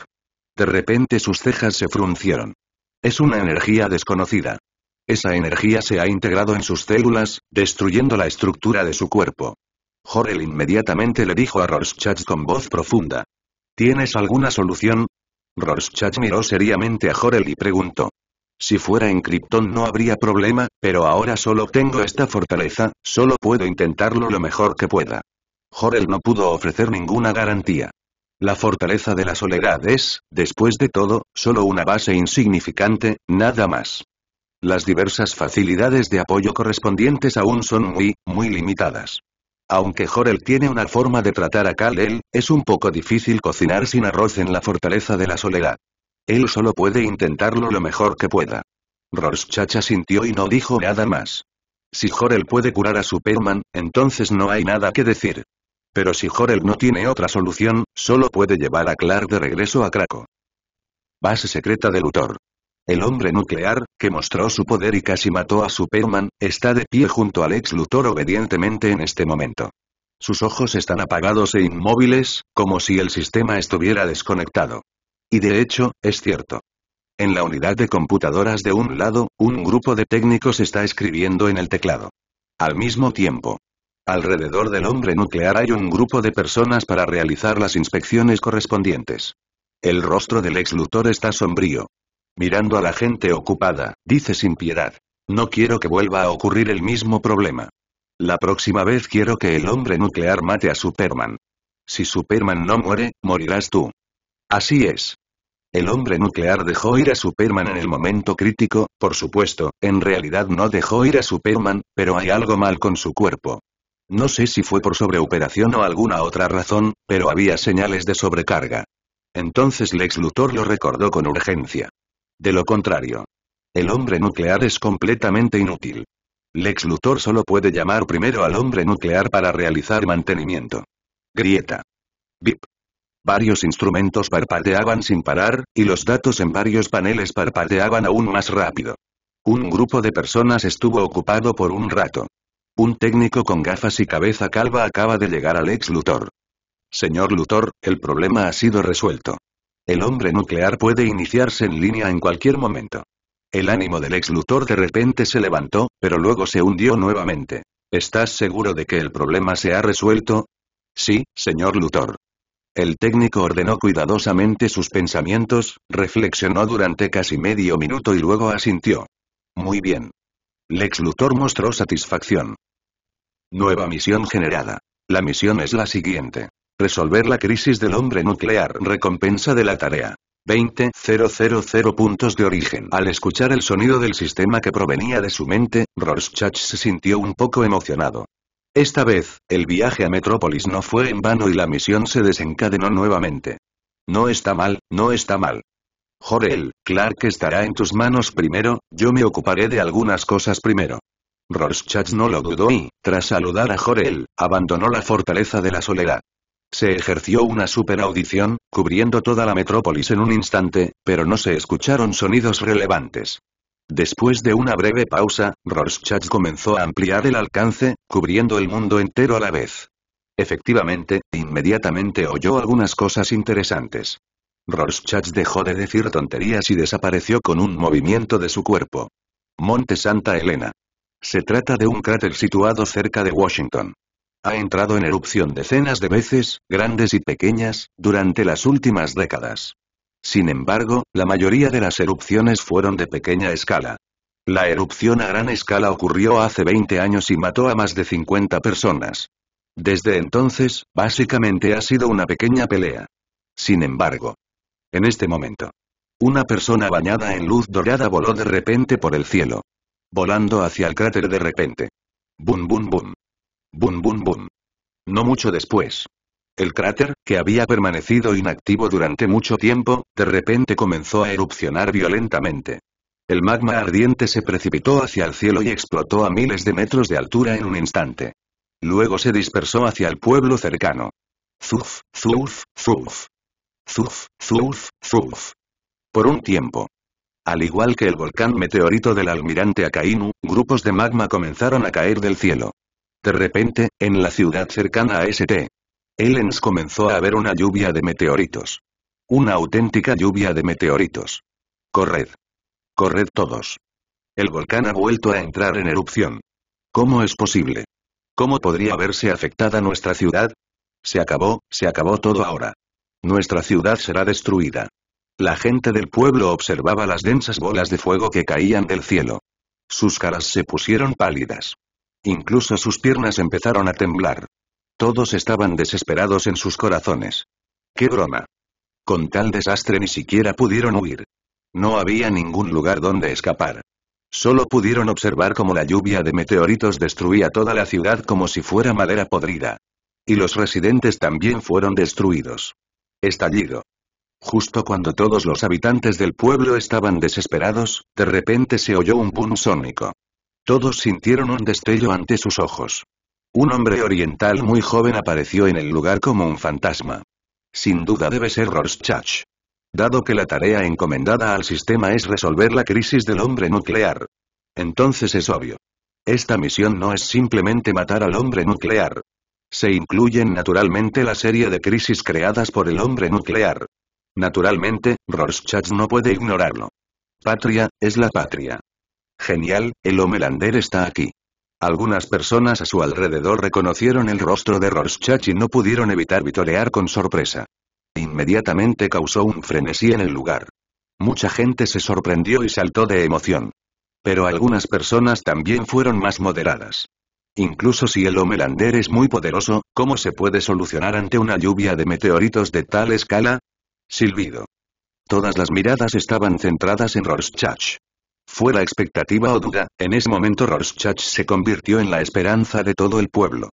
A: De repente sus cejas se fruncieron. Es una energía desconocida. Esa energía se ha integrado en sus células, destruyendo la estructura de su cuerpo. Jorel inmediatamente le dijo a Rorschach con voz profunda. ¿Tienes alguna solución? Rorschach miró seriamente a Jorel y preguntó. Si fuera en Krypton no habría problema, pero ahora solo tengo esta fortaleza, solo puedo intentarlo lo mejor que pueda. Jorel no pudo ofrecer ninguna garantía. La fortaleza de la soledad es, después de todo, solo una base insignificante, nada más. Las diversas facilidades de apoyo correspondientes aún son muy, muy limitadas. Aunque Jorel tiene una forma de tratar a Kal-El, es un poco difícil cocinar sin arroz en la fortaleza de la soledad. Él solo puede intentarlo lo mejor que pueda. Rorschach sintió y no dijo nada más. Si Jorel puede curar a Superman, entonces no hay nada que decir. Pero si Jorel no tiene otra solución, solo puede llevar a Clark de regreso a Krakow. Base secreta de Luthor el hombre nuclear, que mostró su poder y casi mató a Superman, está de pie junto al ex Luthor obedientemente en este momento. Sus ojos están apagados e inmóviles, como si el sistema estuviera desconectado. Y de hecho, es cierto. En la unidad de computadoras de un lado, un grupo de técnicos está escribiendo en el teclado. Al mismo tiempo, alrededor del hombre nuclear hay un grupo de personas para realizar las inspecciones correspondientes. El rostro del ex Luthor está sombrío, mirando a la gente ocupada, dice sin piedad. No quiero que vuelva a ocurrir el mismo problema. La próxima vez quiero que el hombre nuclear mate a Superman. Si Superman no muere, morirás tú. Así es. El hombre nuclear dejó ir a Superman en el momento crítico, por supuesto, en realidad no dejó ir a Superman, pero hay algo mal con su cuerpo. No sé si fue por sobreoperación o alguna otra razón, pero había señales de sobrecarga. Entonces Lex Luthor lo recordó con urgencia. De lo contrario, el hombre nuclear es completamente inútil. Lex Luthor solo puede llamar primero al hombre nuclear para realizar mantenimiento. Grieta. Bip. Varios instrumentos parpadeaban sin parar, y los datos en varios paneles parpadeaban aún más rápido. Un grupo de personas estuvo ocupado por un rato. Un técnico con gafas y cabeza calva acaba de llegar al ex Luthor. Señor Luthor, el problema ha sido resuelto. El hombre nuclear puede iniciarse en línea en cualquier momento. El ánimo del ex Luthor de repente se levantó, pero luego se hundió nuevamente. ¿Estás seguro de que el problema se ha resuelto? Sí, señor Luthor. El técnico ordenó cuidadosamente sus pensamientos, reflexionó durante casi medio minuto y luego asintió. Muy bien. Lex Luthor mostró satisfacción. Nueva misión generada. La misión es la siguiente. Resolver la crisis del hombre nuclear. Recompensa de la tarea. 20.000 puntos de origen. Al escuchar el sonido del sistema que provenía de su mente, Rorschach se sintió un poco emocionado. Esta vez, el viaje a Metrópolis no fue en vano y la misión se desencadenó nuevamente. No está mal, no está mal. Jorel, Clark estará en tus manos primero, yo me ocuparé de algunas cosas primero. Rorschach no lo dudó y, tras saludar a Jorel, abandonó la fortaleza de la soledad. Se ejerció una superaudición, cubriendo toda la metrópolis en un instante, pero no se escucharon sonidos relevantes. Después de una breve pausa, Rorschach comenzó a ampliar el alcance, cubriendo el mundo entero a la vez. Efectivamente, inmediatamente oyó algunas cosas interesantes. Rorschach dejó de decir tonterías y desapareció con un movimiento de su cuerpo. Monte Santa Elena. Se trata de un cráter situado cerca de Washington. Ha entrado en erupción decenas de veces, grandes y pequeñas, durante las últimas décadas. Sin embargo, la mayoría de las erupciones fueron de pequeña escala. La erupción a gran escala ocurrió hace 20 años y mató a más de 50 personas. Desde entonces, básicamente ha sido una pequeña pelea. Sin embargo, en este momento, una persona bañada en luz dorada voló de repente por el cielo. Volando hacia el cráter de repente. Bum bum bum. Bum bum bum. No mucho después. El cráter, que había permanecido inactivo durante mucho tiempo, de repente comenzó a erupcionar violentamente. El magma ardiente se precipitó hacia el cielo y explotó a miles de metros de altura en un instante. Luego se dispersó hacia el pueblo cercano. Zuf, zuf, zuf. Zuf, zuf, zuf. Por un tiempo. Al igual que el volcán meteorito del almirante Akainu, grupos de magma comenzaron a caer del cielo. De repente, en la ciudad cercana a St. Elens comenzó a haber una lluvia de meteoritos. Una auténtica lluvia de meteoritos. Corred. Corred todos. El volcán ha vuelto a entrar en erupción. ¿Cómo es posible? ¿Cómo podría verse afectada nuestra ciudad? Se acabó, se acabó todo ahora. Nuestra ciudad será destruida. La gente del pueblo observaba las densas bolas de fuego que caían del cielo. Sus caras se pusieron pálidas. Incluso sus piernas empezaron a temblar. Todos estaban desesperados en sus corazones. ¡Qué broma! Con tal desastre ni siquiera pudieron huir. No había ningún lugar donde escapar. Solo pudieron observar cómo la lluvia de meteoritos destruía toda la ciudad como si fuera madera podrida. Y los residentes también fueron destruidos. Estallido. Justo cuando todos los habitantes del pueblo estaban desesperados, de repente se oyó un boom sónico. Todos sintieron un destello ante sus ojos. Un hombre oriental muy joven apareció en el lugar como un fantasma. Sin duda debe ser Rorschach. Dado que la tarea encomendada al sistema es resolver la crisis del hombre nuclear. Entonces es obvio. Esta misión no es simplemente matar al hombre nuclear. Se incluyen naturalmente la serie de crisis creadas por el hombre nuclear. Naturalmente, Rorschach no puede ignorarlo. Patria, es la patria. Genial, el Homelander está aquí. Algunas personas a su alrededor reconocieron el rostro de Rorschach y no pudieron evitar vitorear con sorpresa. Inmediatamente causó un frenesí en el lugar. Mucha gente se sorprendió y saltó de emoción. Pero algunas personas también fueron más moderadas. Incluso si el Homelander es muy poderoso, ¿cómo se puede solucionar ante una lluvia de meteoritos de tal escala? Silbido. Todas las miradas estaban centradas en Rorschach. Fuera expectativa o duda, en ese momento Rorschach se convirtió en la esperanza de todo el pueblo.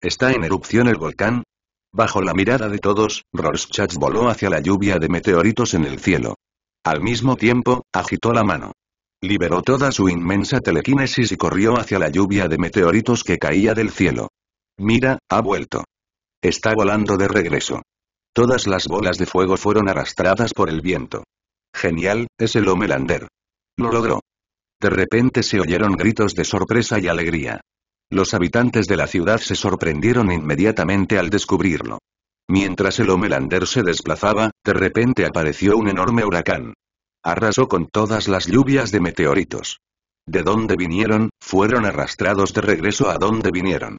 A: ¿Está en erupción el volcán? Bajo la mirada de todos, Rorschach voló hacia la lluvia de meteoritos en el cielo. Al mismo tiempo, agitó la mano. Liberó toda su inmensa telequinesis y corrió hacia la lluvia de meteoritos que caía del cielo. Mira, ha vuelto. Está volando de regreso. Todas las bolas de fuego fueron arrastradas por el viento. Genial, es el Homelander. Lo logró. De repente se oyeron gritos de sorpresa y alegría. Los habitantes de la ciudad se sorprendieron inmediatamente al descubrirlo. Mientras el Homelander se desplazaba, de repente apareció un enorme huracán. Arrasó con todas las lluvias de meteoritos. De dónde vinieron, fueron arrastrados de regreso a donde vinieron.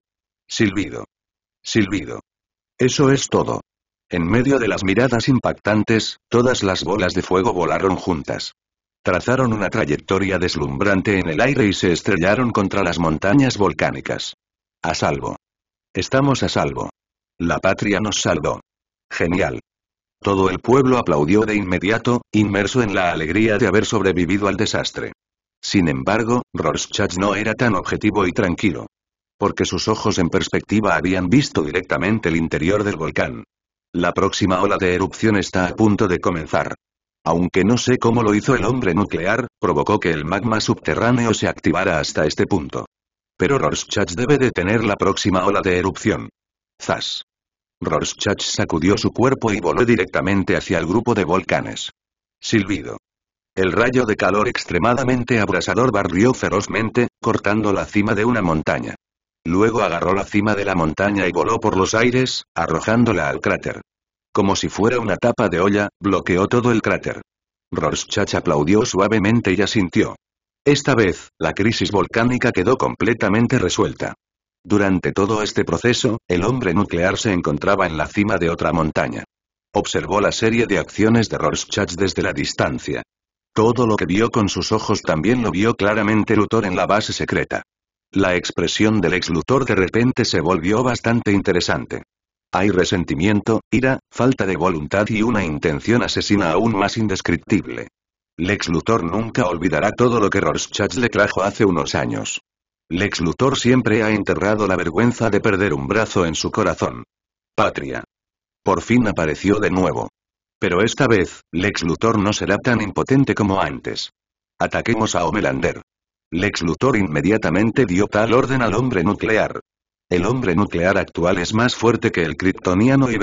A: Silbido. Silbido. Eso es todo. En medio de las miradas impactantes, todas las bolas de fuego volaron juntas. Trazaron una trayectoria deslumbrante en el aire y se estrellaron contra las montañas volcánicas. A salvo. Estamos a salvo. La patria nos salvó. Genial. Todo el pueblo aplaudió de inmediato, inmerso en la alegría de haber sobrevivido al desastre. Sin embargo, Rorschach no era tan objetivo y tranquilo. Porque sus ojos en perspectiva habían visto directamente el interior del volcán. La próxima ola de erupción está a punto de comenzar. Aunque no sé cómo lo hizo el hombre nuclear, provocó que el magma subterráneo se activara hasta este punto. Pero Rorschach debe detener la próxima ola de erupción. ¡Zas! Rorschach sacudió su cuerpo y voló directamente hacia el grupo de volcanes. Silbido. El rayo de calor extremadamente abrasador barrió ferozmente, cortando la cima de una montaña. Luego agarró la cima de la montaña y voló por los aires, arrojándola al cráter. Como si fuera una tapa de olla, bloqueó todo el cráter. Rorschach aplaudió suavemente y asintió. Esta vez, la crisis volcánica quedó completamente resuelta. Durante todo este proceso, el hombre nuclear se encontraba en la cima de otra montaña. Observó la serie de acciones de Rorschach desde la distancia. Todo lo que vio con sus ojos también lo vio claramente Luthor en la base secreta. La expresión del ex Luthor de repente se volvió bastante interesante. Hay resentimiento, ira, falta de voluntad y una intención asesina aún más indescriptible. Lex Luthor nunca olvidará todo lo que Rorschach le trajo hace unos años. Lex Luthor siempre ha enterrado la vergüenza de perder un brazo en su corazón. Patria. Por fin apareció de nuevo. Pero esta vez, Lex Luthor no será tan impotente como antes. Ataquemos a Homelander. Lex Luthor inmediatamente dio tal orden al hombre nuclear. El hombre nuclear actual es más fuerte que el kryptoniano y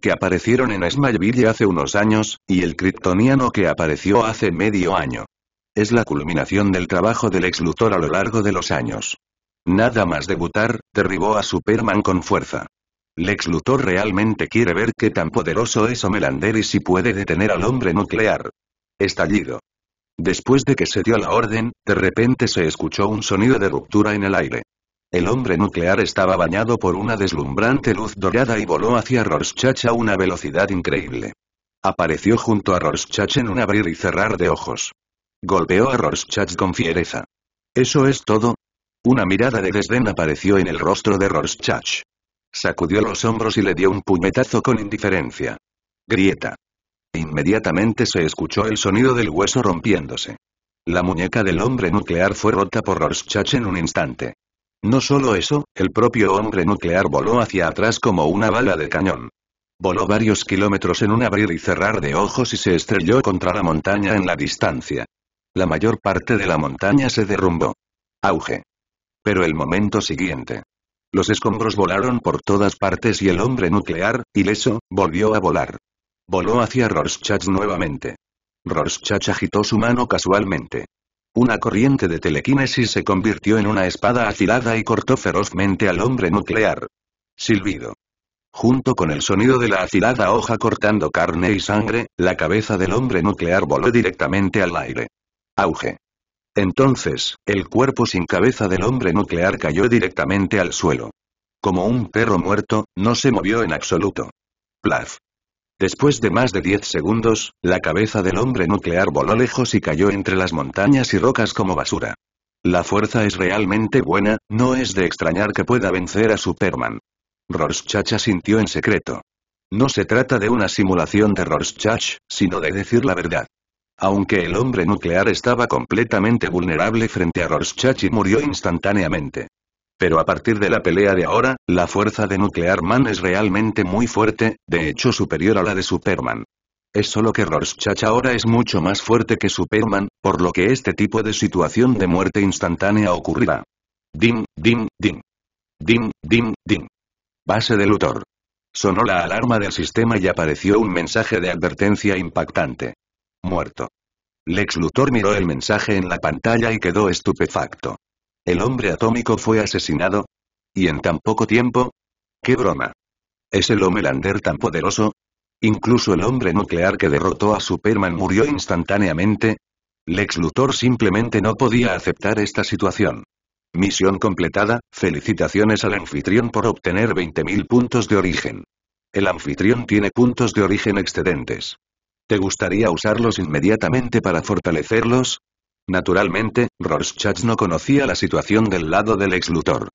A: que aparecieron en Smallville hace unos años, y el kryptoniano que apareció hace medio año. Es la culminación del trabajo del ex a lo largo de los años. Nada más debutar, derribó a Superman con fuerza. El Luthor realmente quiere ver qué tan poderoso es Omelander y si puede detener al hombre nuclear. Estallido. Después de que se dio la orden, de repente se escuchó un sonido de ruptura en el aire. El hombre nuclear estaba bañado por una deslumbrante luz dorada y voló hacia Rorschach a una velocidad increíble. Apareció junto a Rorschach en un abrir y cerrar de ojos. Golpeó a Rorschach con fiereza. ¿Eso es todo? Una mirada de desdén apareció en el rostro de Rorschach. Sacudió los hombros y le dio un puñetazo con indiferencia. Grieta. Inmediatamente se escuchó el sonido del hueso rompiéndose. La muñeca del hombre nuclear fue rota por Rorschach en un instante. No solo eso, el propio hombre nuclear voló hacia atrás como una bala de cañón. Voló varios kilómetros en un abrir y cerrar de ojos y se estrelló contra la montaña en la distancia. La mayor parte de la montaña se derrumbó. Auge. Pero el momento siguiente. Los escombros volaron por todas partes y el hombre nuclear, ileso, volvió a volar. Voló hacia Rorschach nuevamente. Rorschach agitó su mano casualmente. Una corriente de telequinesis se convirtió en una espada afilada y cortó ferozmente al hombre nuclear. Silbido. Junto con el sonido de la afilada hoja cortando carne y sangre, la cabeza del hombre nuclear voló directamente al aire. Auge. Entonces, el cuerpo sin cabeza del hombre nuclear cayó directamente al suelo. Como un perro muerto, no se movió en absoluto. Plaf. Después de más de 10 segundos, la cabeza del hombre nuclear voló lejos y cayó entre las montañas y rocas como basura. La fuerza es realmente buena, no es de extrañar que pueda vencer a Superman. Rorschach sintió en secreto. No se trata de una simulación de Rorschach, sino de decir la verdad. Aunque el hombre nuclear estaba completamente vulnerable frente a Rorschach y murió instantáneamente. Pero a partir de la pelea de ahora, la fuerza de Nuclear Man es realmente muy fuerte, de hecho superior a la de Superman. Es solo que Rorschach ahora es mucho más fuerte que Superman, por lo que este tipo de situación de muerte instantánea ocurrirá. Dim, dim, dim. Dim, dim, dim. Base de Luthor. Sonó la alarma del sistema y apareció un mensaje de advertencia impactante. Muerto. Lex Luthor miró el mensaje en la pantalla y quedó estupefacto. ¿El hombre atómico fue asesinado? ¿Y en tan poco tiempo? ¡Qué broma! ¿Es el Homelander tan poderoso? ¿Incluso el hombre nuclear que derrotó a Superman murió instantáneamente? Lex Luthor simplemente no podía aceptar esta situación. Misión completada, felicitaciones al anfitrión por obtener 20.000 puntos de origen. El anfitrión tiene puntos de origen excedentes. ¿Te gustaría usarlos inmediatamente para fortalecerlos? Naturalmente, Rorschach no conocía la situación del lado del exlutor.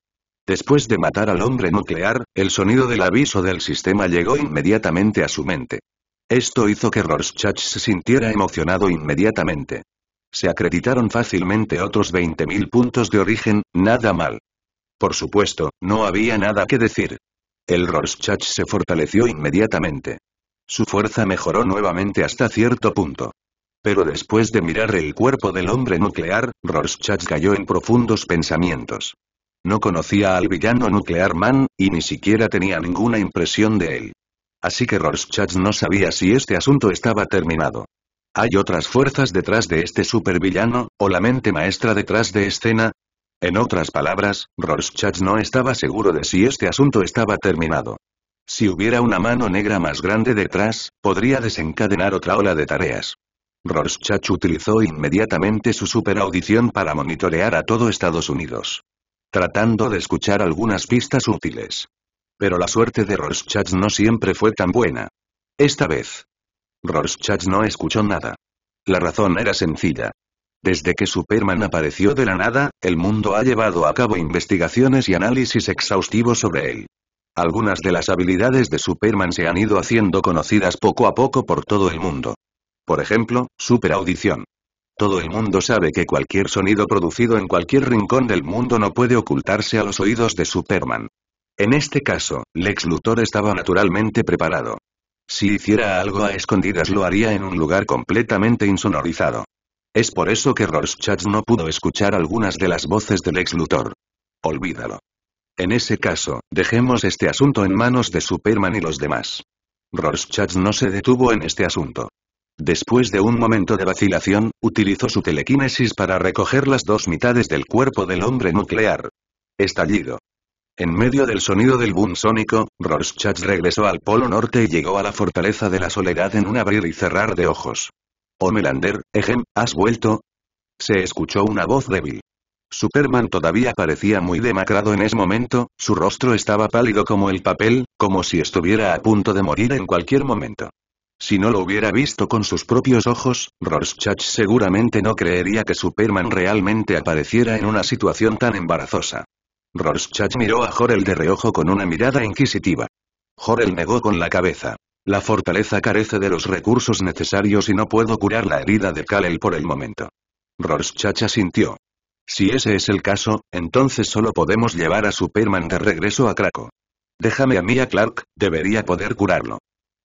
A: Después de matar al hombre nuclear, el sonido del aviso del sistema llegó inmediatamente a su mente. Esto hizo que Rorschach se sintiera emocionado inmediatamente. Se acreditaron fácilmente otros 20.000 puntos de origen, nada mal. Por supuesto, no había nada que decir. El Rorschach se fortaleció inmediatamente. Su fuerza mejoró nuevamente hasta cierto punto. Pero después de mirar el cuerpo del hombre nuclear, Rorschach cayó en profundos pensamientos. No conocía al villano Nuclear Man, y ni siquiera tenía ninguna impresión de él. Así que Rorschach no sabía si este asunto estaba terminado. ¿Hay otras fuerzas detrás de este supervillano, o la mente maestra detrás de escena? En otras palabras, Rorschach no estaba seguro de si este asunto estaba terminado. Si hubiera una mano negra más grande detrás, podría desencadenar otra ola de tareas. Rorschach utilizó inmediatamente su superaudición para monitorear a todo Estados Unidos. Tratando de escuchar algunas pistas útiles. Pero la suerte de Rorschach no siempre fue tan buena. Esta vez. Rorschach no escuchó nada. La razón era sencilla. Desde que Superman apareció de la nada, el mundo ha llevado a cabo investigaciones y análisis exhaustivos sobre él. Algunas de las habilidades de Superman se han ido haciendo conocidas poco a poco por todo el mundo. Por ejemplo, superaudición. Todo el mundo sabe que cualquier sonido producido en cualquier rincón del mundo no puede ocultarse a los oídos de Superman. En este caso, Lex Luthor estaba naturalmente preparado. Si hiciera algo a escondidas lo haría en un lugar completamente insonorizado. Es por eso que Rorschach no pudo escuchar algunas de las voces del ex Luthor. Olvídalo. En ese caso, dejemos este asunto en manos de Superman y los demás. Rorschach no se detuvo en este asunto. Después de un momento de vacilación, utilizó su telequinesis para recoger las dos mitades del cuerpo del hombre nuclear. Estallido. En medio del sonido del boom sónico, Rorschach regresó al Polo Norte y llegó a la Fortaleza de la Soledad en un abrir y cerrar de ojos. Homelander, oh, Ejem, ¿has vuelto? Se escuchó una voz débil. Superman todavía parecía muy demacrado en ese momento, su rostro estaba pálido como el papel, como si estuviera a punto de morir en cualquier momento. Si no lo hubiera visto con sus propios ojos, Rorschach seguramente no creería que Superman realmente apareciera en una situación tan embarazosa. Rorschach miró a Jorel de reojo con una mirada inquisitiva. Jorel negó con la cabeza. La fortaleza carece de los recursos necesarios y no puedo curar la herida de Kalel por el momento. Rorschach asintió. Si ese es el caso, entonces solo podemos llevar a Superman de regreso a Krakow. Déjame a mí a Clark, debería poder curarlo.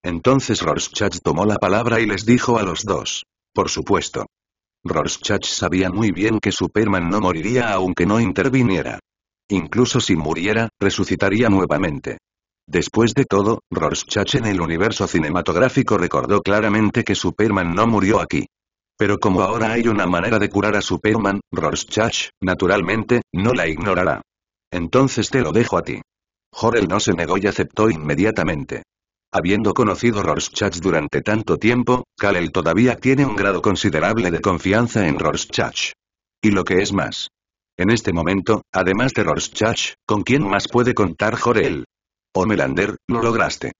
A: Entonces Rorschach tomó la palabra y les dijo a los dos. Por supuesto. Rorschach sabía muy bien que Superman no moriría aunque no interviniera. Incluso si muriera, resucitaría nuevamente. Después de todo, Rorschach en el universo cinematográfico recordó claramente que Superman no murió aquí. Pero como ahora hay una manera de curar a Superman, Rorschach, naturalmente, no la ignorará. Entonces te lo dejo a ti. Horel no se negó y aceptó inmediatamente. Habiendo conocido Rorschach durante tanto tiempo, Kalel todavía tiene un grado considerable de confianza en Rorschach. Y lo que es más. En este momento, además de Rorschach, ¿con quién más puede contar Jorel? O oh, Melander, lo lograste.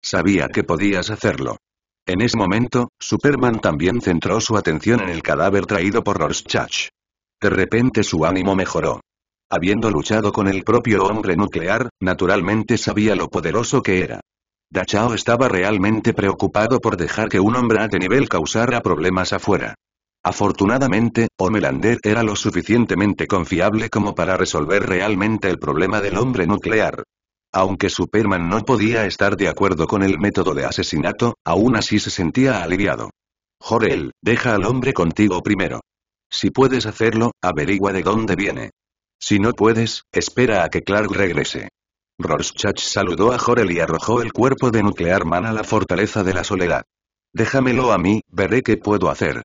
A: Sabía que podías hacerlo. En ese momento, Superman también centró su atención en el cadáver traído por Rorschach. De repente su ánimo mejoró. Habiendo luchado con el propio hombre nuclear, naturalmente sabía lo poderoso que era. Dachau estaba realmente preocupado por dejar que un hombre a de nivel causara problemas afuera. Afortunadamente, Omelander era lo suficientemente confiable como para resolver realmente el problema del hombre nuclear. Aunque Superman no podía estar de acuerdo con el método de asesinato, aún así se sentía aliviado. Jorel, deja al hombre contigo primero. Si puedes hacerlo, averigua de dónde viene. Si no puedes, espera a que Clark regrese. Rorschach saludó a Jorel y arrojó el cuerpo de Nuclear Man a la fortaleza de la soledad. Déjamelo a mí, veré qué puedo hacer.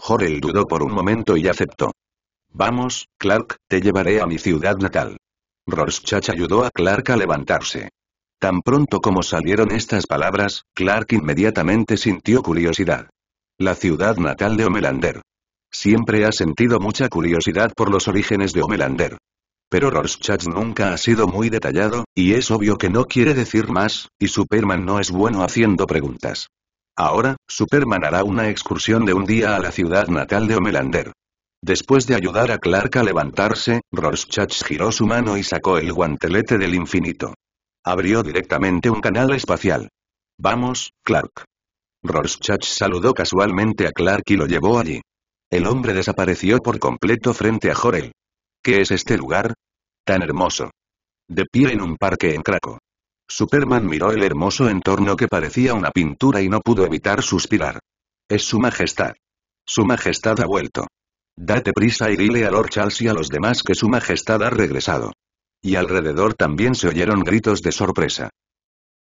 A: Jorel dudó por un momento y aceptó. Vamos, Clark, te llevaré a mi ciudad natal. Rorschach ayudó a Clark a levantarse. Tan pronto como salieron estas palabras, Clark inmediatamente sintió curiosidad. La ciudad natal de Homelander. Siempre ha sentido mucha curiosidad por los orígenes de Homelander. Pero Rorschach nunca ha sido muy detallado, y es obvio que no quiere decir más, y Superman no es bueno haciendo preguntas. Ahora, Superman hará una excursión de un día a la ciudad natal de Homelander. Después de ayudar a Clark a levantarse, Rorschach giró su mano y sacó el guantelete del infinito. Abrió directamente un canal espacial. Vamos, Clark. Rorschach saludó casualmente a Clark y lo llevó allí. El hombre desapareció por completo frente a Jorel. ¿Qué es este lugar? Tan hermoso. De pie en un parque en Craco. Superman miró el hermoso entorno que parecía una pintura y no pudo evitar suspirar. Es su majestad. Su majestad ha vuelto. Date prisa y dile a Lord Charles y a los demás que su majestad ha regresado. Y alrededor también se oyeron gritos de sorpresa.